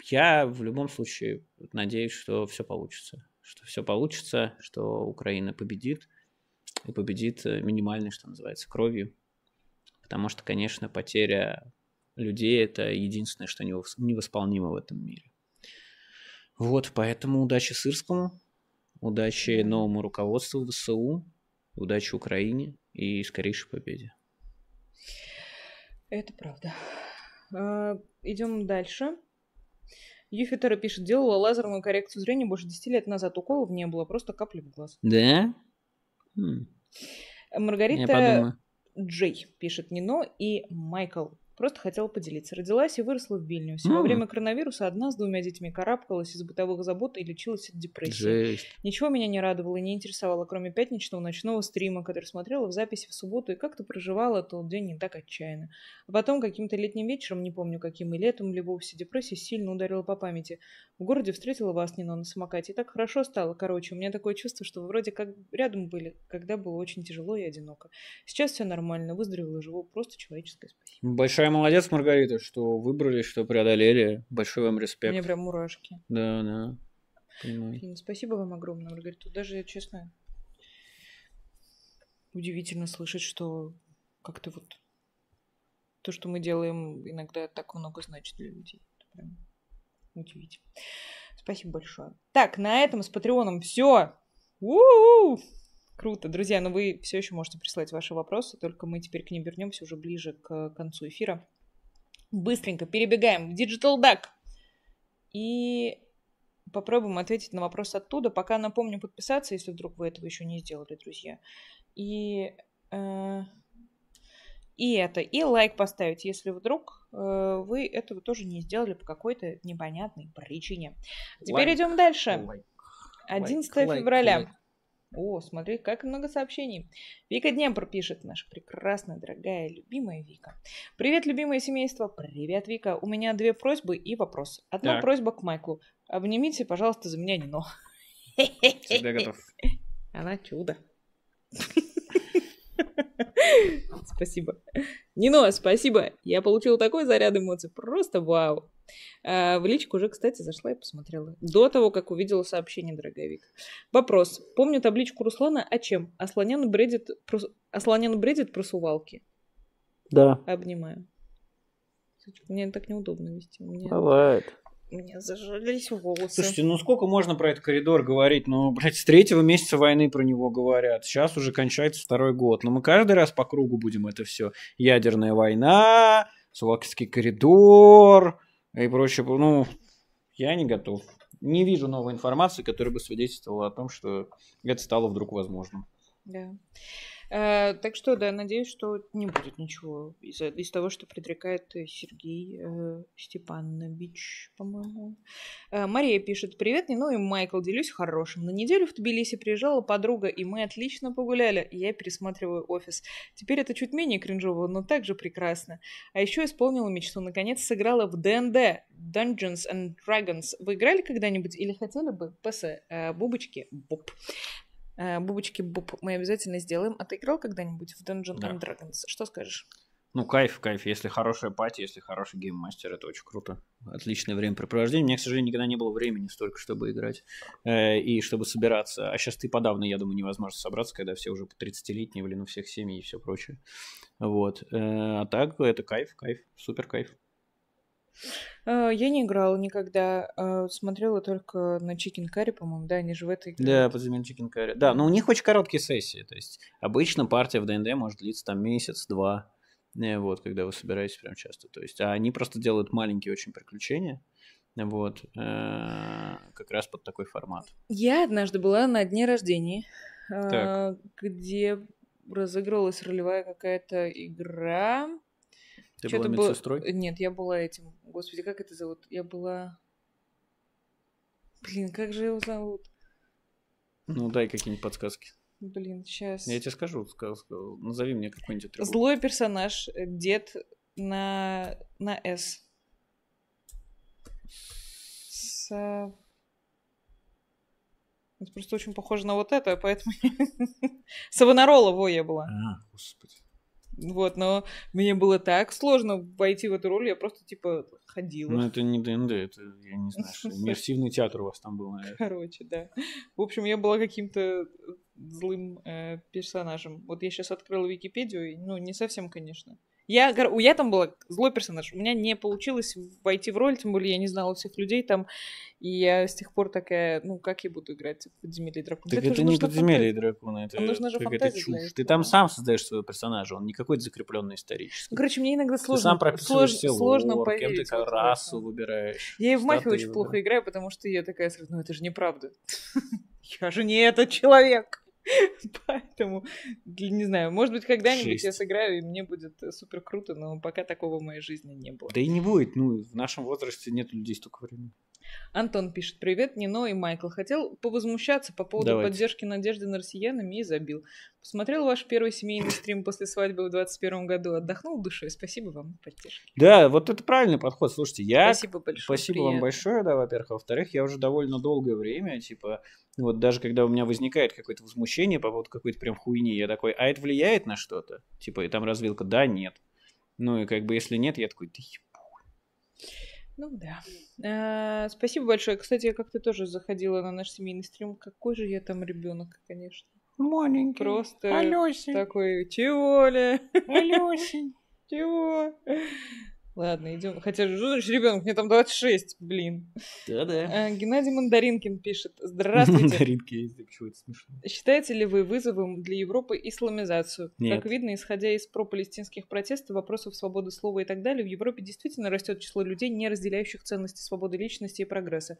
Я в любом случае надеюсь, что все получится. Что все получится, что Украина победит, и победит э, минимальной, что называется, кровью. Потому что, конечно, потеря людей – это единственное, что невосполнимо в этом мире. Вот, поэтому удачи Сырскому, удачи новому руководству ВСУ, удачи Украине и скорейшей победе. Это правда. А, идем дальше. Юфитера пишет, делала лазерную коррекцию зрения больше 10 лет назад. Уколов не было, просто капли в глаз. Да? Хм. Маргарита Джей пишет Нино и Майкл Просто хотела поделиться. Родилась и выросла в Вильнюсе. Mm. Во время коронавируса одна с двумя детьми карабкалась из бытовых забот и лечилась от депрессии. Жесть. Ничего меня не радовало и не интересовало, кроме пятничного ночного стрима, который смотрела в записи в субботу и как-то проживала тот день не так отчаянно. А потом каким-то летним вечером, не помню каким, и летом, либо вовсе депрессия сильно ударила по памяти. В городе встретила вас, Нина, на самокате. И так хорошо стало. Короче, у меня такое чувство, что вы вроде как рядом были, когда было очень тяжело и одиноко. Сейчас все нормально, выздоровела, живу. Просто человеческое спасибо. Большое большая молодец, Маргарита, что выбрали, что преодолели. Большой вам респект. Мне прям мурашки. Да, да. Понимаю. спасибо вам огромное, Маргарита. Даже, честно, удивительно слышать, что как-то вот то, что мы делаем, иногда так много значит для людей. Это прям удивительно. Спасибо большое. Так, на этом с Патреоном все. У-у-у! Круто. Друзья, но ну вы все еще можете присылать ваши вопросы, только мы теперь к ним вернемся уже ближе к концу эфира. Быстренько перебегаем в Digital Duck и попробуем ответить на вопрос оттуда. Пока напомню подписаться, если вдруг вы этого еще не сделали, друзья. И, э, и это, и лайк поставить, если вдруг э, вы этого тоже не сделали по какой-то непонятной причине. Теперь лайк, идем дальше. Лайк, 11 лайк, февраля. Лайк. О, смотри, как много сообщений. Вика Днепр пишет, наша прекрасная, дорогая, любимая Вика. Привет, любимое семейство. Привет, Вика. У меня две просьбы и вопрос. Одна так. просьба к Майклу. Обнимите, пожалуйста, за меня Нино. Всегда готов. [laughs] Она чудо. [laughs] [laughs] Спасибо. Нино, спасибо. Я получила такой заряд эмоций. Просто вау. А, в личку уже, кстати, зашла и посмотрела. До того, как увидела сообщение, дорогая Вика. Вопрос. Помню табличку Руслана. А чем? Ослонян бредит, Ослонян Асланян бредит про сувалки. Да. Обнимаю. Мне так неудобно вести. Мне... Бывает меня зажались волосы. Слушайте, ну сколько можно про этот коридор говорить? Ну, блядь, с третьего месяца войны про него говорят. Сейчас уже кончается второй год. Но мы каждый раз по кругу будем это все. Ядерная война, Сувакский коридор и прочее. Ну, я не готов. Не вижу новой информации, которая бы свидетельствовала о том, что это стало вдруг возможным. Да. Э, так что, да, надеюсь, что не будет ничего из, из того, что предрекает Сергей э, Степанович, по-моему. Э, Мария пишет, привет, ну и Майкл, делюсь хорошим. На неделю в Тбилиси приезжала подруга, и мы отлично погуляли. Я пересматриваю офис. Теперь это чуть менее кринжово, но также прекрасно. А еще исполнила мечту, наконец сыграла в ДНД, Dungeons and Dragons. Вы играли когда-нибудь или хотели бы? ПС, э, бубочки, боб. Э, бубочки буб мы обязательно сделаем. А ты играл когда-нибудь в Dungeon да. and Dragons? Что скажешь? Ну, кайф, кайф. Если хорошая пати, если хороший гейммастер, это очень круто. Отличное времяпрепровождение. У меня, к сожалению, никогда не было времени столько, чтобы играть э, и чтобы собираться. А сейчас ты подавно, я думаю, невозможно собраться, когда все уже 30-летние, блин, у всех семьи и все прочее. Вот. Э, а так, это кайф, кайф, супер кайф. Э, я не играла никогда. Э, смотрела только на Чикен Карри, по-моему, да, они же в этой игре. Да, подземелье Чикен Карри. Да, но у них очень короткие сессии. То есть обычно партия в ДНД может длиться там месяц-два. Э, вот, когда вы собираетесь прям часто. То есть, а они просто делают маленькие очень приключения. Вот. Как раз под такой формат. Я однажды была на дне рождения, так. где разыгрывалась ролевая какая-то игра ты Что-то была медсестрой? Был... Нет, я была этим. Господи, как это зовут? Я была... Блин, как же его зовут? Ну, дай какие-нибудь подсказки. Блин, сейчас. Я тебе скажу, сказку. назови мне какой-нибудь атрибут. Злой персонаж, э, дед на, на S. С... Э, это просто очень похоже на вот это, поэтому... [laughs] Савонарола, во, я была. А, господи. Вот, но мне было так сложно войти в эту роль, я просто, типа, ходила. Ну, это не ДНД, это, я не знаю, что [laughs] иммерсивный театр у вас там был, наверное. Короче, да. В общем, я была каким-то злым э, персонажем. Вот я сейчас открыла Википедию, ну, не совсем, конечно. Я, я там была злой персонаж. У меня не получилось войти в роль, тем более я не знала всех людей там. И я с тех пор такая, ну, как я буду играть типа, в подземелье дракона? Так это, не подземелье фантаз... дракона, это нужна же фантазия чушь. Ты там сам создаешь своего персонажа, он не какой-то закрепленный исторический. короче, мне иногда сложно. Ты сам прописываешь слож, сложно лор, Кем ты вот расу это. выбираешь. Я и в Махе очень плохо играю, потому что я такая сразу, ну, это же неправда. [laughs] Я же не этот человек. [laughs] Поэтому, не знаю, может быть, когда-нибудь я сыграю, и мне будет э, супер круто, но пока такого в моей жизни не было. Да и не будет, ну, в нашем возрасте нет людей столько времени. Антон пишет, привет, Нино и Майкл. Хотел повозмущаться по поводу Давайте. поддержки надежды на россиянами и забил. Посмотрел ваш первый семейный стрим после свадьбы в 21 году, отдохнул душой. Спасибо вам за поддержку. Да, вот это правильный подход. Слушайте, я... Спасибо большое. Спасибо приятно. вам большое, да, во-первых. А во-вторых, я уже довольно долгое время, типа, вот даже когда у меня возникает какое-то возмущение по поводу какой-то прям хуйни, я такой, а это влияет на что-то? Типа, и там развилка, да, нет. Ну и как бы если нет, я такой, да Ну да. А, спасибо большое. Кстати, я как-то тоже заходила на наш семейный стрим. Какой же я там ребенок, конечно. Маленький. Просто Алёсень. такой, чего ли? Алёсень. [laughs] Чего? Ладно, идем. Хотя Жужич ребенок, мне там 26, блин. Да-да. Э, Геннадий Мандаринкин пишет. [laughs] Здравствуйте. Мандаринки ездят, почему это смешно. Считаете ли вы вызовом для Европы исламизацию? Нет. Как видно, исходя из пропалестинских протестов, вопросов свободы слова и так далее, в Европе действительно растет число людей, не разделяющих ценности свободы личности и прогресса.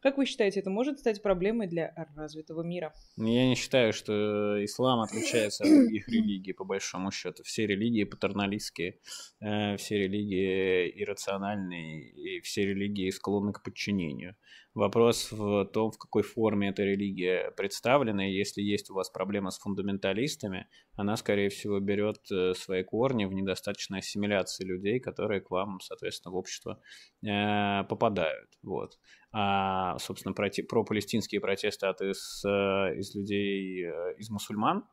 Как вы считаете, это может стать проблемой для развитого мира? Ну, я не считаю, что э, ислам отличается от других религий, по большому счету. Все религии патерналистские, э, все религии иррациональные, и все религии склонны к подчинению. Вопрос в том, в какой форме эта религия представлена. И если есть у вас проблема с фундаменталистами, она, скорее всего, берет э, свои корни в недостаточной ассимиляции людей, которые к вам, соответственно, в общество э, попадают. Вот. А, собственно, проти- про палестинские протесты от из, э, из людей, из мусульман,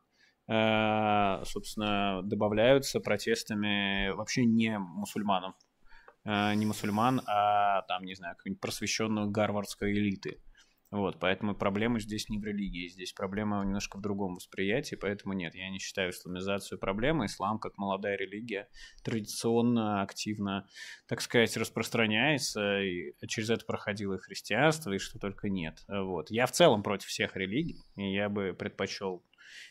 собственно, добавляются протестами вообще не мусульманам Э, не мусульман, а там, не знаю, какую-нибудь просвещенную гарвардской элиты. Вот, поэтому проблема здесь не в религии, здесь проблема немножко в другом восприятии, поэтому нет, я не считаю исламизацию проблемой. Ислам, как молодая религия, традиционно, активно, так сказать, распространяется, и через это проходило и христианство, и что только нет. Вот. Я в целом против всех религий, и я бы предпочел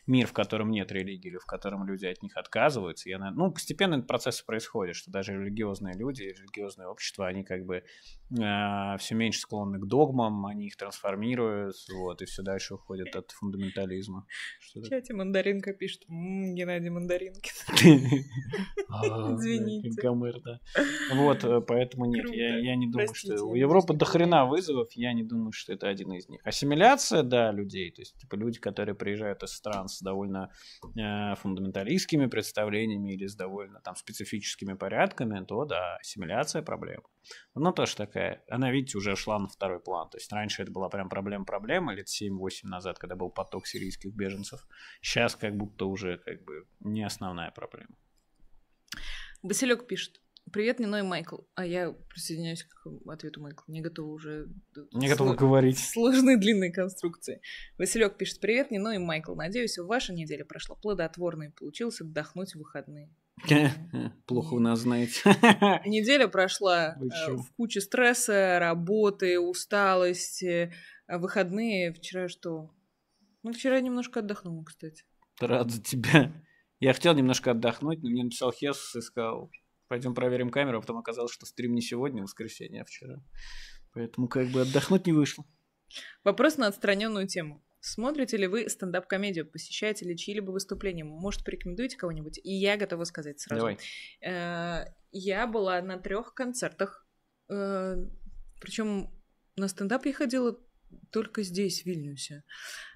мир, в котором нет религии или в котором люди от них отказываются. Я, ну, постепенно этот процесс происходит, что даже религиозные люди, религиозное общество, они как бы э, все меньше склонны к догмам, они их трансформируют, вот, и все дальше уходят от фундаментализма. Что в чате мандаринка пишет, м-м, Геннадий Мандаринкин. [laughs] А, Извините. Гомер, да. Вот, э, поэтому нет, я не думаю, что... У Европы до хрена вызовов, я не думаю, что это один из них. Ассимиляция, да, людей, то есть, типа, люди, которые приезжают из стран с довольно э, фундаменталистскими представлениями или с довольно там специфическими порядками, то да, ассимиляция проблема. Она тоже такая, она, видите, уже шла на второй план. То есть раньше это была прям проблема-проблема, лет 7-8 назад, когда был поток сирийских беженцев. Сейчас как будто уже как бы не основная проблема. Василек пишет. Привет, Нино и Майкл. А я присоединяюсь к ответу Майкл. Не готова уже... Э, Не готова слож... говорить. Сложные длинные конструкции. Василек пишет. Привет, Нино и Майкл. Надеюсь, ваша неделя прошла плодотворно и получилось отдохнуть в выходные. [laughs] Плохо вы нас знаете. [laughs] Неделя прошла э, в куче стресса, работы, усталости, а выходные. Вчера что? Ну, вчера немножко отдохнула, кстати. Рад за тебя. Я хотел немножко отдохнуть, но мне написал Хес и сказал, Пойдем проверим камеру, а потом оказалось, что стрим не сегодня, а воскресенье, а вчера. Поэтому как бы отдохнуть не вышло. Вопрос на отстраненную тему. Смотрите ли вы стендап-комедию? Посещаете ли чьи-либо выступления? Может, порекомендуете кого-нибудь? И я готова сказать сразу. Давай. Э, я была на трех концертах. Э, Причем на стендап я ходила только здесь, в Вильнюсе.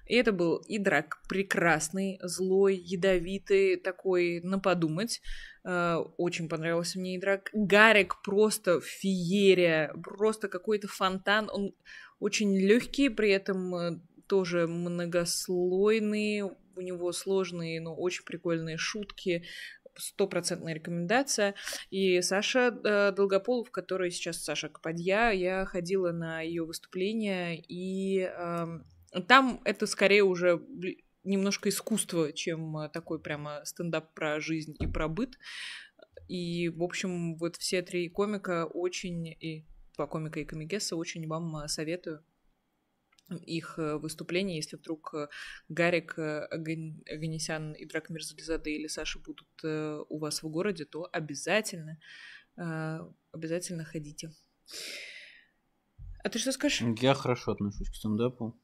И это был и драк прекрасный, злой, ядовитый, такой на подумать. Э, очень понравился мне и драк. Гарик просто феерия, просто какой-то фонтан. Он очень легкий, при этом э, тоже многослойный, у него сложные, но очень прикольные шутки, стопроцентная рекомендация. И Саша э, Долгополов, который сейчас Саша Кападья, я ходила на ее выступление, и э, там это скорее уже немножко искусство, чем э, такой прямо стендап про жизнь и про быт. И, в общем, вот все три комика очень, и два комика и комикеса очень вам э, советую их э, выступления, если вдруг э, Гарик э, Аганесян и Драк Мирзализаде или Саша будут у вас в городе, то обязательно, обязательно ходите. А ты что скажешь? Я хорошо отношусь к стендапу.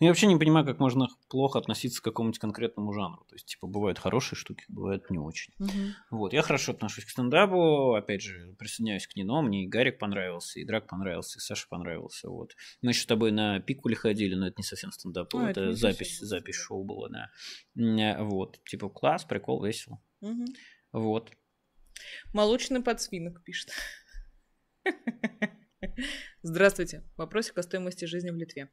Ну, я вообще не понимаю, как можно плохо относиться к какому-нибудь конкретному жанру. То есть, типа, бывают хорошие штуки, бывают не очень. Угу. Вот, я хорошо отношусь к стендапу, опять же, присоединяюсь к Нино, мне и Гарик понравился, и Драк понравился, и Саша понравился, вот. Мы еще с тобой на пикуле ходили, но это не совсем стендап, а, это, запись, совсем. запись шоу была, да. Э, вот, типа, класс, прикол, весело. Угу. Вот. Молочный подсвинок пишет. [laughs] Здравствуйте. Вопросик о стоимости жизни в Литве.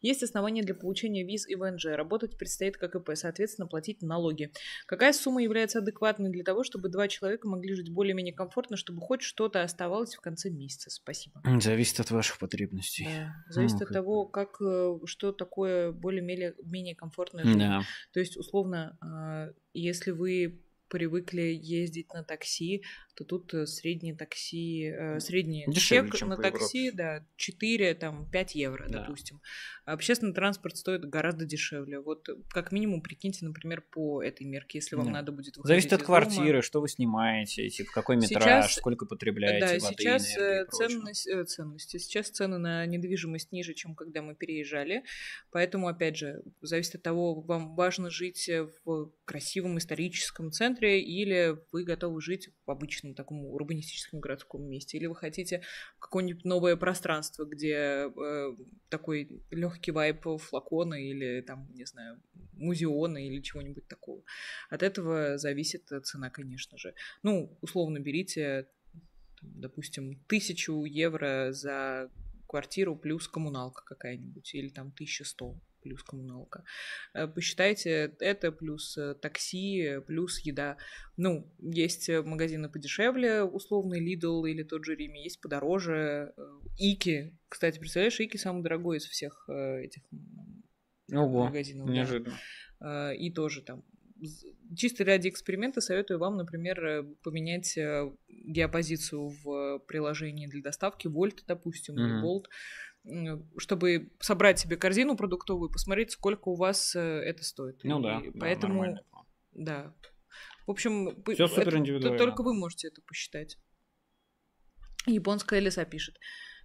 Есть основания для получения виз и ВНЖ. Работать предстоит как ИП, соответственно, платить налоги. Какая сумма является адекватной для того, чтобы два человека могли жить более-менее комфортно, чтобы хоть что-то оставалось в конце месяца? Спасибо. Зависит от ваших потребностей. Да. Ну, зависит ну, от как... того, как, э, что такое более-менее комфортная жизнь. Да. То есть, условно, э, если вы привыкли ездить на такси, то тут э, средний такси, э, средний Дешевле, чек на такси, да, 4, там, 5 евро, да. допустим. Общественный транспорт стоит гораздо дешевле. Вот как минимум прикиньте, например, по этой мерке, если вам да. надо будет выходить Зависит от квартиры, дома. что вы снимаете, типа, какой метраж, сейчас, сколько потребляете Да, воды, сейчас э, ценность, э, ценности, сейчас цены на недвижимость ниже, чем когда мы переезжали, поэтому, опять же, зависит от того, вам важно жить в красивом историческом центре или вы готовы жить в обычном обычном таком урбанистическом городском месте, или вы хотите какое-нибудь новое пространство, где э, такой легкий вайп флакона или там, не знаю, музеона или чего-нибудь такого. От этого зависит цена, конечно же. Ну, условно берите, там, допустим, тысячу евро за квартиру плюс коммуналка какая-нибудь или там 1100 плюс коммуналка. Э, посчитайте это плюс э, такси, плюс еда. Ну, есть э, магазины подешевле, условный Lidl или тот же Рими, есть подороже. Ики, кстати, представляешь, Ики самый дорогой из всех этих Ого, магазинов. Неожиданно. И тоже там чисто ради эксперимента советую вам, например, поменять геопозицию в приложении для доставки Вольт, допустим, mm-hmm. или чтобы собрать себе корзину продуктовую, посмотреть, сколько у вас э, это стоит. Ну да. И да поэтому, да. В общем, Все супер это, только вы можете это посчитать. Японская леса пишет.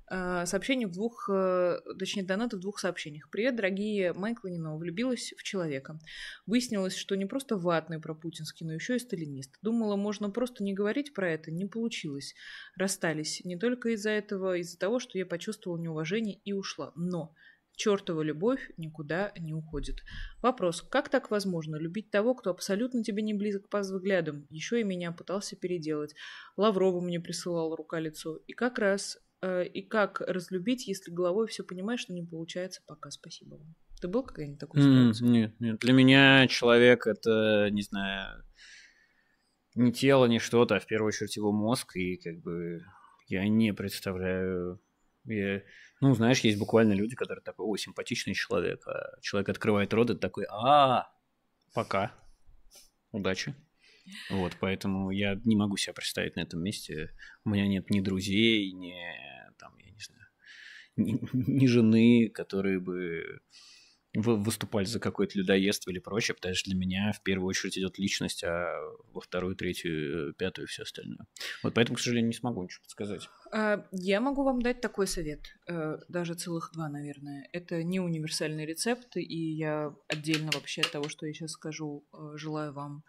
Э, сообщение в двух, э, точнее, донаты в двух сообщениях. Привет, дорогие Майкл Нинова, влюбилась в человека. Выяснилось, что не просто ватный про Путинский, но еще и сталинист. Думала, можно просто не говорить про это, не получилось. Расстались не только из-за этого, а из-за того, что я почувствовала неуважение и ушла. Но чертова любовь никуда не уходит. Вопрос, как так возможно любить того, кто абсолютно тебе не близок по взглядам, еще и меня пытался переделать, Лаврову мне присылал рука-лицо, и как раз Э, и как разлюбить, если головой все понимаешь, но не получается пока. Спасибо вам. Ты был когда-нибудь такой ситуации? Mm, нет, нет. Для меня человек это, не знаю, не тело, не что-то, а в первую очередь его мозг. И как бы я не представляю. Я... Ну, знаешь, есть буквально люди, которые такой, о, симпатичный человек. А человек открывает рот и такой, а, пока. Удачи. Вот, поэтому я не могу себя представить на этом месте. У меня нет ни друзей, ни, там, я не знаю, ни, ни жены, которые бы выступали за какое-то людоедство или прочее, потому что для меня в первую очередь идет личность, а во вторую, третью, э, пятую и все остальное. Вот поэтому, к сожалению, не смогу ничего подсказать. А, я могу вам дать такой совет, э, даже целых два, наверное. Это не универсальный рецепт, и я отдельно вообще от того, что я сейчас скажу, э, желаю вам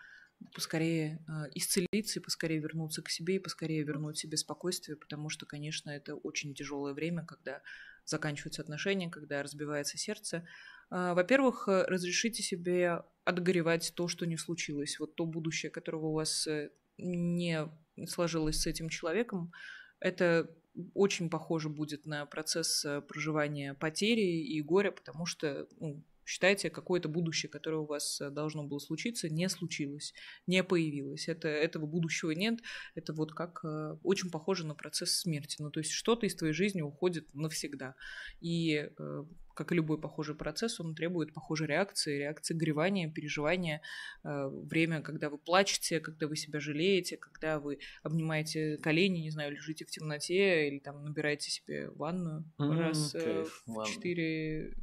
поскорее а, исцелиться и поскорее вернуться к себе и поскорее вернуть себе спокойствие, потому что, конечно, это очень тяжелое время, когда заканчиваются отношения, когда разбивается сердце. А, во-первых, э, разрешите себе отгоревать то, что не случилось, вот то будущее, которого у вас э, не сложилось с этим человеком, это очень похоже будет на процесс э, проживания потери и горя, потому что ну, Считайте, какое-то будущее, которое у вас э, должно было случиться, не случилось, не появилось. Это, этого будущего нет. Это вот как э, очень похоже на процесс смерти. Ну, то есть что-то из твоей жизни уходит навсегда. И э, как и любой похожий процесс, он требует похожей реакции, реакции горевания, переживания, время, когда вы плачете, когда вы себя жалеете, когда вы обнимаете колени, не знаю, лежите в темноте или там набираете себе ванную mm, раз кайф, в четыре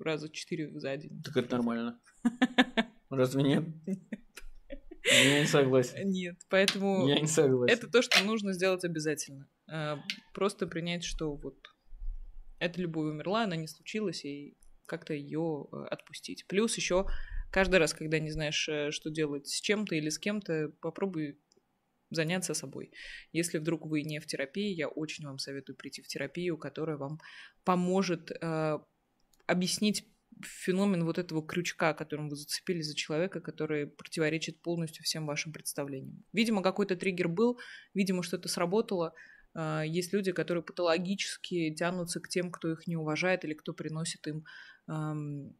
раза четыре за день. Так это нормально. [laughs] Разве нет? Я не согласен. Нет, поэтому... Я не согласен. Это то, что нужно сделать обязательно. А, просто принять, что вот эта любовь умерла, она не случилась, и как-то ее э, отпустить. Плюс еще каждый раз, когда не знаешь, э, что делать с чем-то или с кем-то, попробуй заняться собой. Если вдруг вы не в терапии, я очень вам советую прийти в терапию, которая вам поможет э, объяснить феномен вот этого крючка, которым вы зацепили за человека, который противоречит полностью всем вашим представлениям. Видимо, какой-то триггер был, видимо, что-то сработало. А, есть люди, которые патологически тянутся к тем, кто их не уважает или кто приносит им эм,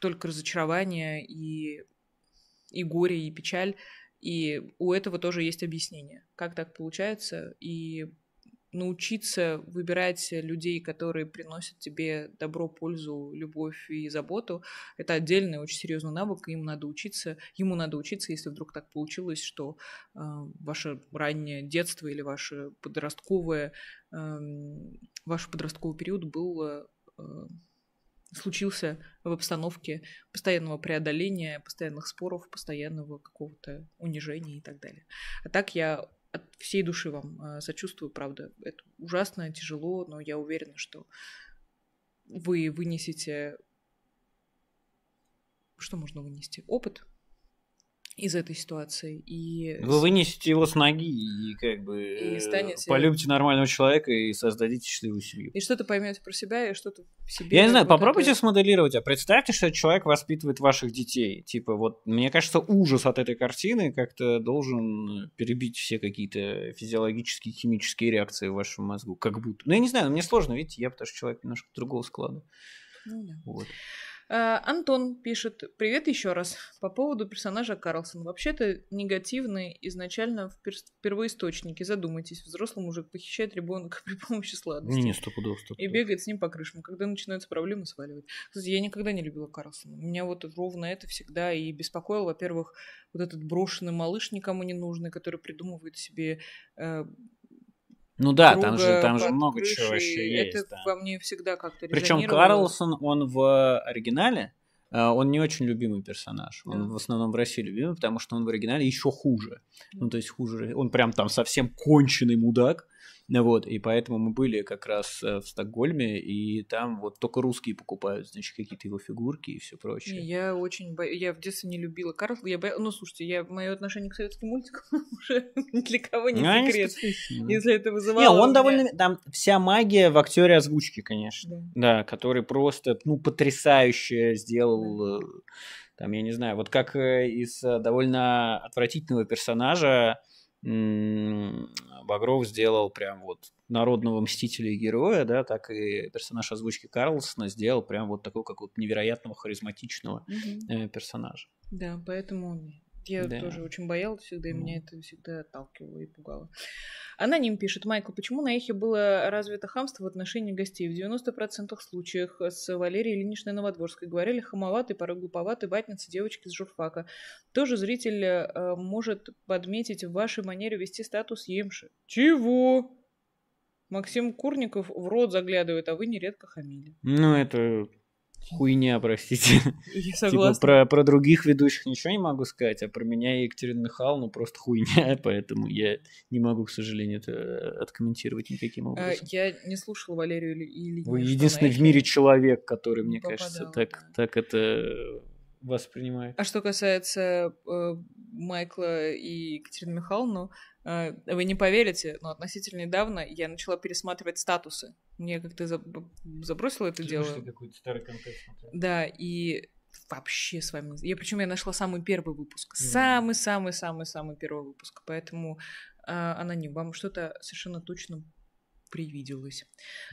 только разочарование и, и горе, и печаль. И у этого тоже есть объяснение, как так получается, и научиться выбирать людей, которые приносят тебе добро, пользу, любовь и заботу, это отдельный очень серьезный навык, и им надо учиться, ему надо учиться, если вдруг так получилось, что э, ваше раннее детство или ваше подростковое, э, ваш подростковый период был э, случился в обстановке постоянного преодоления, постоянных споров, постоянного какого-то унижения и так далее. А так я от всей души вам э, сочувствую, правда. Это ужасно, тяжело, но я уверена, что вы вынесете... Что можно вынести? Опыт, из этой ситуации. И... Вы вынесете его с ноги и как бы и станете... полюбите нормального человека и создадите счастливую семью. И что-то поймете про себя, и что-то себе... Я не знаю, попробуйте это... смоделировать, а представьте, что этот человек воспитывает ваших детей. Типа вот, мне кажется, ужас от этой картины как-то должен перебить все какие-то физиологические, химические реакции в вашем мозгу. Как будто. Ну, я не знаю, мне сложно, видите, я потому что человек немножко другого склада. Ну, да. вот. Э, Антон пишет, привет еще раз, по поводу персонажа Карлсон. Вообще-то негативный изначально в перс- первоисточнике. Задумайтесь, взрослый мужик похищает ребенка [laughs] при помощи сладости. Не, не, стопудов, стопудов. И бегает с ним по крышам. Когда начинаются проблемы, сваливает. Кстати, я никогда не любила Карлсона. Меня вот ровно это всегда и беспокоило. Во-первых, вот этот брошенный малыш никому не нужный, который придумывает себе э, ну да, круга, там же, там же много крышей, чего еще есть. Это да. во мне всегда как-то Причем Карлсон, он в оригинале, э, он не очень любимый персонаж. Он да. в основном в России любимый, потому что он в оригинале еще хуже. Ну, то есть хуже. Он прям там совсем конченый мудак. Вот, и поэтому мы были как раз э, в Стокгольме, и там вот только русские покупают, значит, какие-то его фигурки и все прочее. Я очень бо... я в детстве не любила Карл, я бо... ну, слушайте, я... мое отношение к советским мультикам [laughs] уже для кого не ну, секрет, если это вызывало... Не, он довольно... Там вся магия в актере озвучки, конечно, да, который просто, ну, потрясающе сделал... Э, там, я не знаю, вот как э, из довольно отвратительного персонажа Багров сделал прям вот народного мстителя и героя, да, так и персонаж озвучки Карлсона сделал прям вот такого какого-то невероятного харизматичного угу. персонажа. Да, поэтому я да. тоже очень боялась всегда, и mm. меня это всегда отталкивало и пугало. Аноним пишет, Майкл, почему на эхе было развито хамство в отношении гостей? В 90% случаев с Валерией Ильиничной Новодворской говорили хамоватый, порой глуповатый ватницы девочки с журфака. Тоже зритель э, может подметить в вашей манере вести статус емши. Чего? Максим Курников в рот заглядывает, а вы нередко хамили. Ну, это Хуйня, простите. Я [laughs] типа согласна. Типа, про, про других ведущих ничего не могу сказать, а про меня и Екатерину ну просто хуйня, [laughs] поэтому я не могу, к сожалению, это э, откомментировать никаким а, образом. Я не слушал Валерию или Вы единственный в мире человек, который, мне кажется, так, так это э, воспринимает. А что касается э, Майкла и Екатерины Михайловны, Э, вы не поверите, но относительно недавно я начала пересматривать статусы. Мне как-то забросило это Ты дело. Что такой старый контент смотрел. Да, и вообще с вами... Я, причем я нашла самый первый выпуск. Самый-самый-самый-самый первый выпуск. Поэтому э, аноним, вам что-то совершенно точно привиделось.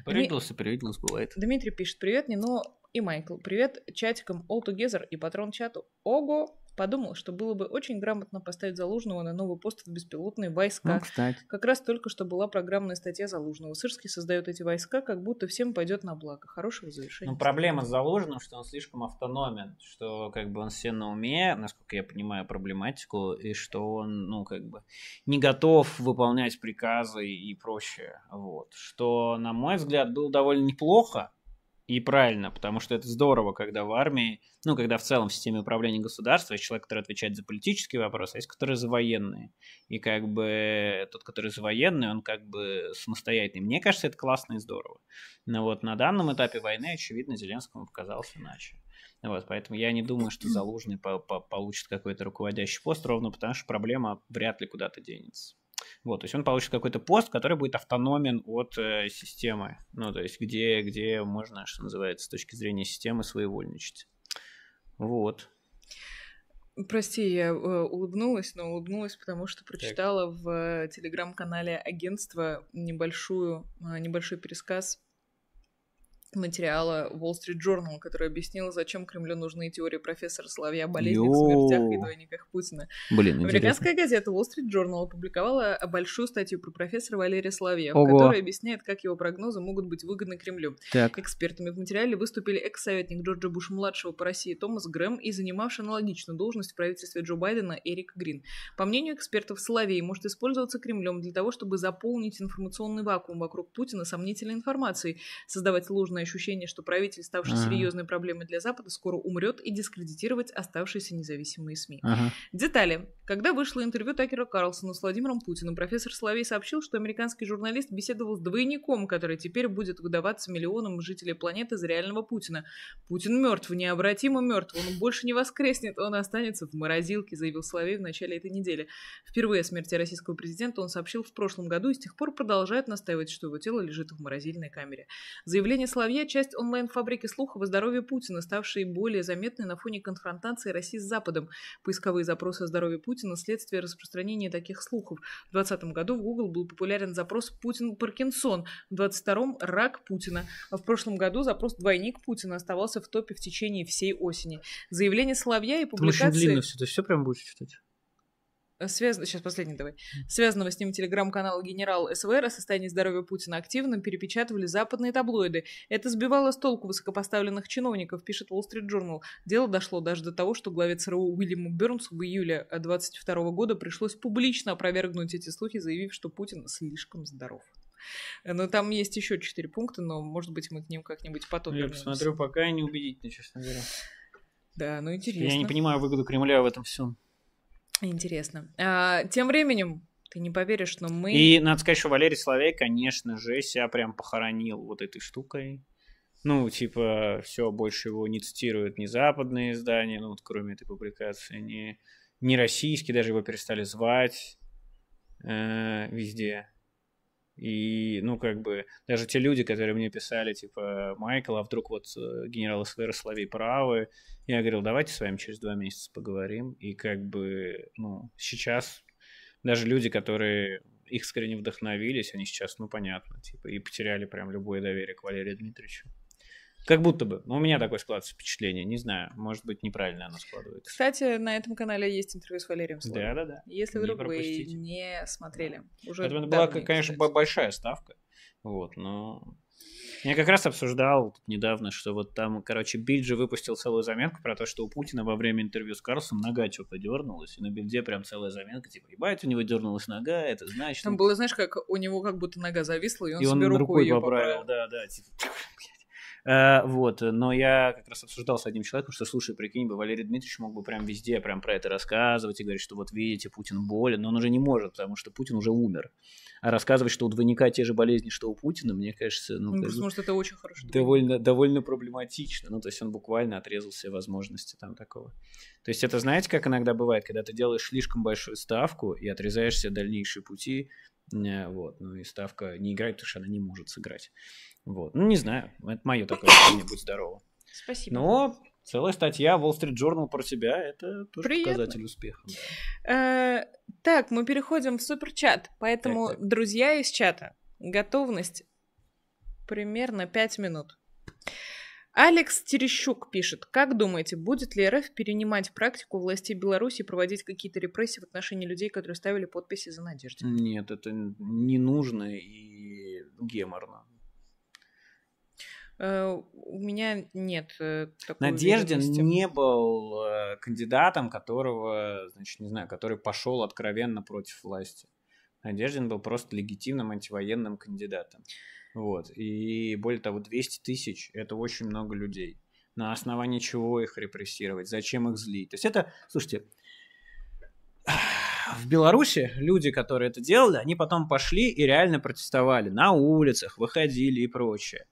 Привиделось, Дми... привиделось, бывает. Дмитрий пишет, привет, Нино и Майкл. Привет чатикам All Together и патрон чату. Ого! Подумал, что было бы очень грамотно поставить Залужного на новый пост в беспилотные войска. Ну, кстати. Как раз только что была программная статья Залужного. Сырский создает эти войска, как будто всем пойдет на благо. Хорошего завершения. Ну, проблема с Залужным, что он слишком автономен, что как бы он все на уме, насколько я понимаю проблематику, и что он, ну, как бы не готов выполнять приказы и прочее. Вот. Что, на мой взгляд, было довольно неплохо, и правильно, потому что это здорово, когда в армии, ну, когда в целом в системе управления государства есть человек, который отвечает за политические вопросы, а есть, которые за военные. И как бы тот, который за военные, он как бы самостоятельный. Мне кажется, это классно и здорово. Но вот на данном этапе войны, очевидно, Зеленскому показалось иначе. Вот, поэтому я не думаю, что Залужный по -по получит какой-то руководящий пост, ровно потому что проблема вряд ли куда-то денется. Вот, то есть он получит какой-то пост, который будет автономен от э, системы. Ну, то есть где, где можно, что называется, с точки зрения системы своевольничать. Вот. Прости, я э, улыбнулась, но улыбнулась, потому что прочитала так. в э, телеграм-канале агентства небольшую, э, небольшой пересказ материала Wall Street Journal, который объяснил, зачем Кремлю нужны теории профессора Соловья о болезнях, смертях и двойниках Путина. Блин, Американская газета Wall Street Journal опубликовала большую статью про профессора Валерия Соловья, Ого. которая объясняет, как его прогнозы могут быть выгодны Кремлю. Так. Экспертами в материале выступили экс-советник Джорджа Буша-младшего по России Томас Грэм и занимавший аналогичную должность в правительстве Джо Байдена Эрик Грин. По мнению экспертов, Соловей может использоваться Кремлем для того, чтобы заполнить информационный вакуум вокруг Путина сомнительной информацией, создавать ложные ложное ощущение, что правитель, ставший ага. серьезной проблемой для Запада, скоро умрет и дискредитировать оставшиеся независимые СМИ. Ага. Детали. Когда вышло интервью Такера Карлсона с Владимиром Путиным, профессор Соловей сообщил, что американский журналист беседовал с двойником, который теперь будет выдаваться миллионам жителей планеты за реального Путина. Путин мертв, необратимо мертв, он больше не воскреснет, он останется в морозилке, заявил Соловей в начале этой недели. Впервые о смерти российского президента он сообщил в прошлом году и с тех пор продолжает настаивать, что его тело лежит в морозильной камере. Заявление Соловьева Соловья – часть онлайн-фабрики слухов о здоровье Путина, ставшей более заметной на фоне конфронтации России с Западом. Поисковые запросы о здоровье Путина – следствие распространения таких слухов. В 2020 году в Google был популярен запрос «Путин-Паркинсон», в 2022 – «Рак Путина». А в прошлом году запрос «Двойник Путина» оставался в топе в течение всей осени. Заявление Соловья и публикации... Там очень длинно все, то есть все прям будешь читать? связ... сейчас последний давай, связанного с ним телеграм-канала «Генерал СВР» о состоянии здоровья Путина активно перепечатывали западные таблоиды. Это сбивало с толку высокопоставленных чиновников, пишет Wall Street Journal. Дело дошло даже до того, что главе ЦРУ Уильяму Бернсу в июле 22 э, года пришлось публично опровергнуть эти слухи, заявив, что Путин слишком здоров. Но там есть еще четыре пункта, но, может быть, мы к ним как-нибудь потом ну, Я вернемся. посмотрю, пока не убедительно, честно говоря. Да, ну интересно. Я не понимаю выгоду Кремля в этом всем. Интересно. А, тем временем, ты не поверишь, но мы... И надо сказать, что Валерий Соловей, конечно же, себя прям похоронил вот этой штукой. Ну, типа, все, больше его не цитируют ни западные издания, ну, вот кроме этой публикации, ни, ни российские, даже его перестали звать э, везде. И, ну, как бы, даже те люди, которые мне писали, типа, Майкл, а вдруг вот э, генерал СВР Славей правы, я говорил, давайте с вами через два месяца поговорим. И как бы, ну, сейчас даже люди, которые их скорее не вдохновились, они сейчас, ну, понятно, типа, и потеряли прям любое доверие к Валерию Дмитриевичу. Как будто бы. Но у меня такое складывается впечатление. Не знаю, может быть, неправильно оно складывается. Кстати, на этом канале есть интервью с Валерием Соловьевым. Да, да, да. Если вдруг не вы не смотрели. Да. Уже Это была, конечно, кстати. большая ставка. Вот, но... Я как раз обсуждал недавно, что вот там, короче, Билд же выпустил целую заметку про то, что у Путина во время интервью с Карлсом нога что-то дернулась, и на Бильде прям целая заметка, типа, ебать, у него дернулась нога, это значит... Там ну было, знаешь, как у него как будто нога зависла, и он и себе он рукой, рукой ее поправил. поправил. Да, да, типа, [laughs] Э, вот, но я как раз обсуждал с одним человеком, что, слушай, прикинь бы, Валерий Дмитриевич мог бы прям везде прям про это рассказывать и говорить, что вот видите, Путин болен, но он уже не может, потому что Путин уже умер. А рассказывать, что у двойника те же болезни, что у Путина, мне кажется, ну, ну потому что это очень хорошо. Довольно, довольно проблематично. Ну, то есть он буквально отрезал все возможности там такого. То есть это, знаете, как иногда бывает, когда ты делаешь слишком большую ставку и отрезаешь себе дальнейшие пути, э, вот, ну и ставка не играет, потому что она не может сыграть. Вот. Ну, не знаю, это мое такое, будь здорово. Спасибо. Но целая статья Wall Street Journal про себя, это тоже Приятно. показатель успеха. э так, мы переходим в суперчат, поэтому, друзья из чата, готовность примерно 5 минут. Алекс Терещук пишет, как думаете, будет ли РФ перенимать практику властей Беларуси и проводить какие-то репрессии в отношении людей, которые ставили подписи за надежду? Нет, это не нужно и геморно. Э, у меня нет э, такой Надеждин не был э, кандидатом, которого, значит, не знаю, который пошел откровенно против власти. Надеждин был просто легитимным антивоенным кандидатом. Вот. И более того, 200 тысяч – это очень много людей. На основании чего их репрессировать? Зачем их злить? То есть это, слушайте, [sighs] в Беларуси люди, которые это делали, они потом пошли и реально протестовали на улицах, выходили и прочее.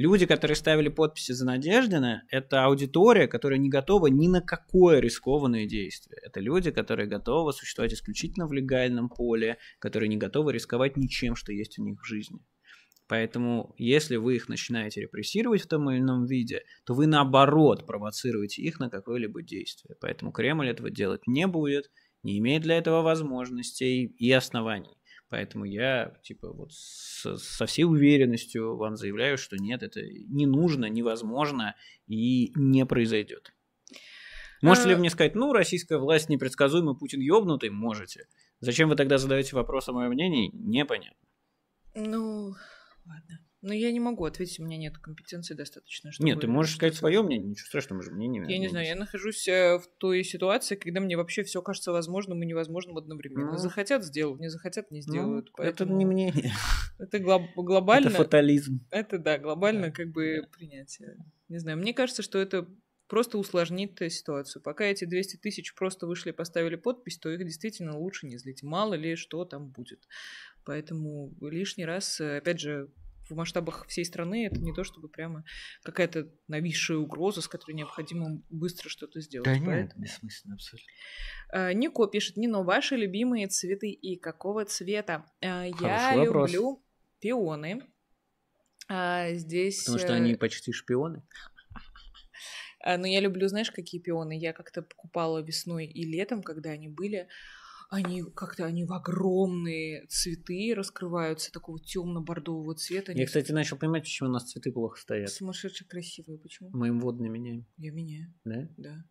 Люди, которые ставили подписи за Надеждина, это аудитория, которая не готова ни на какое рискованное действие. Это люди, которые готовы существовать исключительно в легальном поле, которые не готовы рисковать ничем, что есть у них в жизни. Поэтому, если вы их начинаете репрессировать в том или ином виде, то вы наоборот провоцируете их на какое-либо действие. Поэтому Кремль этого делать не будет, не имеет для этого возможностей и оснований. Поэтому я, типа, вот со, со всей уверенностью вам заявляю, что нет, это не нужно, невозможно и не произойдет. Можете ли вы э, мне сказать, ну, российская власть непредсказуема, Путин ёбнутый? Можете. Зачем вы тогда задаете вопрос о моем мнении? Непонятно. Ну, ладно. Ну, я не могу ответить, у меня нет компетенции достаточно. Чтобы нет, ты можешь сказать свое мнение, ничего страшного, же мнение. Я не знаю, я нахожусь э, в той ситуации, когда мне вообще все кажется возможным и невозможным одновременно. Ну, захотят сделают, не захотят не ну, сделают. Ну, Поэтому... Это не мнение. [laughs] Это глоб- глобально. Это фатализм. Это да, глобально да. как бы да. принятие. Не знаю, мне кажется, что это просто усложнит э, ситуацию. Пока эти 200 тысяч просто вышли и поставили подпись, то их действительно лучше не злить. Мало ли что там будет. Поэтому лишний раз, э, опять же, в масштабах всей страны это не то, чтобы прямо какая-то нависшая угроза, с которой необходимо быстро что-то сделать. Да Поэтому... нет, бессмысленно абсолютно. А, Нико пишет, Нино, ваши любимые цветы и какого цвета? А, Хороший Я вопрос. люблю пионы. А здесь... Потому что э, они почти шпионы. [laughs] А, Но ну, я люблю, знаешь, какие пионы? Я как-то покупала весной и летом, когда они были они как-то они в огромные цветы раскрываются такого темно-бордового цвета. Я, кстати, начал понимать, почему у нас цветы плохо стоят. Сумасшедше красивые, почему? Мы им водные меняем. Я меняю. Да? Да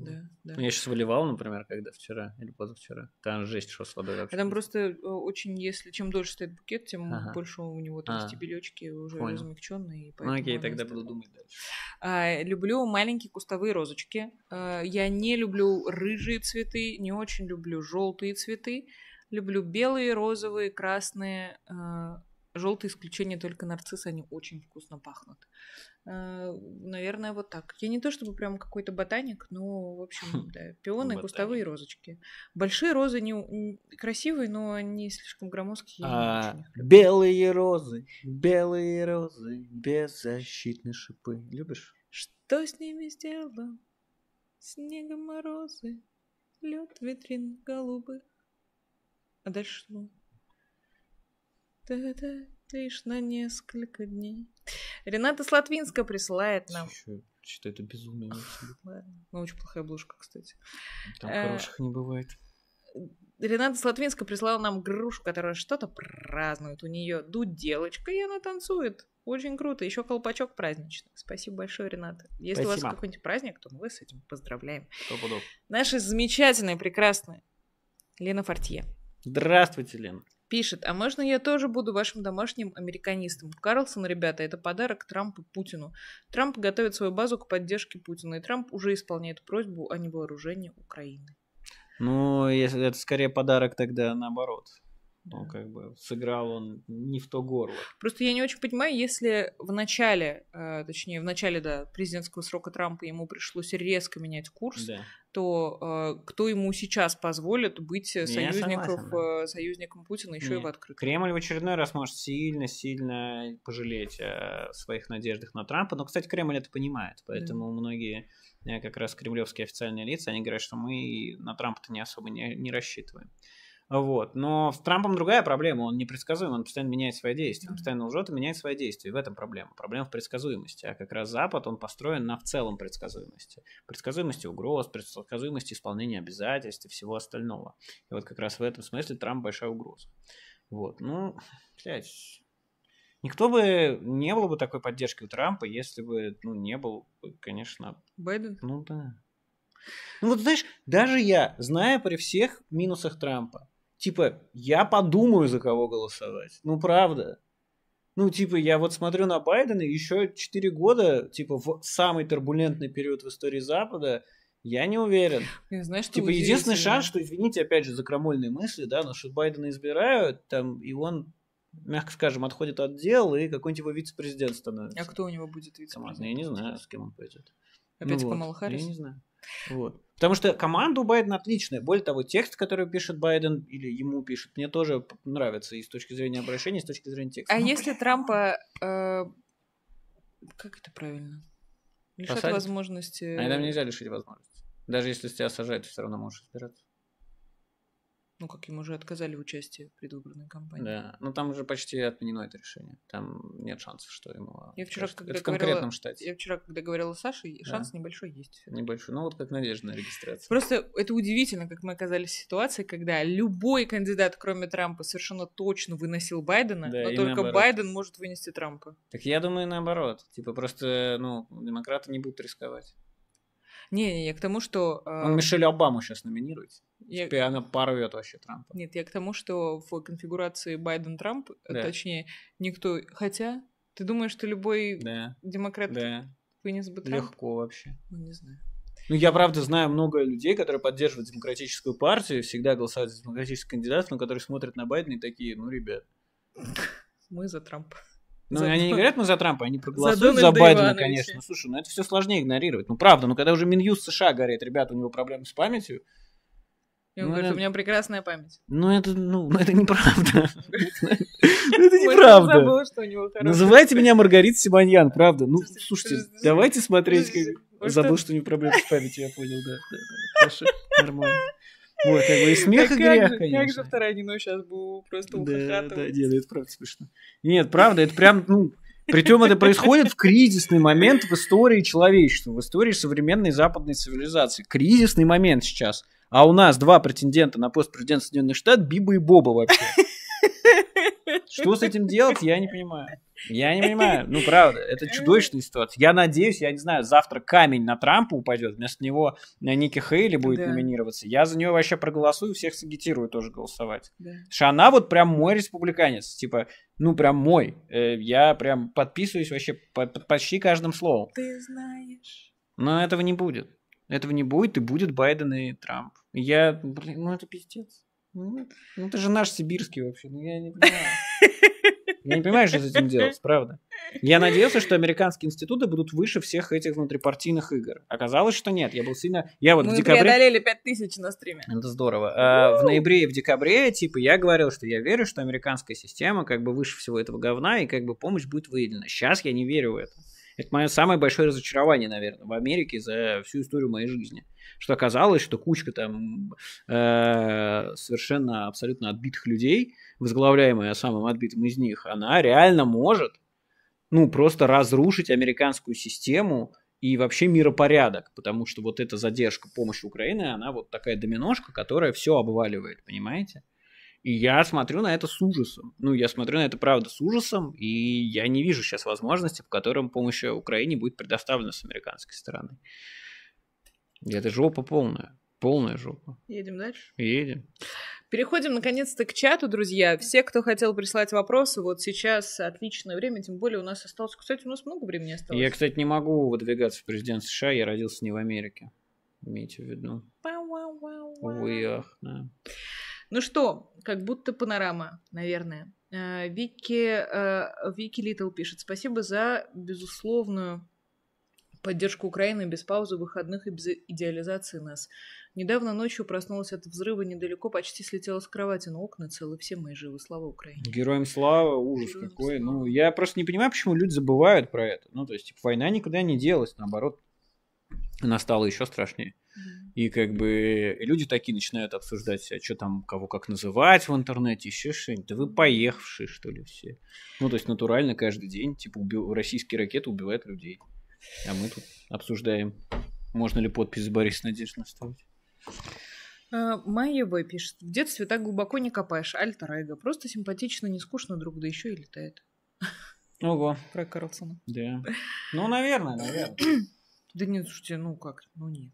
да, ну, я сейчас выливал, например, когда вчера или позавчера. Там жесть, что с водой вообще. А там просто э, очень, если чем дольше стоит букет, тем ага. больше у него там а, стебелечки уже понял. размягченные. Ну окей, тогда буду думать дальше. А, люблю маленькие кустовые розочки. А, я не люблю рыжие цветы, не очень люблю желтые цветы. Люблю белые, розовые, красные. А, Желтые исключение только нарциссы, они очень вкусно пахнут. Э, наверное, вот так. Я не то чтобы прям какой-то ботаник, но, в общем, хм, да, пионы, кустовые розочки. Большие розы не красивые, но они слишком громоздкие. А, белые розы, белые розы, беззащитные шипы. Любишь? Что с ними сделал? Снегом морозы, лед витрин голубых. А дальше что? Да-да, лишь на несколько дней. Рената Слатвинска присылает нам. Что это безумие. Ну, очень плохая обложка, кстати. Там э, хороших не бывает. Рената Слатвинска прислала нам грушу, которая что-то празднует. У нее дуделочка, и она танцует. Очень круто. Еще колпачок праздничный. Спасибо большое, Рената. Если Спасибо. у вас какой-нибудь праздник, то мы с этим поздравляем. Наши замечательные, прекрасные Лена Фортье. Здравствуйте, Лена. Пишет, а можно я тоже буду вашим домашним американистом? Карлсон, ребята, это подарок Трампу Путину. Трамп готовит свою базу к поддержке Путина, и Трамп уже исполняет просьбу о невооружении Украины. Ну, если это скорее подарок, тогда наоборот. Да. Ну, как бы сыграл он не в то горло. Просто я не очень понимаю, если в начале, э, точнее, в начале, да, президентского срока Трампа ему пришлось резко менять курс, да. то э, кто ему сейчас позволит быть э, я согласен, да. союзником Путина еще Нет. и в открытую? Кремль в очередной раз может сильно-сильно пожалеть о своих надеждах на Трампа. Но, кстати, Кремль это понимает, поэтому да. многие как раз кремлевские официальные лица, они говорят, что мы на Трампа-то не особо не, не рассчитываем. Вот. Но с Трампом другая проблема, он непредсказуем, он постоянно меняет свои действия, он постоянно лжет и меняет свои действия, и в этом проблема. Проблема в предсказуемости, а как раз Запад, он построен на в целом предсказуемости. Предсказуемости угроз, предсказуемости исполнения обязательств и всего остального. И вот как раз в этом смысле Трамп большая угроза. Вот, ну, блядь, Никто бы не был бы такой поддержки у Трампа, если бы, ну, не был, конечно... Байден? Ну, да. Ну, вот знаешь, даже я, зная при всех минусах Трампа, типа, я подумаю, за кого голосовать. Ну, правда. Ну, типа, я вот смотрю на Байдена, еще 4 года, типа, в самый турбулентный период в истории Запада, я не уверен. И знаешь, что типа, единственный шанс, что, извините, опять же, за крамольные мысли, да, но что Байдена избирают, там, и он, мягко скажем, отходит от дел, и какой-нибудь его вице-президент становится. А кто у него будет вице-президент? Я не знаю, с кем он пойдет. Опять ну, Камала вот. Харрис? Я не знаю. Вот. Потому что команда у Байдена отличная. Более того, текст, который пишет Байден или ему пишет, мне тоже нравится и с точки зрения обращения, и с точки зрения текста. А ну, если блин. Трампа... Э, как это правильно? Лишат Посадить? возможности... А там нельзя лишить возможности. Даже если тебя сажают, ты все равно можешь избираться ну как ему уже отказали в участии в предвыборной кампании. Да, ну там уже почти отменено это решение. Там нет шансов, что ему... Я вчера, когда это в конкретном штате. Я вчера, когда говорила с Сашей, шанс да. небольшой есть. Небольшой, ну вот как надежда на регистрацию. Просто это удивительно, как мы оказались в ситуации, когда любой кандидат, кроме Трампа, совершенно точно выносил Байдена, да, но только наоборот. Байден может вынести Трампа. Так я думаю наоборот. Типа просто, ну, демократы не будут рисковать. Не, не, я к тому, что... Э... Он эм, Мишель Обаму сейчас номинирует. Я... Теперь типа, она порвет вообще Трампа. Нет, я к тому, что в конфигурации Байден-Трамп, э, да. точнее, никто... Хотя, ты думаешь, что любой да. демократ да. вынес бы Трамп? Легко вообще. Ну, не знаю. Ну, я, правда, знаю много людей, которые поддерживают демократическую партию, всегда голосуют за демократических кандидатов, но которые смотрят на Байдена и такие, ну, ребят... Мы за Трампа. Ну, за... они не говорят, мы ну, за Трампа, они проголосуют за, за Байдена, Ивановича. конечно. Ну, слушай, ну это все сложнее игнорировать. Ну, правда, ну когда уже Минюст США говорит, ребята, у него проблемы с памятью, и он ну, говорит, это... у меня прекрасная память. Ну, это, ну, [laughs] это неправда. [laughs] Ну, это неправда. Называйте меня Маргарита Симоньян, правда. Ну, слушайте, давайте смотреть. Забыл, что у него проблемы с памятью, я понял, да. Хорошо, нормально. Вот, как бы и смех, и грех, конечно. Как же вторая Нино сейчас был просто да, да, нет, это правда смешно. Нет, правда, это прям, ну, причем это происходит в кризисный момент в истории человечества, в истории современной западной цивилизации. Кризисный момент сейчас. А у нас два претендента на пост президента Соединенных Штатов, Биба и Боба вообще. [laughs] Что с этим делать, я не понимаю. Я не понимаю. Ну, правда, это чудовищная ситуация. Я надеюсь, я не знаю, завтра камень на Трампа упадет, вместо него Ники Хейли будет да. номинироваться. Я за нее вообще проголосую, всех сагитирую тоже голосовать. Да. Что она вот прям мой республиканец. Типа, ну, прям мой. Э, я прям подписываюсь вообще под почти каждым словом. Ты знаешь. Но этого не будет. Этого не будет, и будет Байден и Трамп. Я, блин, ну это пиздец. Ну, ну ты же наш сибирский вообще, ну я не [laughs] понимаю. Я не понимаю, что с этим делать, правда. Я надеялся, что американские институты будут выше всех этих внутрипартийных игр. Оказалось, что нет. Я был сильно... Я вот Мы в декабре... преодолели 5000 на стриме. Это здорово. А, в ноябре и в декабре, типа, я говорил, что я верю, что американская система как бы выше всего этого говна, и как бы помощь будет выделена. Сейчас я не верю в это. Это мое самое большое разочарование, наверное, в Америке за всю историю моей жизни. Что оказалось, что кучка там э, совершенно абсолютно отбитых людей, возглавляемая самым отбитым из них, она реально может, ну, просто разрушить американскую систему и вообще миропорядок, потому что вот эта задержка помощи Украины, она вот такая доминошка, которая все обваливает, понимаете? И я смотрю на это с ужасом. Ну, я смотрю на это, правда, с ужасом, и я не вижу сейчас возможности, по которым помощь Украине будет предоставлена с американской стороны. И это жопа полная. Полная жопа. Едем дальше? Едем. Переходим наконец-то к чату, друзья. Все, кто хотел прислать вопросы, вот сейчас отличное время, тем более у нас осталось... Кстати, у нас много времени осталось. Я, кстати, не могу выдвигаться в президент США, я родился не в Америке. Имейте в виду. Увы, ах, да. Ну что, как будто панорама, наверное. Э, Вики, э, Вики Литл пишет. Спасибо за безусловную поддержку Украины без паузы выходных и без идеализации нас. Недавно ночью проснулась от взрыва недалеко, почти слетела с кровати, но окна целы, все мои живы. Слава Украине. Героям слава, ужас Героям какой. Ну, слава. Ну, я просто не понимаю, почему люди забывают про это. Ну, то есть, типа, война никуда не делась, наоборот, она стала еще страшнее. И как бы люди такие начинают обсуждать, а что там, кого как называть в интернете, еще что-нибудь. Да вы поехавшие, что ли, все. Ну, то есть натурально каждый день, типа, убив... российские ракеты убивают людей. А мы тут обсуждаем, можно ли подпись Бориса Надежды ставить? А, Майя В пишет. В детстве так глубоко не копаешь. Альтер эго. Просто симпатично, не скучно друг, да еще и летает. Ого. Про Карлсона. Да. Ну, наверное, наверное. [clears throat] Да нет, слушайте, ну как, ну нет.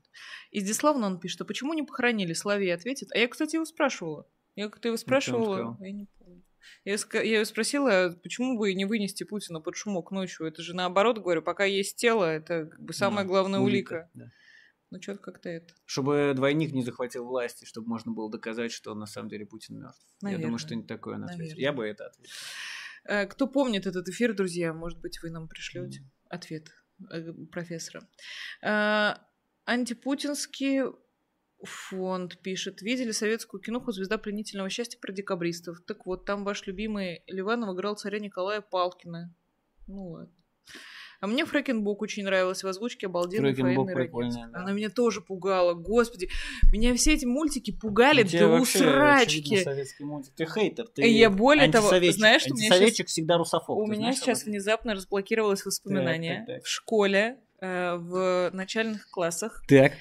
Издислав он пишет, а почему не похоронили? Славей ответит. А я, кстати, его спрашивала. Я как-то его ну, спрашивала, я не помню. Я, я ее спросила, «А почему бы не вынести Путина под шумок ночью? Это же наоборот, говорю, пока есть тело, это как бы самая главная улика. улика. Да. Ну, что-то как-то это. Чтобы двойник не захватил власти, чтобы можно было доказать, что на самом деле Путин мертв. Наверное. Я думаю, что не такое на ответ. Я бы это ответил. Э, кто помнит этот эфир, друзья, может быть, вы нам пришлете mm. ответ. Э, профессора. А, антипутинский фонд пишет. Видели советскую киноху «Звезда пленительного счастья» про декабристов. Так вот, там ваш любимый Ливанов играл царя Николая Палкина. Ну ладно. А мне Фрэкенбок очень нравилась в озвучке, обалденный Фрэкенбок прикольная, да. Она меня тоже пугала, господи. Меня все эти мультики пугали Где до усрачки. советский мультик. Ты хейтер, ты э, Я более того, знаешь, что меня сейчас... всегда русофоб. У меня сейчас внезапно разблокировалось воспоминание. В школе, э, в начальных классах. Так.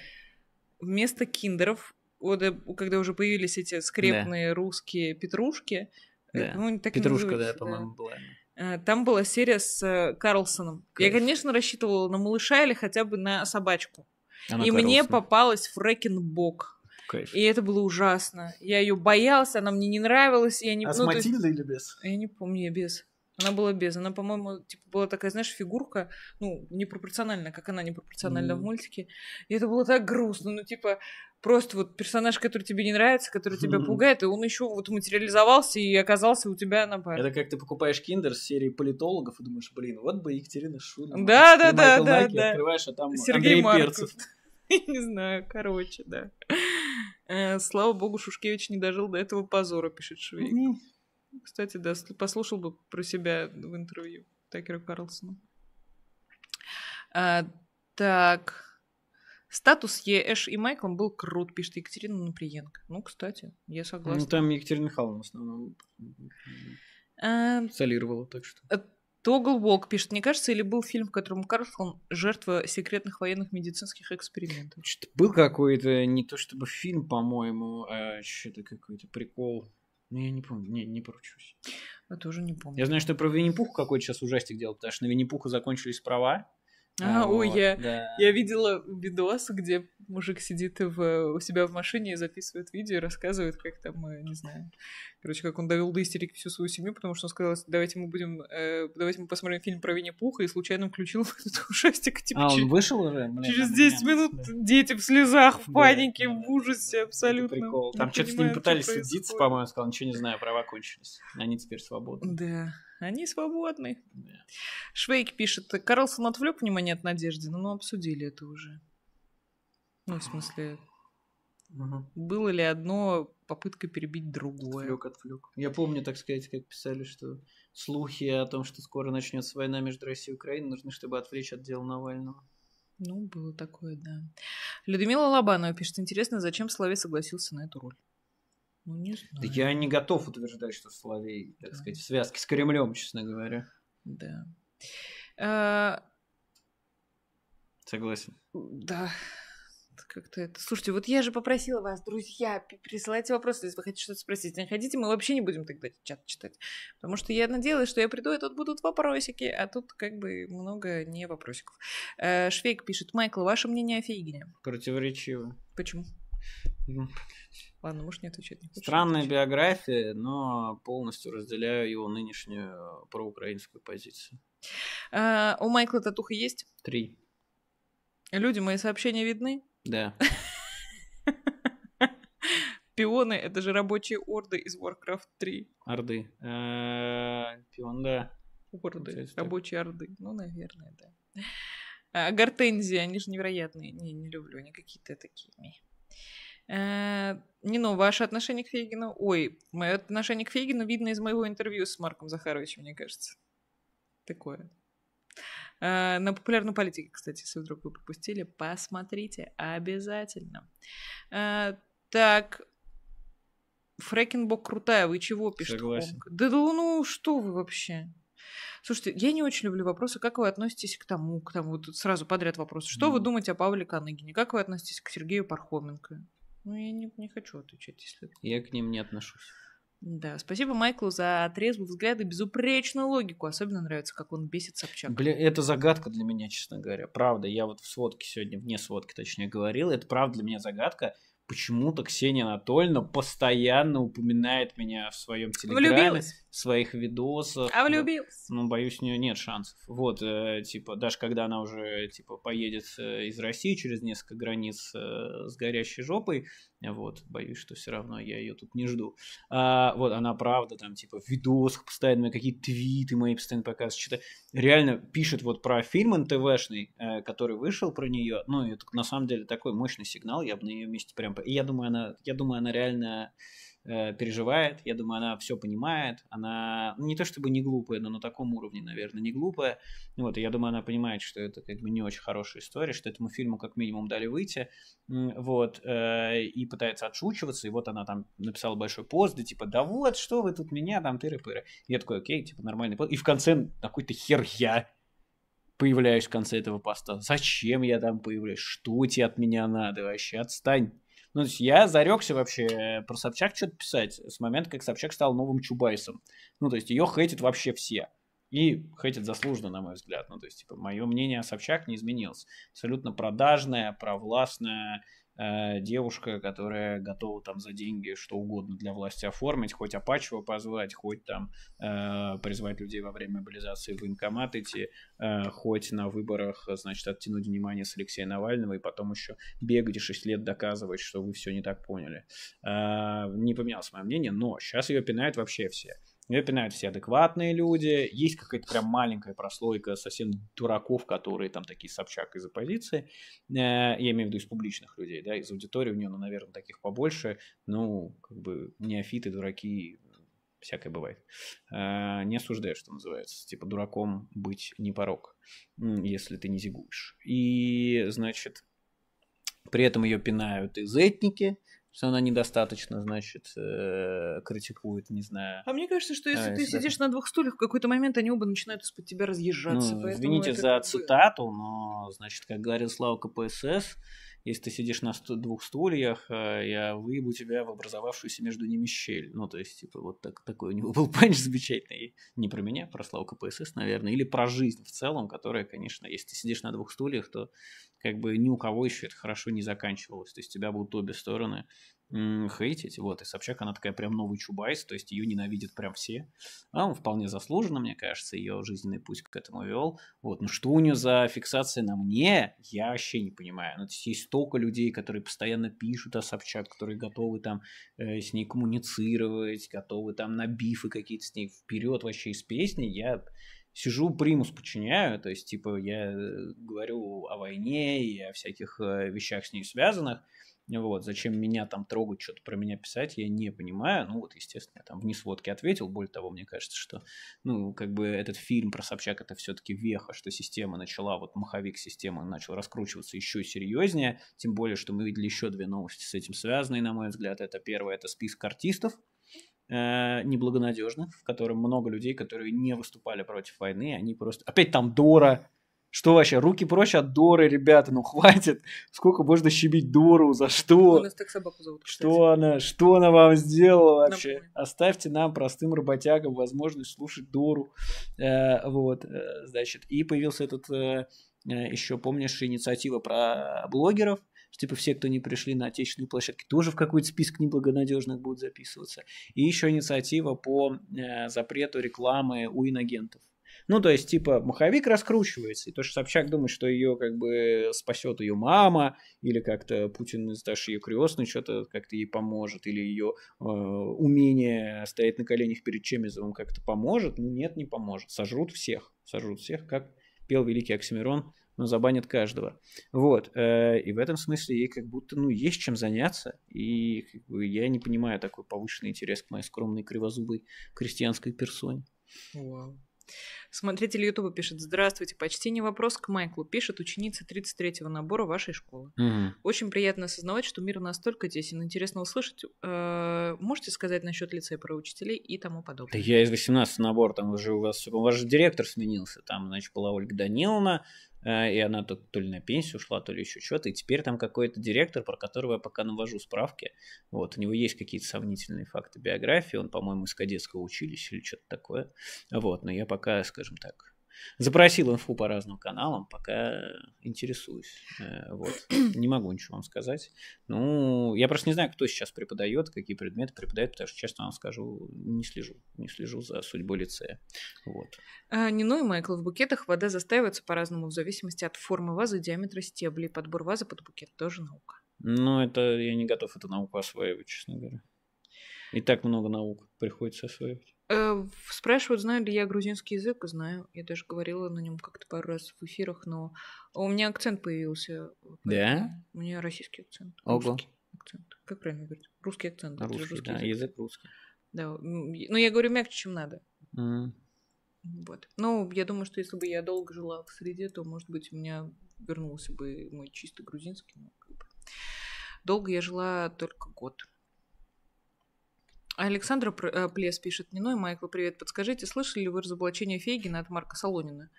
Вместо киндеров вот, э, когда уже появились эти скрепные да. русские петрушки. Да. Ну, так Петрушка, да, по-моему, да. была. Э, там была серия с э, Карлсоном. Кайф. Я, конечно, рассчитывала на малыша или хотя бы на собачку. Она и Карлсон. мне попалась Фрэкенбок. Кайф. И это было ужасно. Я ее боялась, она мне не нравилась. Я не... А ну, с Матильдой есть... или без? А я не помню, я без. Она была без. Она, по-моему, типа, была такая, знаешь, фигурка, ну, непропорциональная, как она непропорциональна mm. в мультике. И это было так грустно. Ну, типа, просто вот персонаж, который тебе не нравится, который тебя хм. пугает, и он еще вот материализовался и оказался у тебя на паре. Это как ты покупаешь киндер с серии политологов и думаешь, блин, вот бы Екатерина Шульман. Да, да, да, да, Найки, да. Открываешь, а там Сергей Андрей Перцев. [laughs] Не знаю, короче, да. Э, слава богу, Шушкевич не дожил до этого позора, пишет Швейк. Кстати, да, послушал бы про себя в интервью Такера Карлсона. А, так, Статус ЕЭШ и Майклом был крут, пишет Екатерина Наприенко. Ну, кстати, я согласна. Ну, там Екатерина Михайловна в основном эм, солировала, так что... Тогл э, Волк пишет, мне кажется, или был фильм, в котором Карлсон жертва секретных военных медицинских экспериментов? Что-то был какой-то, не то чтобы фильм, по-моему, а что-то какой-то прикол. Ну, я не помню, не, не поручусь. Я тоже не помню. Я знаю, что про Винни-Пуха какой-то сейчас ужастик делал, потому что на Винни-Пуха закончились права, а, а вот, ой, я, да. я видела видос, где мужик сидит в, у себя в машине и записывает видео и рассказывает, как там, э, не знаю, короче, как он довел до истерики всю свою семью, потому что он сказал, давайте мы будем, э, давайте мы посмотрим фильм про Винни-Пуха и случайно включил [laughs] этот ужастик. Типа, а, он вышел уже? Блин, через 10 меня, минут да. дети в слезах, в панике, да, в ужасе абсолютно. Прикол. Там что-то с ним пытались судиться, по-моему, сказал, ничего не знаю, права кончились. Они теперь свободны. Да. Они свободны. Да. Швейк пишет, Карлсон отвлек внимание от Надежды, но ну, обсудили это уже. Ну, в смысле, угу. было ли одно попытка перебить другое? Отвлек, отвлек. Я помню, так сказать, как писали, что слухи о том, что скоро начнется война между Россией и Украиной, нужны, чтобы отвлечь от дела Навального. Ну, было такое, да. Людмила Лобанова пишет, интересно, зачем Славе согласился на эту роль? Ну, не знаю. я не готов утверждать, что Соловей, так да. сказать, в связке с Кремлем, честно говоря. Да. А... Согласен. Да. Как-то это... Слушайте, вот я же попросила вас, друзья, присылайте вопросы, если вы хотите что-то спросить. Не хотите, мы вообще не будем тогда чат читать. Потому что я надеялась, что я приду, и тут будут вопросики, а тут как бы много не вопросиков. Э, Швейк пишет, Майкл, ваше мнение о Фейгине? Противоречиво. Почему? Ну, Ладно, муж не отвечать не Странная биография, но полностью разделяю его нынешнюю э, проукраинскую позицию. А, у Майкла татуха есть? Три. Люди, мои сообщения видны? Да. [laughs] Пионы — это же рабочие орды из Warcraft 3. Орды. Э, пион, да. Орды, рабочие орды. Ну, наверное, да. А, гортензии, они же невероятные. Не, не люблю, они какие-то такие. Э, не, ну, ваше отношение к Фейгину? Ой, мое отношение к Фейгину видно из моего интервью с Марком Захаровичем, мне кажется. Такое. Э, на популярной политике, кстати, если вдруг вы пропустили, посмотрите обязательно. Э, так, Фрекенбок крутая, вы чего пишете? Согласен. Да, да ну что вы вообще? Слушайте, я не очень люблю вопросы, как вы относитесь к тому, к тому, вот тут сразу подряд вопрос. Что mm. вы думаете о Павле Каныгине? Как вы относитесь к Сергею Пархоменко? Ну, я не, не хочу отвечать, если... Я к ним не отношусь. Да, спасибо Майклу за трезвый взгляд и безупречную логику. Особенно нравится, как он бесит Собчак. Блин, это загадка для меня, честно говоря. Правда, я вот в сводке сегодня, вне сводки, точнее, говорил. Это правда для меня загадка почему-то Ксения Анатольевна постоянно упоминает меня в своем а телеграме, влюбилась. в своих видосах. А влюбилась. Ну, боюсь, у нее нет шансов. Вот, э, типа, даже когда она уже, типа, поедет э, из России через несколько границ э, с горящей жопой, вот, боюсь, что все равно я ее тут не жду. А, вот, она правда там, типа, в видосах постоянно, какие твиты мои постоянно показывают, что-то реально пишет вот про фильм НТВшный, э, который вышел про нее. Ну, это на самом деле такой мощный сигнал, я бы на ее месте прям... И я думаю, она, я думаю, она реально Э, переживает, я думаю, она все понимает, она ну, не то чтобы не глупая, но на таком уровне, наверное, не глупая, вот, и я думаю, она понимает, что это как бы не очень хорошая история, что этому фильму как минимум дали выйти, вот, э, и пытается отшучиваться, и вот она там написала большой пост, да типа, да вот, что вы тут меня, там, тыры-пыры, я такой, окей, типа, нормальный пост, и в конце какой-то хер я, появляюсь в конце этого поста. Зачем я там появляюсь? Что тебе от меня надо вообще? Отстань. Ну, то есть я зарекся вообще э, про Собчак что-то писать с момента, как Собчак стал новым Чубайсом. Ну, то есть ее хейтят вообще все. И хейтят заслуженно, на мой взгляд. Ну, то есть, типа, мое мнение о Собчак не изменилось. Абсолютно продажная, провластная, Э, девушка, которая готова там за деньги что угодно для власти оформить, хоть Апачева позвать, хоть там э, призвать людей во время мобилизации в военкомат идти, э, хоть на выборах, значит, оттянуть внимание с Алексея Навального и потом еще бегать и 6 лет доказывать, что вы все не так поняли. Э, не поменялось мое мнение, но сейчас ее пинают вообще все. Мне пинают все адекватные люди. Есть какая-то прям маленькая прослойка совсем дураков, которые там такие Собчак из оппозиции. Э, я имею в виду из публичных людей, да, из аудитории у нее, ну, наверное, таких побольше. Ну, как бы неофиты, дураки, всякое бывает. Э, не осуждаю, что называется. Типа дураком быть не порог, если ты не зигуешь. И, значит, при этом ее пинают из этники, что она недостаточно, значит, э, критикует, не знаю. А мне кажется, что если а, ты сидишь на двух стульях, в какой-то момент они оба начинают из-под тебя разъезжаться. Ну, извините за цитату, но, значит, как говорил Слава КПСС, если ты сидишь на двух стульях, э, я выебу тебя в образовавшуюся между ними щель. Ну, то есть, типа, вот так, такой у него [laughs] был панч замечательный. Не про меня, про Славу КПСС, наверное, или про жизнь в целом, которая, конечно, если ты сидишь на двух стульях, то как бы ни у кого еще это хорошо не заканчивалось. То есть тебя будут обе стороны хейтить, вот, и Собчак, она такая прям новый Чубайс, то есть ее ненавидят прям все, а он вполне заслуженно, мне кажется, ее жизненный путь к этому вел, вот, ну что у нее за фиксация на мне, я вообще не понимаю, ну, есть есть столько людей, которые постоянно пишут о Собчак, которые готовы там э, с ней коммуницировать, готовы там на бифы какие-то с ней вперед вообще из песни, я сижу, примус подчиняю, то есть, типа, я э, говорю о войне и о всяких э, вещах с ней связанных, вот, зачем меня там трогать, что-то про меня писать, я не понимаю. Ну, вот, естественно, я там вниз сводки ответил. Более того, мне кажется, что, ну, как бы этот фильм про Собчак это все-таки веха, что система начала, вот маховик системы начал раскручиваться еще серьезнее. Тем более, что мы видели еще две новости с этим связанные, на мой взгляд. Это первое, это список артистов, э, неблагонадежных, в котором много людей, которые не выступали против войны, они просто... Опять там Дора, что вообще, руки прочь от Доры, ребята, ну хватит. Сколько можно щебить Дору, за что? У нас так собаку зовут, Что она, что она вам сделала вообще? Напомню. Оставьте нам, простым работягам, возможность слушать Дору. Э, вот, э, значит, и появился этот, э, э еще помнишь, инициатива про блогеров, что типа все, кто не пришли на отечественные площадки, тоже в какой-то список неблагонадежных будут записываться. И еще инициатива по э, запрету рекламы у иногентов. Ну, то есть, типа, маховик раскручивается, и то, что Собчак думает, что ее как бы спасет ее мама, или как-то Путин, даже ее крестный, что-то как-то ей поможет, или ее э, умение стоять на коленях перед Чемизовым как-то поможет, ну нет, не поможет. Сожрут всех, сожрут всех, как пел великий Оксимирон, но забанят каждого. Вот. Э, и в этом смысле ей как будто, ну, есть чем заняться. И как бы, я не понимаю такой повышенный интерес к моей скромной кривозубой крестьянской персоне. Вау. Смотритель Ютуба пишет: Здравствуйте, почти не вопрос к Майклу. Пишет ученица 33-го набора вашей школы. Угу. Очень приятно осознавать, что мир настолько тесен. Интересно услышать. Э, можете сказать насчет лицея про учителей и тому подобное? Да я из 18 набора, там уже у вас у вас же директор сменился. Там, значит, была Ольга Даниловна, Э, и она тут то ли на пенсию ушла, то ли еще что-то, и теперь там какой-то директор, про которого я пока навожу справки, вот, у него есть какие-то сомнительные факты биографии, он, по-моему, из кадетского училища или что-то такое, вот, но я пока, скажем так, Запросил инфу по разным каналам, пока интересуюсь. Э, вот. [clears throat] Не могу ничего вам сказать. Ну, я просто не знаю, кто сейчас преподает, какие предметы преподает, потому что, честно вам скажу, не слежу. Не слежу за судьбой лицея. Вот. А, Нино и Майкл в букетах вода застаивается по-разному в зависимости от формы вазы, диаметра стеблей. Подбор вазы под букет тоже наука. Ну, это я не готов эту науку осваивать, честно говоря. И так много наук приходится осваивать. Э, спрашивают, знаю ли я грузинский язык. Знаю. Я даже говорила на нем как-то пару раз в эфирах, но у меня акцент появился. Да? У меня российский акцент. Ого. Русский акцент. Как правильно говорить? Русский акцент. Русский, русский да, язык. язык русский. Да. Но ну, я говорю мягче, чем надо. Mm. Вот. Ну, я думаю, что если бы я долго жила в среде, то, может быть, у меня вернулся бы мой чисто грузинский. Долго я жила только год. Александр э, Плес пишет, Нино Майкл, привет, подскажите, слышали ли вы разоблачение Фейгина от Марка Солонина?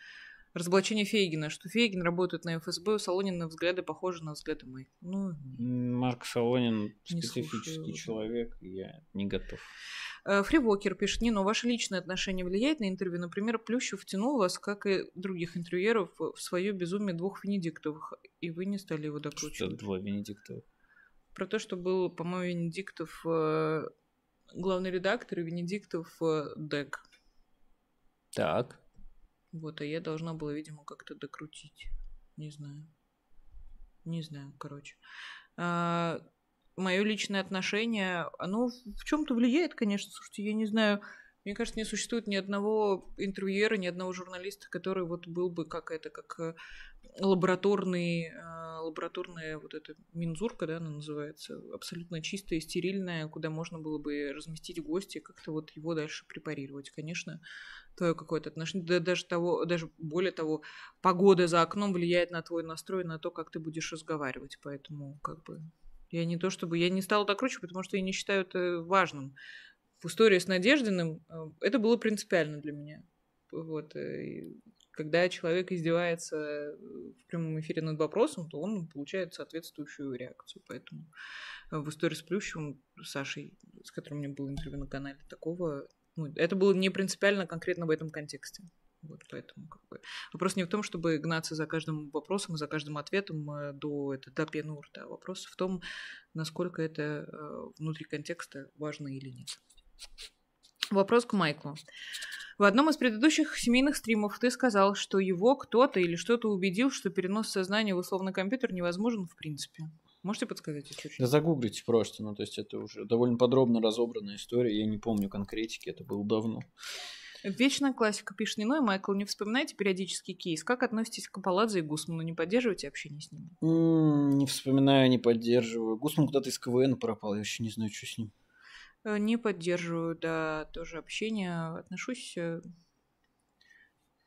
Разоблачение Фейгина, что Фейгин работает на ФСБ, у Солонина взгляды похожи на взгляды Майкла. Ну, Марк Солонин специфический человек, я не готов. Э, Фривокер пишет, Нино, ваше личное отношение влияет на интервью? Например, Плющев втянул вас, как и других интервьюеров, в свое безумие двух Венедиктовых, и вы не стали его докручивать. Что два Венедиктовых? Про то, что был, по-моему, Венедиктов э, главный редактор и Венедиктов э, Дек. Так. Вот, а я должна была, видимо, как-то докрутить. Не знаю. Не знаю, короче. А, мое личное отношение, оно в чем-то влияет, конечно. Слушайте, я не знаю. Мне кажется, не существует ни одного интервьюера, ни одного журналиста, который вот был бы как это, как э, лабораторный э, лабораторная вот эта мензурка, да, она называется, абсолютно чистая, стерильная, куда можно было бы разместить гости, как-то вот его дальше препарировать. Конечно, твое какое-то отношение, да, даже того, даже более того, погода за окном влияет на твой настрой, на то, как ты будешь разговаривать, поэтому как бы я не то чтобы, я не стала так круче, потому что я не считаю это важным. В истории с Надеждиным э, это было принципиально для меня. Вот, э, и когда человек издевается э, в прямом эфире над вопросом, то он получает соответствующую реакцию. Поэтому э, в истории с Плющевым, Сашей, с которым у меня было интервью на канале, такого... Ну, это было не принципиально конкретно в этом контексте. Вот поэтому как бы... вопрос не в том, чтобы гнаться за каждым вопросом и за каждым ответом э, до, это, до пены рта. Вопрос в том, насколько это внутри контекста важно или нет. Вопрос к Майклу. В одном из предыдущих семейных стримов ты сказал, что его кто-то или что-то убедил, что перенос сознания в условный компьютер невозможен в принципе. Можете подсказать историю? Да загуглите просто, ну то есть это уже довольно подробно разобранная история, я не помню конкретики, это было давно. Вечная классика пишет Ниной, Майкл, не вспоминайте периодический кейс. Как относитесь к Паладзе и Гусману? Не поддерживаете общение с ними? Mm, не вспоминаю, не поддерживаю. Гусман куда-то из КВН пропал, я еще не знаю, что с ним. Э, не поддерживаю, да, тоже общение, отношусь, э,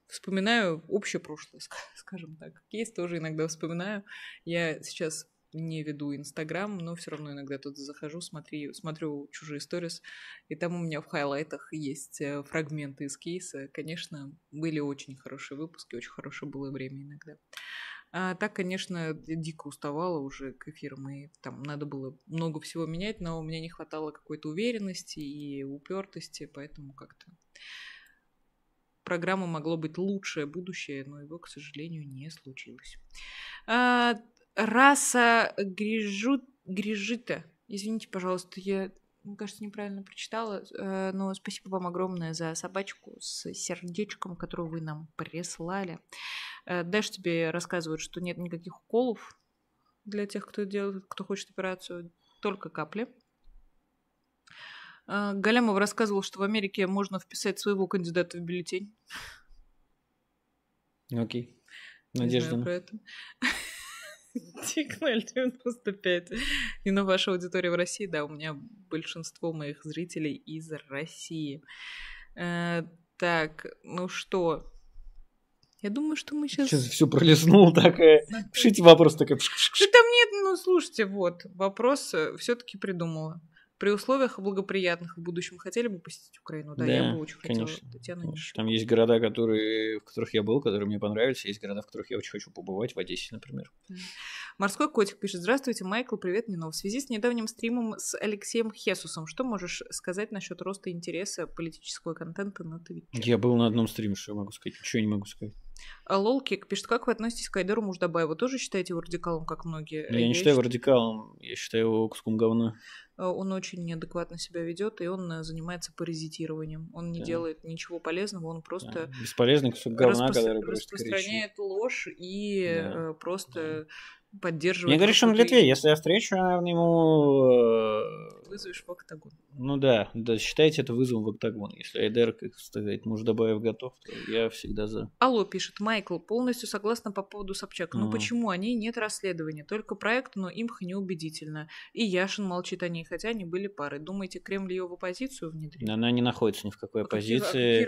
вспоминаю общее прошлое, [laughs] скажем так. Кейс тоже иногда вспоминаю. Я сейчас не веду Инстаграм, но все равно иногда тут захожу, смотри, смотрю чужие сторис, и там у меня в хайлайтах есть э, фрагменты из кейса. Конечно, были очень хорошие выпуски, очень хорошее было время иногда. А так, конечно, дико уставала уже к эфирам, и там надо было много всего менять, но у меня не хватало какой-то уверенности и упертости, поэтому как-то программа могло быть лучшее будущее, но его, к сожалению, не случилось. А, раса э, Грижу... Грижита. Извините, пожалуйста, я мне кажется, неправильно прочитала, э, но спасибо вам огромное за собачку с сердечком, которую вы нам прислали. Э, Дальше тебе рассказывают, что нет никаких уколов для тех, кто делает, кто хочет операцию, только капли. Э, Галямов рассказывал, что в Америке можно вписать своего кандидата в бюллетень. Окей. Надежда. Не знаю про это. Тик 95. И на вашу аудиторию в России, да, у меня большинство моих зрителей из России. Э, так, ну что, я думаю, что мы сейчас... Сейчас все пролеснул [laughs] такая. Э, Пишите вопрос такой. Э, да там нет, ну слушайте, вот, вопрос все-таки придумала при условиях благоприятных в будущем хотели бы посетить Украину. Да, да я бы очень конечно. хотела. Татьяна конечно. Там есть города, которые, в которых я был, которые мне понравились. Есть города, в которых я очень хочу побывать, в Одессе, например. Морской котик пишет. Здравствуйте, Майкл, привет, Нино. В связи с недавним стримом с Алексеем Хесусом, что можешь сказать насчет роста интереса политического контента на Твиттере? Я был на одном стриме, что я могу сказать? Ничего не могу сказать. А Лолкик пишет, как вы относитесь к Айдару Муждабаеву? Тоже считаете его радикалом, как многие? Я, я не считаю его радикалом, я считаю его куском говна. А, он очень неадекватно себя ведет, и он э, занимается паразитированием. Он не да. делает ничего полезного, он просто... Да. Бесполезный кусок говна, распро... который Распространяет ложь и да. Э, просто... Да поддерживать. Не говоришь, что на Литве. Если я встречу, я, наверное, ему... Э, Вызовешь в октагон. Ну да, да, считайте это вызовом в октагон. Если Айдер, как сказать, добавив готов, то я всегда за. Алло, пишет Майкл, полностью согласна по поводу Собчак. Ну почему о ней нет расследования? Только проект, но имх неубедительно. И Яшин молчит о ней, хотя они были пары. Думаете, Кремль ее в оппозицию внедрил? Она не находится ни в какой оппозиции.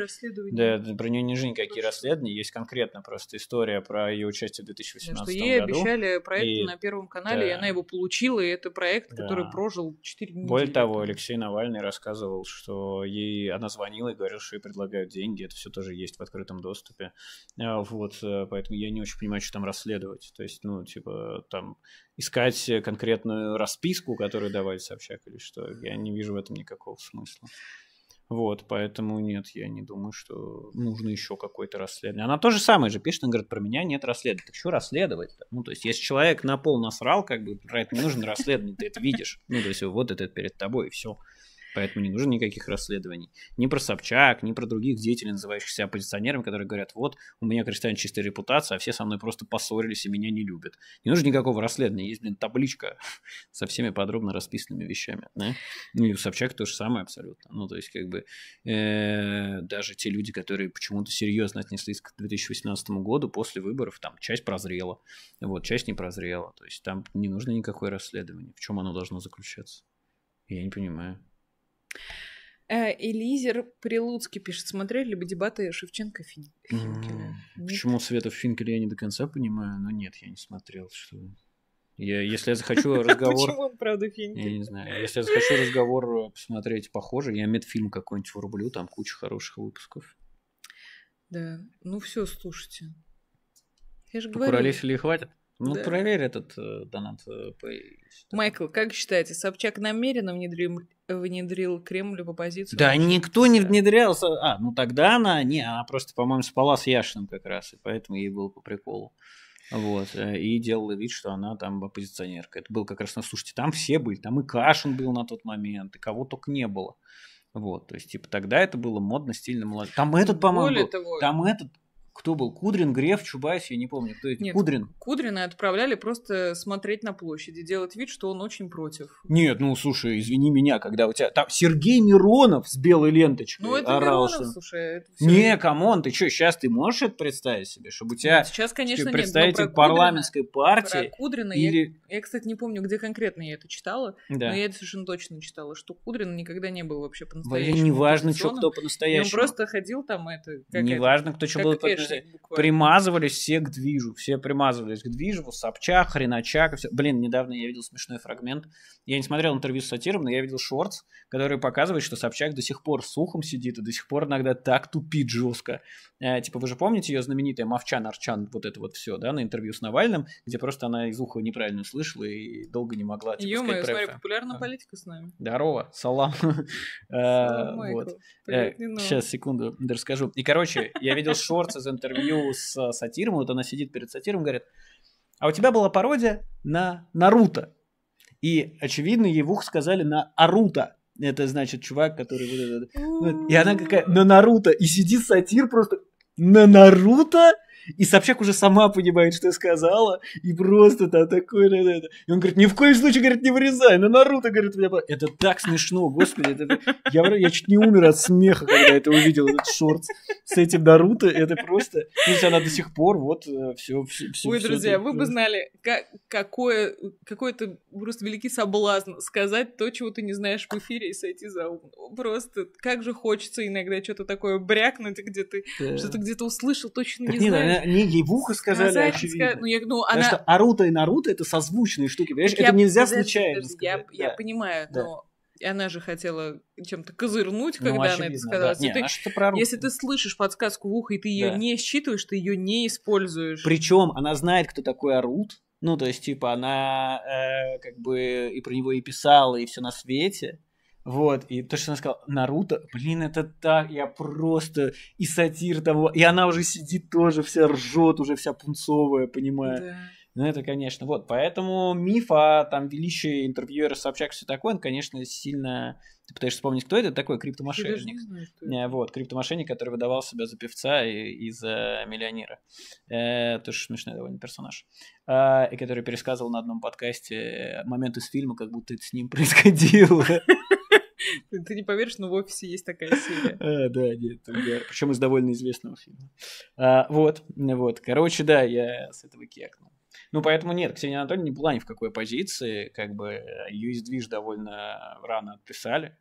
Да, про нее не же никакие расследования. Есть конкретно просто история про ее участие в 2018 году. Что ей обещали проекта и... на Первом канале, да. и она его получила, и это проект, да. который прожил 4 недели. Более того, Алексей Навальный рассказывал, что ей она звонила и говорила, что ей предлагают деньги, это все тоже есть в открытом доступе, а, вот, э, поэтому я не очень понимаю, что там расследовать, то есть, ну, типа, там, искать конкретную расписку, которую давали Собчак или что, я не вижу в этом никакого смысла. Вот, поэтому нет, я не думаю, что нужно еще какое-то расследование. Она тоже самое же пишет, она говорит, про меня нет расследования. Так что расследовать-то? Ну, то есть, если человек на пол насрал, как бы, про это не нужно расследование, ты это видишь. Ну, то есть, вот это перед тобой, и все. Поэтому не нужно никаких расследований. Ни про Собчак, ни про других деятелей, называющихся оппозиционерами, которые говорят, вот, у меня крестьян чистая репутация, а все со мной просто поссорились и меня не любят. Не нужно никакого расследования. Есть, блин, табличка [laughs] со всеми подробно расписанными вещами. Да? Ну, и у Собчак то же самое абсолютно. Ну, то есть, как бы, э, даже те люди, которые почему-то серьезно отнеслись к 2018 году, после выборов, там, часть прозрела, вот, часть не прозрела. То есть, там не нужно никакое расследование. В чем оно должно заключаться? Я не понимаю. Э, Элизер Прилуцкий пишет, смотрели бы дебаты Шевченко Финкеля. Mm. Почему Света Финкеля я не до конца понимаю, но нет, я не смотрел, что я, если я захочу [laughs] разговор... Почему он, правда, Финкель? Я не знаю. Если я захочу разговор э, посмотреть похоже, я медфильм какой-нибудь врублю, там куча хороших выпусков. Да, ну все, слушайте. Я же говорю. Покуролесили хватит? Ну, да. проверь этот э, донат. Э, Майкл, как считаете, Собчак намеренно внедрил, внедрил Кремль в оппозицию? Да, никто не внедрялся. А, ну тогда она, не, она просто, по-моему, спала с Яшиным как раз, и поэтому ей было по приколу. Вот, э, и делала вид, что она там оппозиционерка. Это был как раз, на ну, слушайте, там все были, там и Кашин был на тот момент, и кого только не было. Вот, то есть, типа, тогда это было модно, стильно, молодо. Там этот, по-моему, был, того... там этот кто был? Кудрин, Греф, Чубайс, я не помню, кто это. Нет, Кудрин. Кудрина отправляли просто смотреть на площади, делать вид, что он очень против. Нет, ну слушай, извини меня, когда у тебя там Сергей Миронов с белой ленточкой ну, это орал. Миронов, что... слушай, это все... Не, камон, ты что, сейчас ты можешь это представить себе, чтобы у тебя нет, сейчас, конечно, тебе представитель нет, парламентской Кудрина, партии? Про Кудрина или... я, я, кстати, не помню, где конкретно я это читала, да. но я это совершенно точно читала, что Кудрин никогда не был вообще по-настоящему. Блин, неважно, что кто по-настоящему. Он просто ходил там это. Неважно, кто что был Буквально. Примазывались все к движу. Все примазывались к движу. Собчак, Хреначак. Все. Блин, недавно я видел смешной фрагмент. Я не смотрел интервью с сатиром, но я видел шортс, который показывает, что Собчак до сих пор с ухом сидит и до сих пор иногда так тупит жестко. Э, типа, вы же помните ее знаменитая Мовчан, Арчан, вот это вот все, да, на интервью с Навальным, где просто она из уха неправильно слышала и долго не могла, типа, Ё-моё, сказать смотри, популярная э. политика с нами. Здорово, салам. [laughs] Э, салам, э, Сейчас, секунду, расскажу. И, короче, я видел шорты из интервью с э, сатиром, вот она сидит перед сатиром, говорит, а у тебя была пародия на Наруто. И, очевидно, ей в Евух сказали на Аруто. Это значит чувак, который вот этот. И она какая на Наруто. И сидит сатир просто на Наруто. И Собчак уже сама понимает, что сказала, и просто там такое... Это, И он говорит, ни в коем случае, говорит, не вырезай, на Наруто, говорит, меня... Это так смешно, господи, это... я, я чуть не умер от смеха, когда это увидел, этот шорт с этим Наруто, это просто... То она до сих пор, вот, все... Э, все, все Ой, все, друзья, это... вы бы знали, как, какое, какой это просто великий соблазн сказать то, чего ты не знаешь в эфире и сойти за ум. Просто как же хочется иногда что-то такое брякнуть, где ты да. что-то где-то услышал, точно так не, не знаешь они ей в ухо сказали, очевидно. Ну, ну, она... Потому что Аруто и Наруто — это созвучные штуки, понимаешь? Это нельзя случайно сказать. Я понимаю, но она же хотела чем-то козырнуть, ну, когда очевидно, она это сказала. Да. Если, Нет, ты, про... если ты слышишь подсказку в ухо, и ты ее да. не считываешь, ты ее не используешь. Причем она знает, кто такой Арут. Ну, то есть, типа, она э, как бы и про него и писала, и все на свете. Вот, и то, что она сказала, Наруто, блин, это так, я просто, и сатир того, и она уже сидит тоже, вся ржет, уже вся пунцовая, понимаю. Да. Ну, это, конечно, вот, поэтому миф о там величии интервьюера Собчак, все такое, он, конечно, сильно, ты пытаешься вспомнить, кто это, такой криптомошенник. Знаю, э, вот, криптомошенник, который выдавал себя за певца и, и за миллионера. Э, тоже смешной довольно персонаж. Э, и который пересказывал на одном подкасте э, момент из фильма, как будто это с ним [laughs] происходило. Ты не поверишь, но в офисе есть такая серия. [laughs] А, да, нет, причем из довольно известного фильма. А, вот, вот, короче, да, я с этого кекнул. Ну, поэтому нет, Ксения Анатольевна не была ни в какой позиции, как бы э, ее издвиж довольно рано отписали.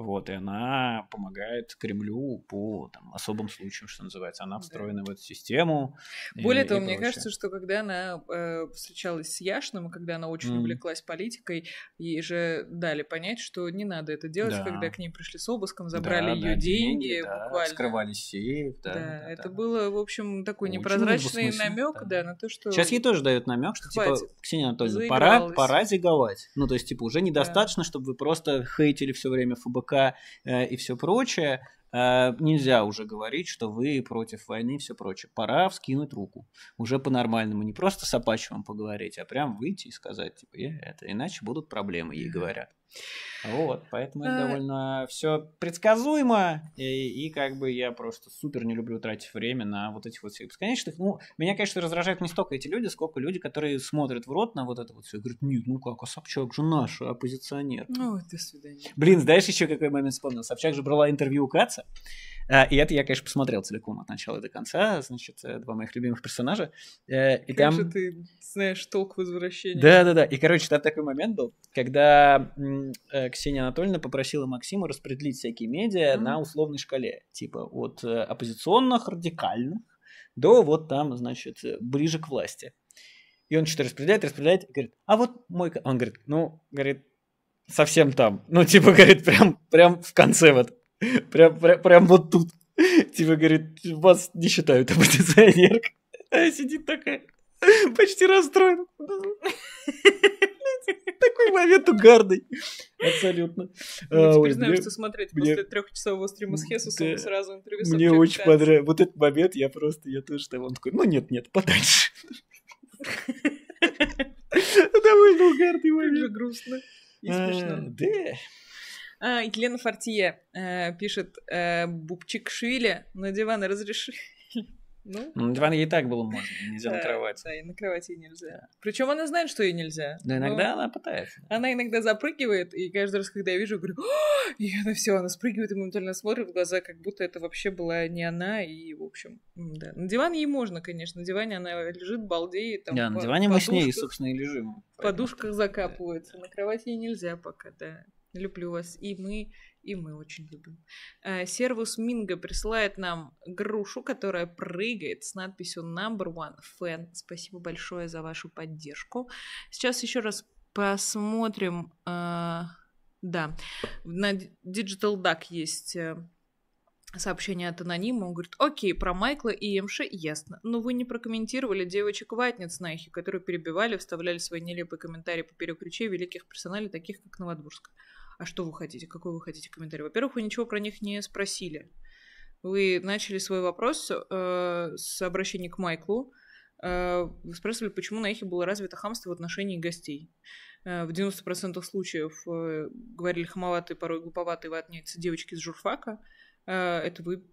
Вот, и она помогает Кремлю по там, особым случаям, что называется. Она встроена да. в эту систему. Более и, того, и мне прочее. кажется, что когда она э, встречалась с Яшным, когда она очень mm. увлеклась политикой, ей же дали понять, что не надо это делать, да. когда к ней пришли с обыском, забрали да, ее да, деньги, деньги да, буквально. Скрывали сейф, да. Да, да это да. было, в общем, такой очень непрозрачный намек, да. да, на то, что. Сейчас ей тоже дают намек, что типа, Хватит. типа Ксения Анатольевна, пора, пора зиговать. Ну, то есть, типа, уже недостаточно, да. чтобы вы просто хейтили все время ФБК. ВЛК э, и все прочее, э, нельзя уже говорить, что вы против войны и все прочее. Пора вскинуть руку. Уже по-нормальному. Не просто с Апачевым поговорить, а прям выйти и сказать, типа, я «Э, это. Иначе будут проблемы, ей говорят. Вот, поэтому это э, довольно все предсказуемо, и, и как бы я просто супер не люблю тратить время на вот этих вот всех бесконечных. Ну, меня, конечно, раздражают не столько эти люди, сколько люди, которые смотрят в рот на вот это вот все и говорят, нет, ну как, а Собчак же наш а оппозиционер. Ну, до свидания. Блин, знаешь еще какой момент вспомнил? Собчак же брала интервью у Каца, а, и это я, конечно, посмотрел целиком от начала до конца. Значит, э, два моих любимых персонажа. Э, и как там... же ты знаешь толк возвращения. Да-да-да. И, короче, там такой момент был, когда э, Ксения Анатольевна попросила Максима распределить всякие медиа mm-hmm. на условной шкале. Типа от оппозиционных, радикальных до вот там, значит, ближе к власти. И он что-то распределяет, распределяет, и говорит, а вот мой... Он говорит, ну, говорит, совсем там. Ну, типа, [laughs] говорит, прям, прям в конце вот. [laughs] Прям, прям, прям вот тут. Типа говорит, вас не считают оппозиционеркой. [laughs] А сидит такая, [laughs] почти расстроен, Такой момент угарный. Абсолютно. Я теперь а, знаю, что смотреть после трехчасового стрима с Хесусом сразу интервью Мне очень понравилось. Вот этот момент я просто, я тоже там, он такой, ну нет, нет, подальше. Довольно угарный момент. грустно и а, смешно. Да. А, Елена Фортье э, пишет, э, Бубчик Швили на диван разрешили. [laughs] Ну. ну, на диван ей и так было можно, нельзя да, на кровать. Да, и на кровати нельзя. Да. Причем она знает, что ей нельзя. Да, иногда но... она пытается. Она иногда запрыгивает, и каждый раз, когда я вижу, говорю, О! и она все, она спрыгивает и моментально смотрит в глаза, как будто это вообще была не она, и, в общем, да. На диван ей можно, конечно, на диване она лежит, балдеет. Там, да, на диване подушках, мы с ней, собственно, и лежим. В подушках закапывается, да. на кровати ей нельзя пока, да. Люблю вас. И мы, и мы очень любим. Э, Сервус Минго присылает нам грушу, которая прыгает с надписью Number One Fan. Спасибо большое за вашу поддержку. Сейчас еще раз посмотрим. Э, да, на Digital Duck есть э, сообщение от анонима, он говорит, окей, про Майкла и Эмша ясно, но вы не прокомментировали девочек-ватниц на которые перебивали, вставляли свои нелепые комментарии по речей великих персоналей, таких как Новодворская а что вы хотите, какой вы хотите комментарий. Во-первых, вы ничего про них не спросили. Вы начали свой вопрос э, с обращения к Майклу. Э, вы спрашивали, почему на эхе было развито хамство в отношении гостей. Э, в 90% случаев э, говорили хамоватые, порой глуповатые ватницы девочки с журфака. Э, это вы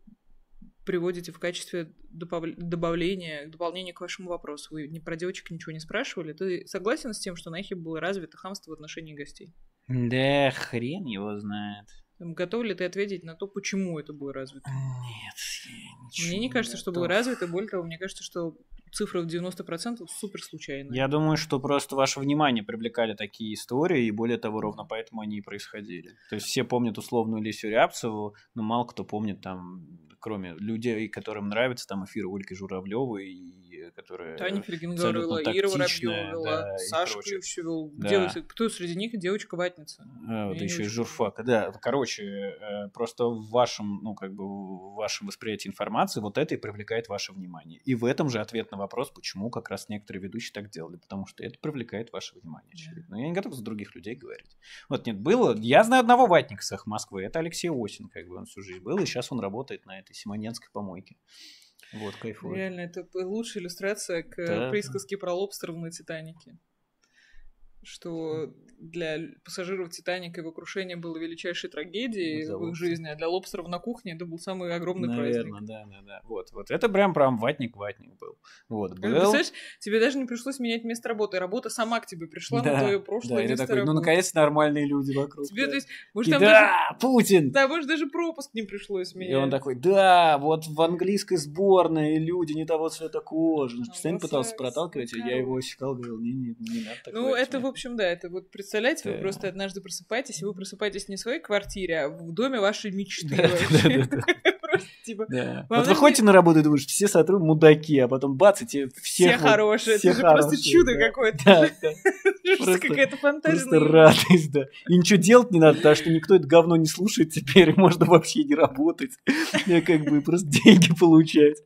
приводите в качестве добавления, дополнения к вашему вопросу. Вы не про девочек ничего не спрашивали. Ты согласен с тем, что на эхе было развито хамство в отношении гостей? Да хрен его знает. Готов ли ты ответить на то, почему это было развито? Нет, я ничего. Мне не кажется, что было развито. Более того, мне кажется, что цифра в 90% супер случайная. Я думаю, что просто ваше внимание привлекали такие истории, и более того, ровно поэтому они и происходили. То есть все помнят условную Лисю Рябцеву, но мало кто помнит там, кроме людей, которым нравится там эфир Ольги Журавлевой, и которые Таня Фельгенга вела, Ира Воробьева вела, да, Саша Ключев вел. Да. Девушка, кто среди них? Девочка-ватница. А, вот еще и журфак. Да, короче, э, просто в вашем, ну, как бы, в вашем восприятии информации вот это и привлекает ваше внимание. И в этом же ответ на вопрос, почему как раз некоторые ведущие так делали, потому что это привлекает ваше внимание, очевидно. Но я не готов за других людей говорить. Вот нет, было, я знаю одного ватника с Москвы, это Алексей Осин, как бы он всю жизнь был, и сейчас он работает на этой Симоненской помойке. Вот, кайфует. Реально, это лучшая иллюстрация к да. присказке про лобстера на Титанике что для пассажиров Титаника его крушение было величайшей трагедией да, в их жизни, а для лобстеров на кухне это был самый огромный Наверное, праздник. да, да, да. Вот, вот. Это прям прям ватник-ватник был. Вот, был. Ты знаешь, тебе даже не пришлось менять место работы. Работа сама к тебе пришла да, на твое прошлое да, место такой, работы. Ну, наконец, нормальные люди вокруг. Тебе, да. то есть, может, И там да, даже, Путин! Да, может, даже пропуск не пришлось менять. И он такой, да, вот в английской сборной люди не того цвета кожи. Он а постоянно пытался проталкивать, и я его осекал, говорил, не, не, не надо так Ну, это в общем, да, это вот представляете, вы просто однажды просыпаетесь, и вы просыпаетесь не в своей квартире, а в доме вашей мечты. Да, Типа, вот выходите на работу и думаешь, все сотрудники мудаки, а потом бац, и тебе все... хорошие, это же просто чудо какое-то. [laughs] просто Какая-то фантазия. Просто радость, да. И ничего делать не надо, потому что никто это говно не слушает теперь, [laughs] можно вообще не работать. [laughs] Я как бы просто деньги получать.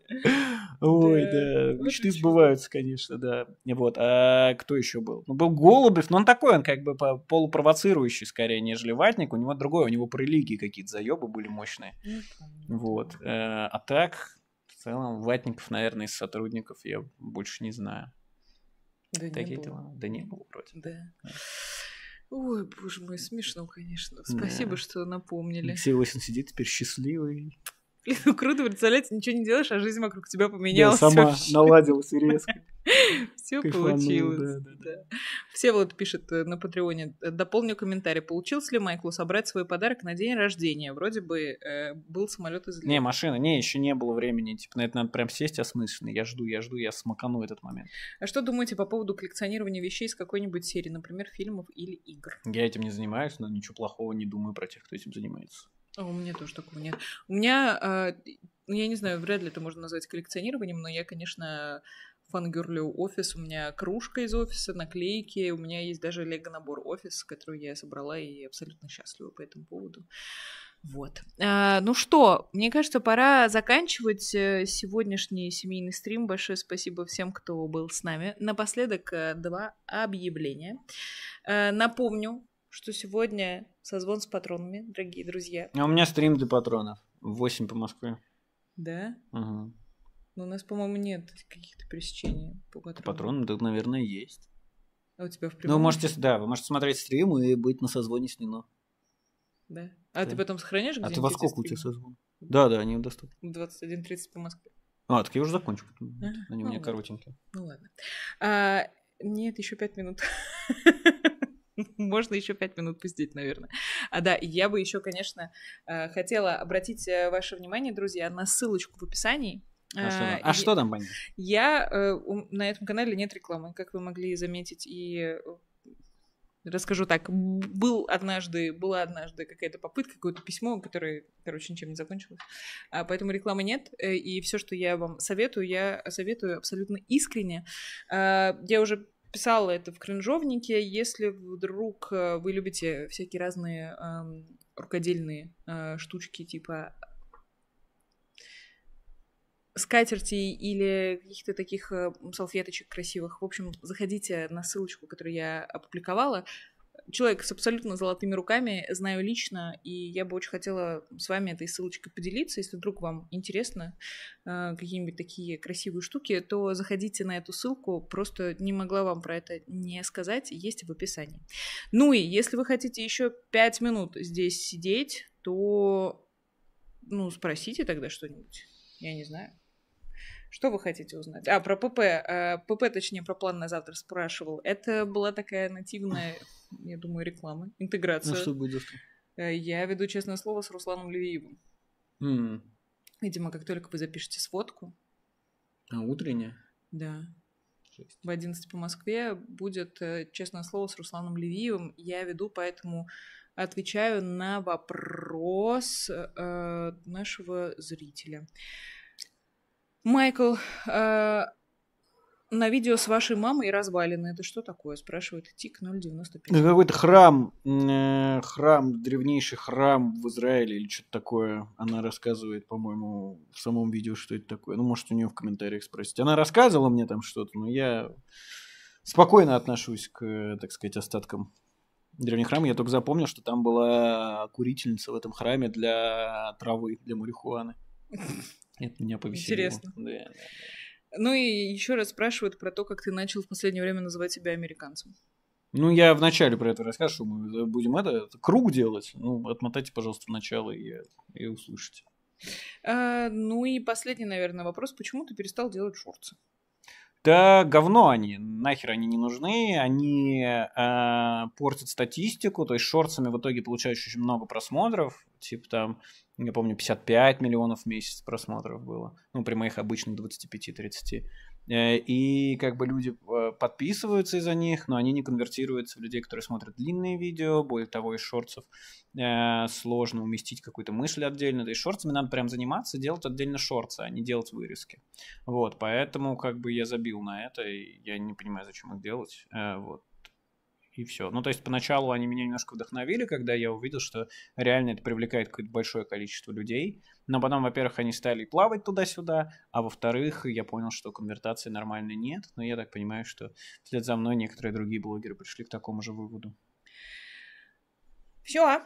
Ой, да. Мечты сбываются, конечно, да. Вот. А кто еще был? Ну, был Голубев, но он такой, он как бы полупровоцирующий скорее, нежели Ватник. У него другое, у него по религии какие-то заебы были мощные. Ну, вот. Вот. Э, а так, в целом, ватников, наверное, из сотрудников я больше не знаю. Да Такие не дела. Да не было вроде. Да. Ой, боже мой, смешно, конечно. Спасибо, да. что напомнили. Алексей Лосин сидит теперь счастливый. Блин, [laughs] ну круто, представляете, ничего не делаешь, а жизнь вокруг тебя поменялась. Да, сама вообще. наладилась резко. [laughs] Все получилось. Все вот пишет э, на Патреоне. Э, Дополню комментарий. Получилось ли Майклу собрать свой подарок на день рождения? Вроде бы э, был самолет из... Не, машина. Не, еще не было времени. Типа на это надо прям сесть осмысленно. Я жду, я жду, я смакану этот момент. А что думаете по поводу коллекционирования вещей из какой-нибудь серии? Например, фильмов или игр? Я этим не занимаюсь, но ничего плохого не думаю про тех, кто этим занимается. О, а у меня тоже такого нет. У меня, а, ну, я не знаю, вряд ли это можно назвать коллекционированием, но я, конечно, фангерлю офис, у меня кружка из офиса, наклейки, у меня есть даже лего-набор офис, который я собрала и абсолютно счастлива по этому поводу. Вот. А, ну что, мне кажется, пора заканчивать э, сегодняшний семейный стрим. Большое спасибо всем, кто был с нами. Напоследок э, два объявления. А, напомню, что сегодня созвон с патронами, дорогие друзья. А у меня стрим для патронов. В 8 по Москве. Да? Угу. Ну, Но у нас, по-моему, нет каких-то пересечений по патронам. Патроны, да, наверное, есть. А у тебя в Ну, вы можете, да, вы можете смотреть стрим и быть на созвоне с Нино. Да. А да. ты потом сохранишь А ты во сколько у тебя созвон? Да, да, они доступны. В 21.30 по Москве. А, так я уже закончил. А, они у меня ну ладно. коротенькие. Ну ладно. А, нет, еще пять минут. [laughs] [laughs] Можно еще пять минут пустить, наверное. А да, я бы еще, конечно, э, хотела обратить э, ваше внимание, друзья, на ссылочку в описании. Э, а, а, что, там? а я, что там, Баня? Я на этом канале нет рекламы, как вы могли заметить, и расскажу так, был однажды, была однажды какая-то попытка, какое-то письмо, которое, короче, ничем не закончилось, а, поэтому рекламы нет, и все, что я вам советую, я советую абсолютно искренне. А, я уже писала это в кринжовнике. Если вдруг э, вы любите всякие разные эм, рукодельные э, штучки, типа скатерти или каких-то таких э, салфеточек красивых. В общем, заходите на ссылочку, которую я опубликовала человек с абсолютно золотыми руками, знаю лично, и я бы очень хотела с вами этой ссылочкой поделиться. Если вдруг вам интересно э, какие-нибудь такие красивые штуки, то заходите на эту ссылку, просто не могла вам про это не сказать, есть в описании. Ну и если вы хотите еще пять минут здесь сидеть, то ну, спросите тогда что-нибудь, я не знаю. Что вы хотите узнать? А, про ПП. Э, ПП, точнее, про план на завтра спрашивал. Это была такая нативная я думаю, рекламы, ну, интеграция. Ну что будет? Э, я веду «Честное слово» с Русланом Левиевым. Mm. Видимо, как только вы запишете сводку. А, утренняя? Да. В 11 по Москве будет э, «Честное слово» с Русланом Левиевым. Я веду, поэтому отвечаю на вопрос э, нашего зрителя. Майкл э, на видео с вашей мамой и развалины. Это что такое? Спрашивает ТИК 095. Это какой-то храм, э, храм, древнейший храм в Израиле или что-то такое. Она рассказывает, по-моему, в самом видео, что это такое. Ну, может, у нее в комментариях спросить. Она рассказывала мне там что-то, но я спокойно отношусь к, так сказать, остаткам древних храмов. Я только запомнил, что там была курительница в этом храме для травы, для марихуаны. [laughs] Это меня повеселило. Интересно. Да, да, да. Ну и еще раз спрашивают про то, как ты начал в последнее время называть себя американцем. Ну, я вначале про это расскажу, мы будем это, это круг делать. Ну, отмотайте, пожалуйста, начало и, и услышите. А, ну и последний, наверное, вопрос. Почему ты перестал делать шорты? Да говно они, нахер они не нужны, они э, портят статистику, то есть шорцами в итоге получаешь очень много просмотров, типа там, я помню, 55 миллионов в месяц просмотров было, ну, при моих обычных 25-30. Э, и как бы люди э, подписываются из-за них, но они не конвертируются в людей, которые смотрят длинные видео, более того, из шортсов э, сложно уместить какую-то мысль отдельно, да и шортсами надо прям заниматься, делать отдельно шорцы, а не делать вырезки. Вот, поэтому как бы я забил на это, и я не понимаю, зачем их делать, вот и все. Ну, то есть поначалу они меня немножко вдохновили, когда я увидел, что реально это привлекает какое-то большое количество людей. Но потом, во-первых, они стали плавать туда-сюда, а во-вторых, я понял, что конвертации нормально нет. Но я так понимаю, что вслед за мной некоторые другие блогеры пришли к такому же выводу. Все.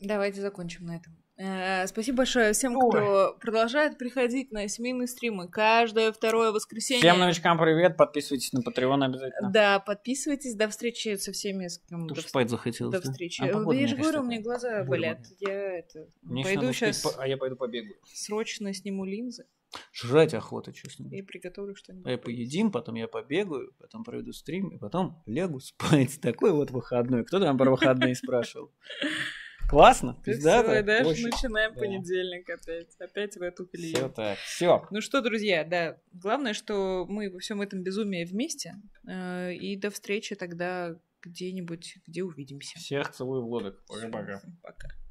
Давайте закончим на этом. Э, спасибо большое всем, Ой. кто продолжает приходить на семейные стримы каждое второе воскресенье. Всем новичкам привет, подписывайтесь на Patreon обязательно. Да, подписывайтесь, до встречи со всеми. С кем Тут до... спать захотелось. До встречи. А, да? А, я же говорю, у меня глаза болят. Я это... Мне пойду сейчас... По... А я пойду побегу. Срочно сниму линзы. Жрать охота, честно. И приготовлю что-нибудь. А я поедим, потом я побегаю, потом проведу стрим, и потом лягу спать. [laughs] Такой вот выходной. Кто там про выходные спрашивал? Классно, пиздато. Да, начинаем да. понедельник опять, опять в эту колею. Все так, все. Ну что, друзья, да, главное, что мы во всем этом безумии вместе, э, и до встречи тогда где-нибудь, где увидимся. Всех целую в лодок. Пока-пока. Пока. -пока. Пока.